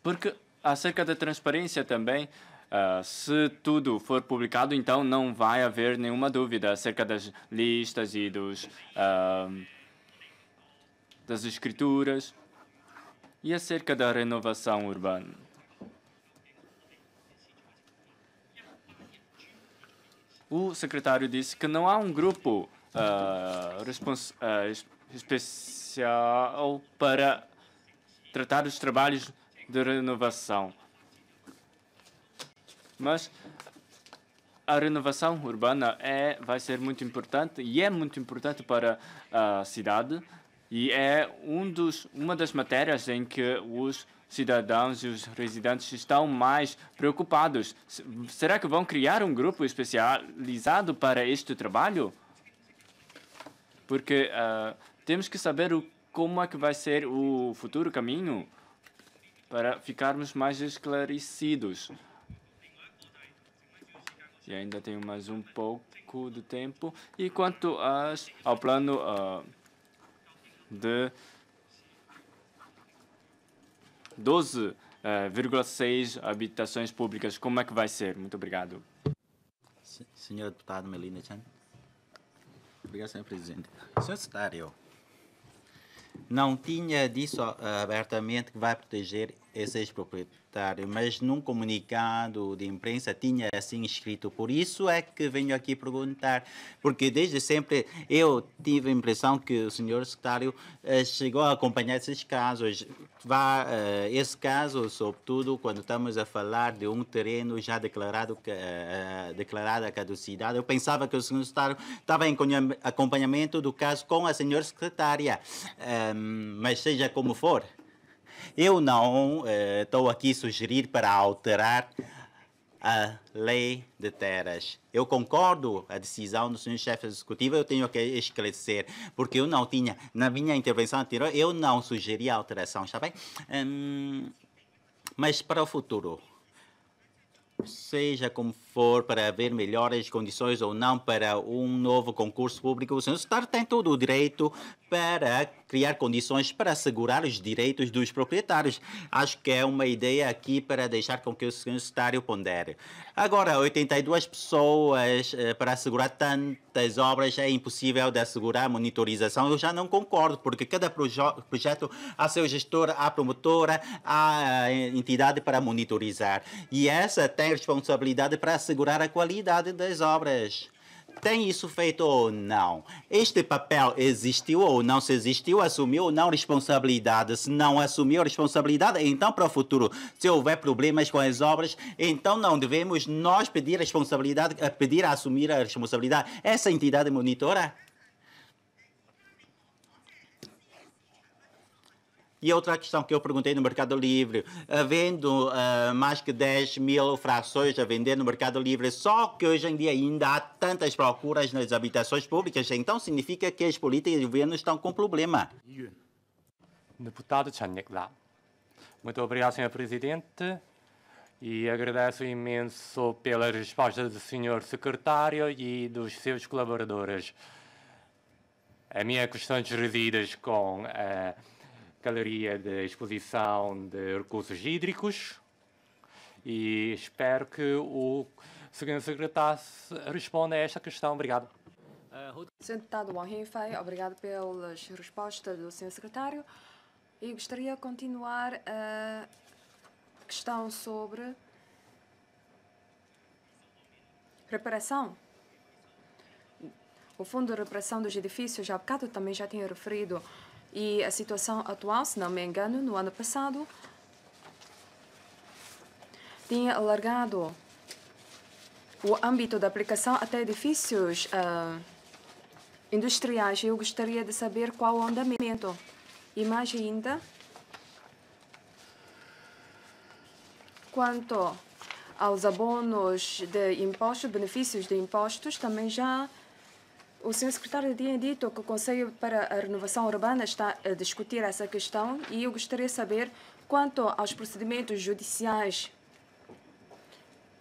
Porque acerca da transparência também, Uh, se tudo for publicado, então não vai haver nenhuma dúvida acerca das listas e dos, uh, das escrituras e acerca da renovação urbana. O secretário disse que não há um grupo uh, especial para tratar os trabalhos de renovação. Mas a renovação urbana é, vai ser muito importante e é muito importante para a cidade e é um dos, uma das matérias em que os cidadãos e os residentes estão mais preocupados. Será que vão criar um grupo especializado para este trabalho? Porque uh, temos que saber o, como é que vai ser o futuro caminho para ficarmos mais esclarecidos. E ainda tenho mais um pouco de tempo. E quanto às, ao plano uh, de 12,6 uh, ah, habitações públicas, como é que vai ser? Muito obrigado. Senhor deputado Melina Chan. Obrigado, senhor presidente. Senhor secretário, não tinha disso ah, abertamente que vai proteger esse ex-proprietário, mas num comunicado de imprensa tinha assim escrito. Por isso é que venho aqui perguntar, porque desde sempre eu tive a impressão que o senhor secretário eh, chegou a acompanhar esses casos. Vá, eh, esse caso, sobretudo, quando estamos a falar de um terreno já declarado eh, declarada a caducidade, eu pensava que o senhor secretário estava em acompanhamento do caso com a senhora secretária, ehm, mas seja como for. Eu não eh, estou aqui aqui sugerir para alterar a lei de terras. Eu concordo a decisão do senhor chefe executivo, eu tenho que esclarecer, porque eu não tinha, na minha intervenção anterior, eu não sugeri a alteração, está bem? Hum, mas para o futuro, seja como for para ver melhores condições ou não para um novo concurso público, o senhor Estado tem todo o direito para criar condições para assegurar os direitos dos proprietários. Acho que é uma ideia aqui para deixar com que o senhor secretário pondere. Agora, 82 pessoas eh, para assegurar tantas obras é impossível de assegurar a monitorização. Eu já não concordo, porque cada proje projeto há seu gestor, há promotora, há eh, entidade para monitorizar. E essa tem responsabilidade para assegurar a qualidade das obras. Tem isso feito ou não? Este papel existiu ou não se existiu? Assumiu ou não responsabilidade? Se não assumiu a responsabilidade, então para o futuro, se houver problemas com as obras, então não devemos nós pedir responsabilidade, pedir a assumir a responsabilidade. Essa entidade monitora? E outra questão que eu perguntei no Mercado Livre, havendo eh, uh, eh, mais que 10 mil frações a vender no Mercado Livre, só que hoje em dia ainda há tantas procuras nas habitações públicas, então significa que as políticas do governo estão com problema. Deputado Chan muito obrigado, Sr. Presidente, e agradeço imenso pela resposta do Sr. Secretário e dos seus colaboradores. A minha questão reside é com... Uh, galeria de exposição de recursos hídricos e espero que o Sr. Secretário responda a esta questão. Obrigado. Sr. Deputado Wang Hinfei, obrigado pelas respostas do Sr. Secretário e gostaria de continuar a questão sobre reparação. O Fundo de Reparação dos Edifícios, já há bocado também já tinha referido e a situação atual, se não me engano, no ano passado, tinha alargado o âmbito da aplicação até edifícios uh, industriais. Eu gostaria de saber qual o andamento. E mais ainda, quanto aos abonos de impostos, benefícios de impostos, também já o Sr. Secretário tinha dito que o Conselho para a Renovação Urbana está a discutir essa questão e eu gostaria de saber quanto aos procedimentos judiciais.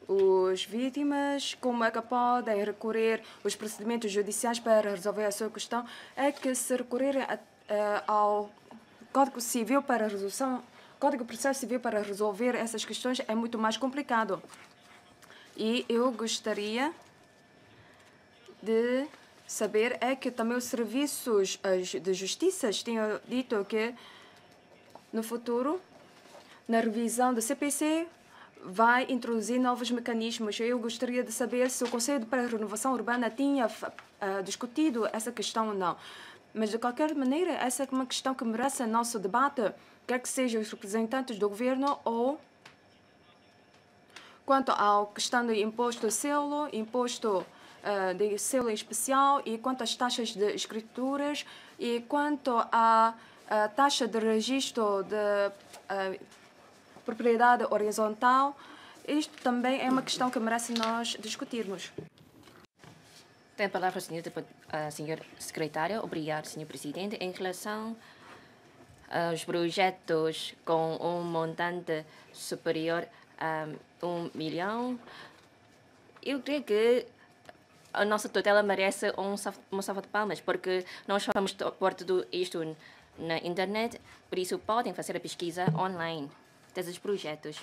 Os vítimas, como é que podem recorrer os procedimentos judiciais para resolver a sua questão? É que se recorrerem ao Código Civil para resolução, Código Processo Civil para resolver essas questões é muito mais complicado. E eu gostaria de saber é que também os serviços de justiça tinham dito que no futuro, na revisão do CPC, vai introduzir novos mecanismos. Eu gostaria de saber se o Conselho para a Renovação Urbana tinha uh, discutido essa questão ou não. Mas, de qualquer maneira, essa é uma questão que merece nosso debate, quer que sejam os representantes do governo ou. Quanto à questão do imposto selo, imposto ah, de selo especial e quanto às taxas de escrituras e quanto à ah, taxa de registro de ah, propriedade horizontal. Isto também é uma questão que merece nós discutirmos. Tem a palavra, senhor, senhor secretário. Obrigado, senhor presidente. Em relação aos projetos com um montante superior a um milhão, eu creio que a nossa tutela merece um, uma salva de palmas, porque nós falamos por tudo isto na internet, por isso podem fazer a pesquisa online desses projetos.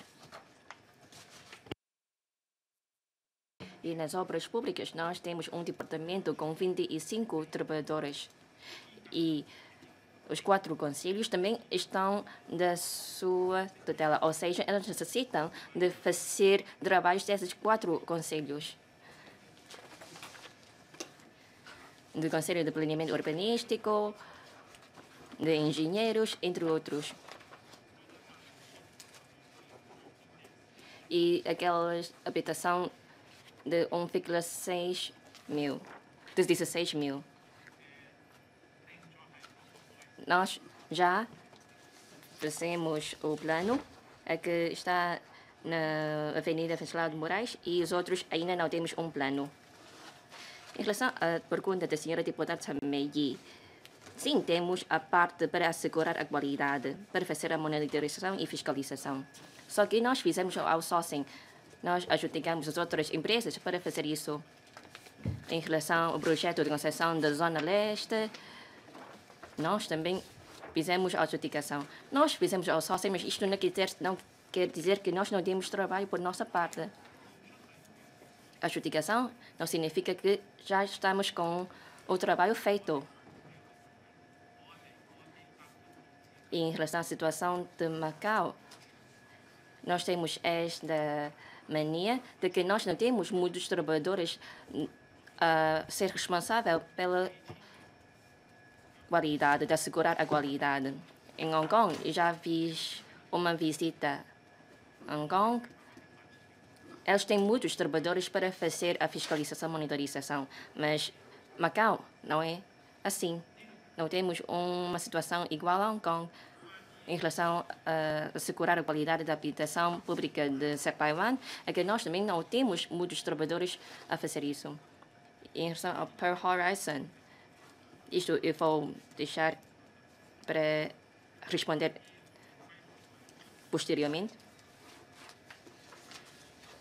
E nas obras públicas, nós temos um departamento com 25 trabalhadores. E os quatro conselhos também estão da sua tutela, ou seja, elas necessitam de fazer trabalhos desses quatro conselhos. do Conselho de Planeamento Urbanístico, de engenheiros, entre outros. E aquela habitação de 1,6 mil, de 16 mil. Nós já fizemos o plano é que está na Avenida Francisco de Moraes e os outros ainda não temos um plano em relação à pergunta da senhora deputada Samegi, sim, temos a parte para assegurar a qualidade, para fazer a monitorização e fiscalização. Só que nós fizemos o outsourcing, nós ajudamos as outras empresas para fazer isso. Em relação ao projeto de concessão da Zona Leste, nós também fizemos a adjudicação. Nós fizemos ao outsourcing, mas isto não quer dizer que nós não demos trabalho por nossa parte a adjudicação não significa que já estamos com o trabalho feito. Em relação à situação de Macau, nós temos esta mania de que nós não temos muitos trabalhadores a ah, ser responsável pela qualidade, de assegurar a qualidade. Em Hong Kong, já fiz uma visita a Hong Kong eles têm muitos trabalhadores para fazer a fiscalização, monitorização, mas Macau não é assim. Não temos uma situação igual a Hong Kong em relação a assegurar a qualidade da habitação pública de Sepaiwan, é que nós também não temos muitos trabalhadores a fazer isso. Em relação ao Pearl Horizon, isto eu vou deixar para responder posteriormente.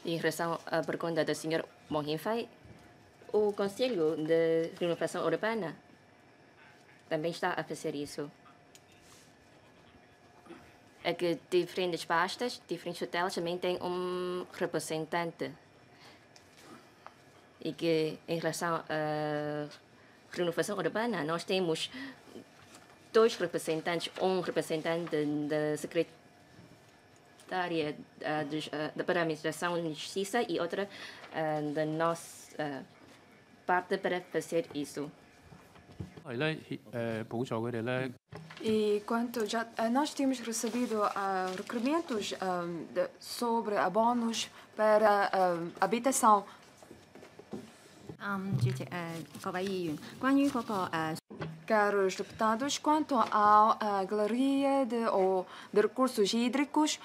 Em relação à pergunta do Sr. Wang o Conselho de Renovação Urbana também está a fazer isso. É que diferentes pastas, diferentes hotéis também têm um representante. E que em relação à renovação urbana, nós temos dois representantes, um representante da secretaria da área uh, para a administração de justiça e outra da nossa parte para fazer isso. Eh, é- e quanto já eh, nós temos recebido uh, requerimentos um, ah, de, sobre abonos para uh, habitação. Eh, Caros deputados, quanto à galeria de, ou, de recursos hídricos,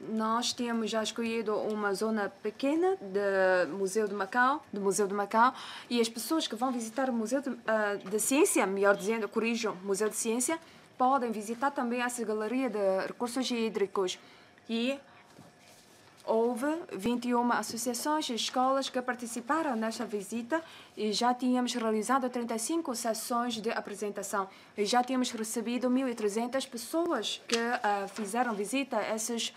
nós tínhamos já escolhido uma zona pequena do Museu de Macau, do Museu de Macau, e as pessoas que vão visitar o Museu de, uh, de Ciência, melhor dizendo, corrijam, Museu de Ciência, podem visitar também essa galeria de recursos hídricos. E houve 21 associações e escolas que participaram nesta visita e já tínhamos realizado 35 sessões de apresentação e já tínhamos recebido 1.300 pessoas que uh, fizeram visita a essas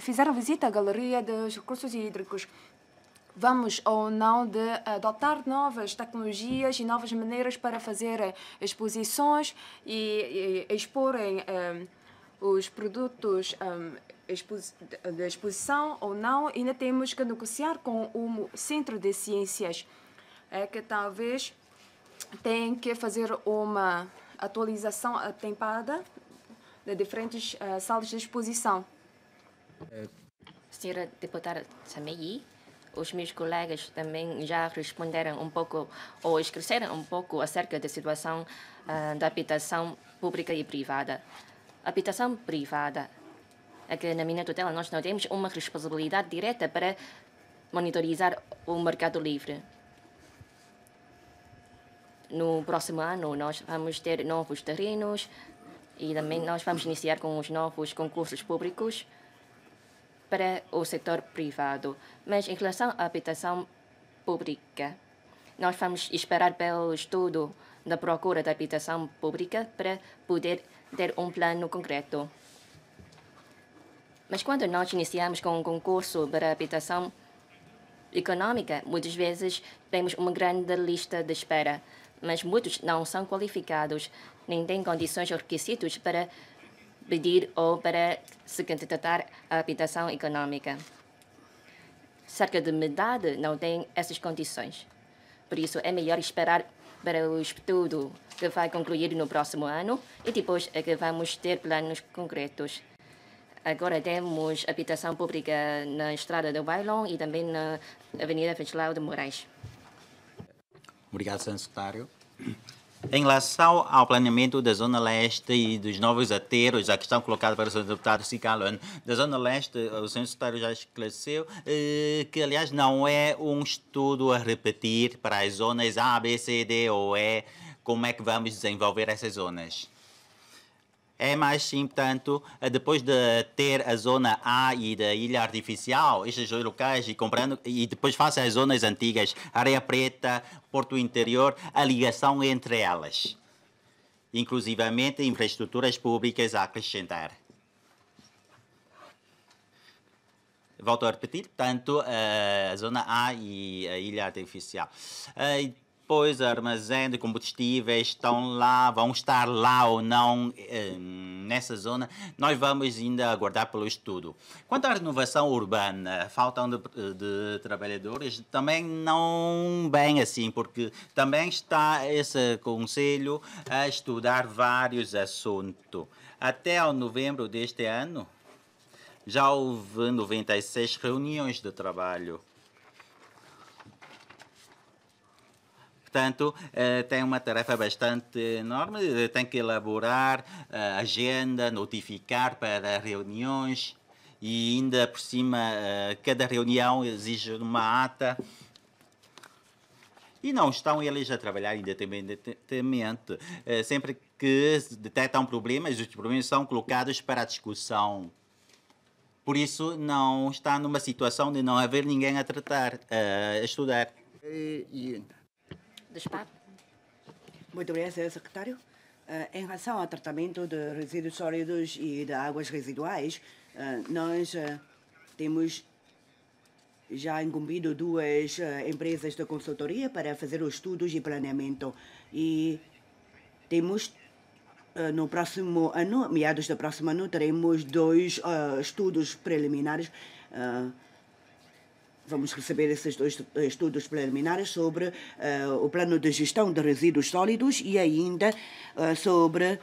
fizeram visita à galeria dos recursos hídricos. Vamos ou não de adotar novas tecnologias e novas maneiras para fazer exposições e, e exporem um, os produtos um, da exposição ou não, ainda temos que negociar com o Centro de Ciências, é que talvez tem que fazer uma atualização atempada de diferentes uh, salas de exposição. Eh, senhora deputada Samei, os meus colegas também já responderam um pouco ou esclareceram um pouco acerca da situação uh, da habitação pública e privada. A habitação privada, que na minha tutela nós não temos uma responsabilidade direta para monitorizar o mercado livre. No próximo ano nós vamos ter novos terrenos e também nós vamos iniciar com os novos concursos públicos para o setor privado. Mas em relação à habitação pública, nós vamos esperar pelo estudo da procura da habitação pública para poder ter um plano concreto. Mas quando nós iniciamos com um concurso para habitação econômica, muitas vezes temos uma grande lista de espera, mas muitos não são qualificados, nem têm condições ou requisitos para pedir ou para se candidatar à habitação econômica. Cerca de metade não tem essas condições. Por isso, é melhor esperar para o estudo que vai concluir no próximo ano e depois é que vamos ter planos concretos. Agora temos habitação pública na Estrada do Bailon e também na Avenida Vegetal de Moraes. Obrigado, Sr. Secretário. Em relação ao planeamento da Zona Leste e dos novos aterros, a questão colocada para o senhor deputado Cicalano, da Zona Leste, o senhor secretário já esclareceu eh, que, aliás, não é um estudo a repetir para as zonas A, B, C, D ou E, como é que vamos desenvolver essas zonas. É, mais sim, portanto, eh, depois de ter a zona A e da ilha artificial, estes dois locais, e, comprando, e depois face às zonas antigas, Areia Preta, Porto Interior, a ligação entre elas, inclusivamente infraestruturas públicas a acrescentar. Volto a repetir, portanto, eh, a zona A e a ilha artificial. Eh, Pois, armazém de combustíveis estão lá, vão estar lá ou não eh, nessa zona. Nós vamos ainda aguardar pelo estudo. Quanto à renovação urbana, faltam de, de trabalhadores também não bem assim, porque também está esse conselho a estudar vários assuntos. Até ao novembro deste ano, já houve 96 reuniões de trabalho. portanto, eh, tem uma tarefa bastante enorme, eh, tem que elaborar eh, agenda, notificar para reuniões e ainda por cima cada reunião exige uma ata e não estão eles a trabalhar independentemente. Sempre que detectam problemas, os problemas são colocados para a discussão. Por isso, não está numa situação de não haver ninguém a tratar, a estudar. E, e muito obrigada, secretário. Uh, em relação ao tratamento de resíduos sólidos e de águas residuais, uh, nós uh, temos já incumbido duas empresas de consultoria para fazer os estudos e planeamento. E temos no próximo ano, meados do próximo ano, teremos dois estudos preliminares Vamos receber esses dois estudos preliminares sobre uh, o plano de gestão de resíduos sólidos e ainda uh, sobre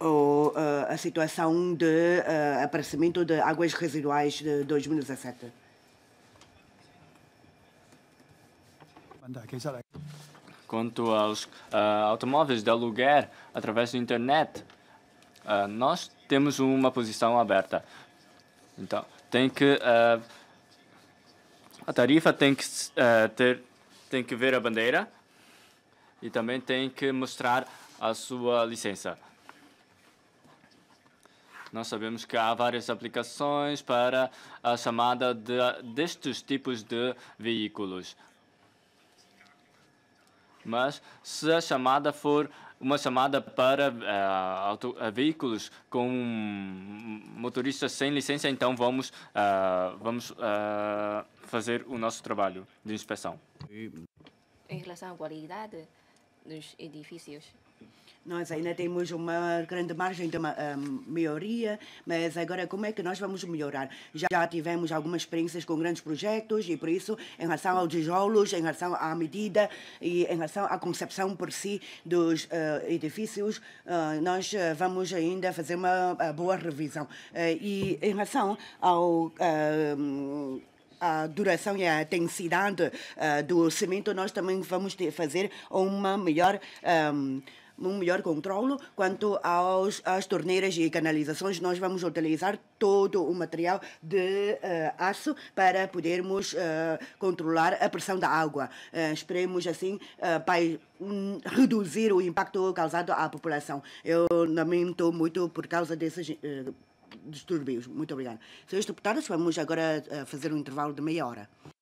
o, eh, a situação de aparecimento de águas residuais de 2017. Quanto aos automóveis de aluguer através da internet, nós temos uma posição aberta. Então, tem que uh, a tarifa tem que uh, ter tem que ver a bandeira e também tem que mostrar a sua licença. Nós sabemos que há várias aplicações para a chamada de, destes tipos de veículos. Mas se a chamada for uma chamada para uh, auto, uh, veículos com motoristas sem licença, então vamos, uh, vamos fazer o nosso trabalho de inspeção. Em relação à qualidade dos edifícios, nós ainda temos uma grande margem de uma, um, melhoria, mas agora como é que nós vamos melhorar? Já tivemos algumas experiências com grandes projetos e, por isso, em relação aos tijolos, em relação à medida e em relação à concepção por si dos uh, edifícios, uh, nós eh, vamos ainda fazer uma boa revisão. Uh, e em relação ao a hum, duração e a intensidade uh, do cimento, nós também vamos ter, fazer uma melhor um, um melhor controlo quanto aos, às torneiras e canalizações. Nós vamos utilizar todo o material de uh, aço para podermos uh, controlar a pressão da água. Uh, esperemos assim para um, reduzir o impacto causado à população. Eu lamento muito por causa desses distúrbios. Muito obrigada. Senhores deputados, vamos agora fazer um intervalo de meia hora.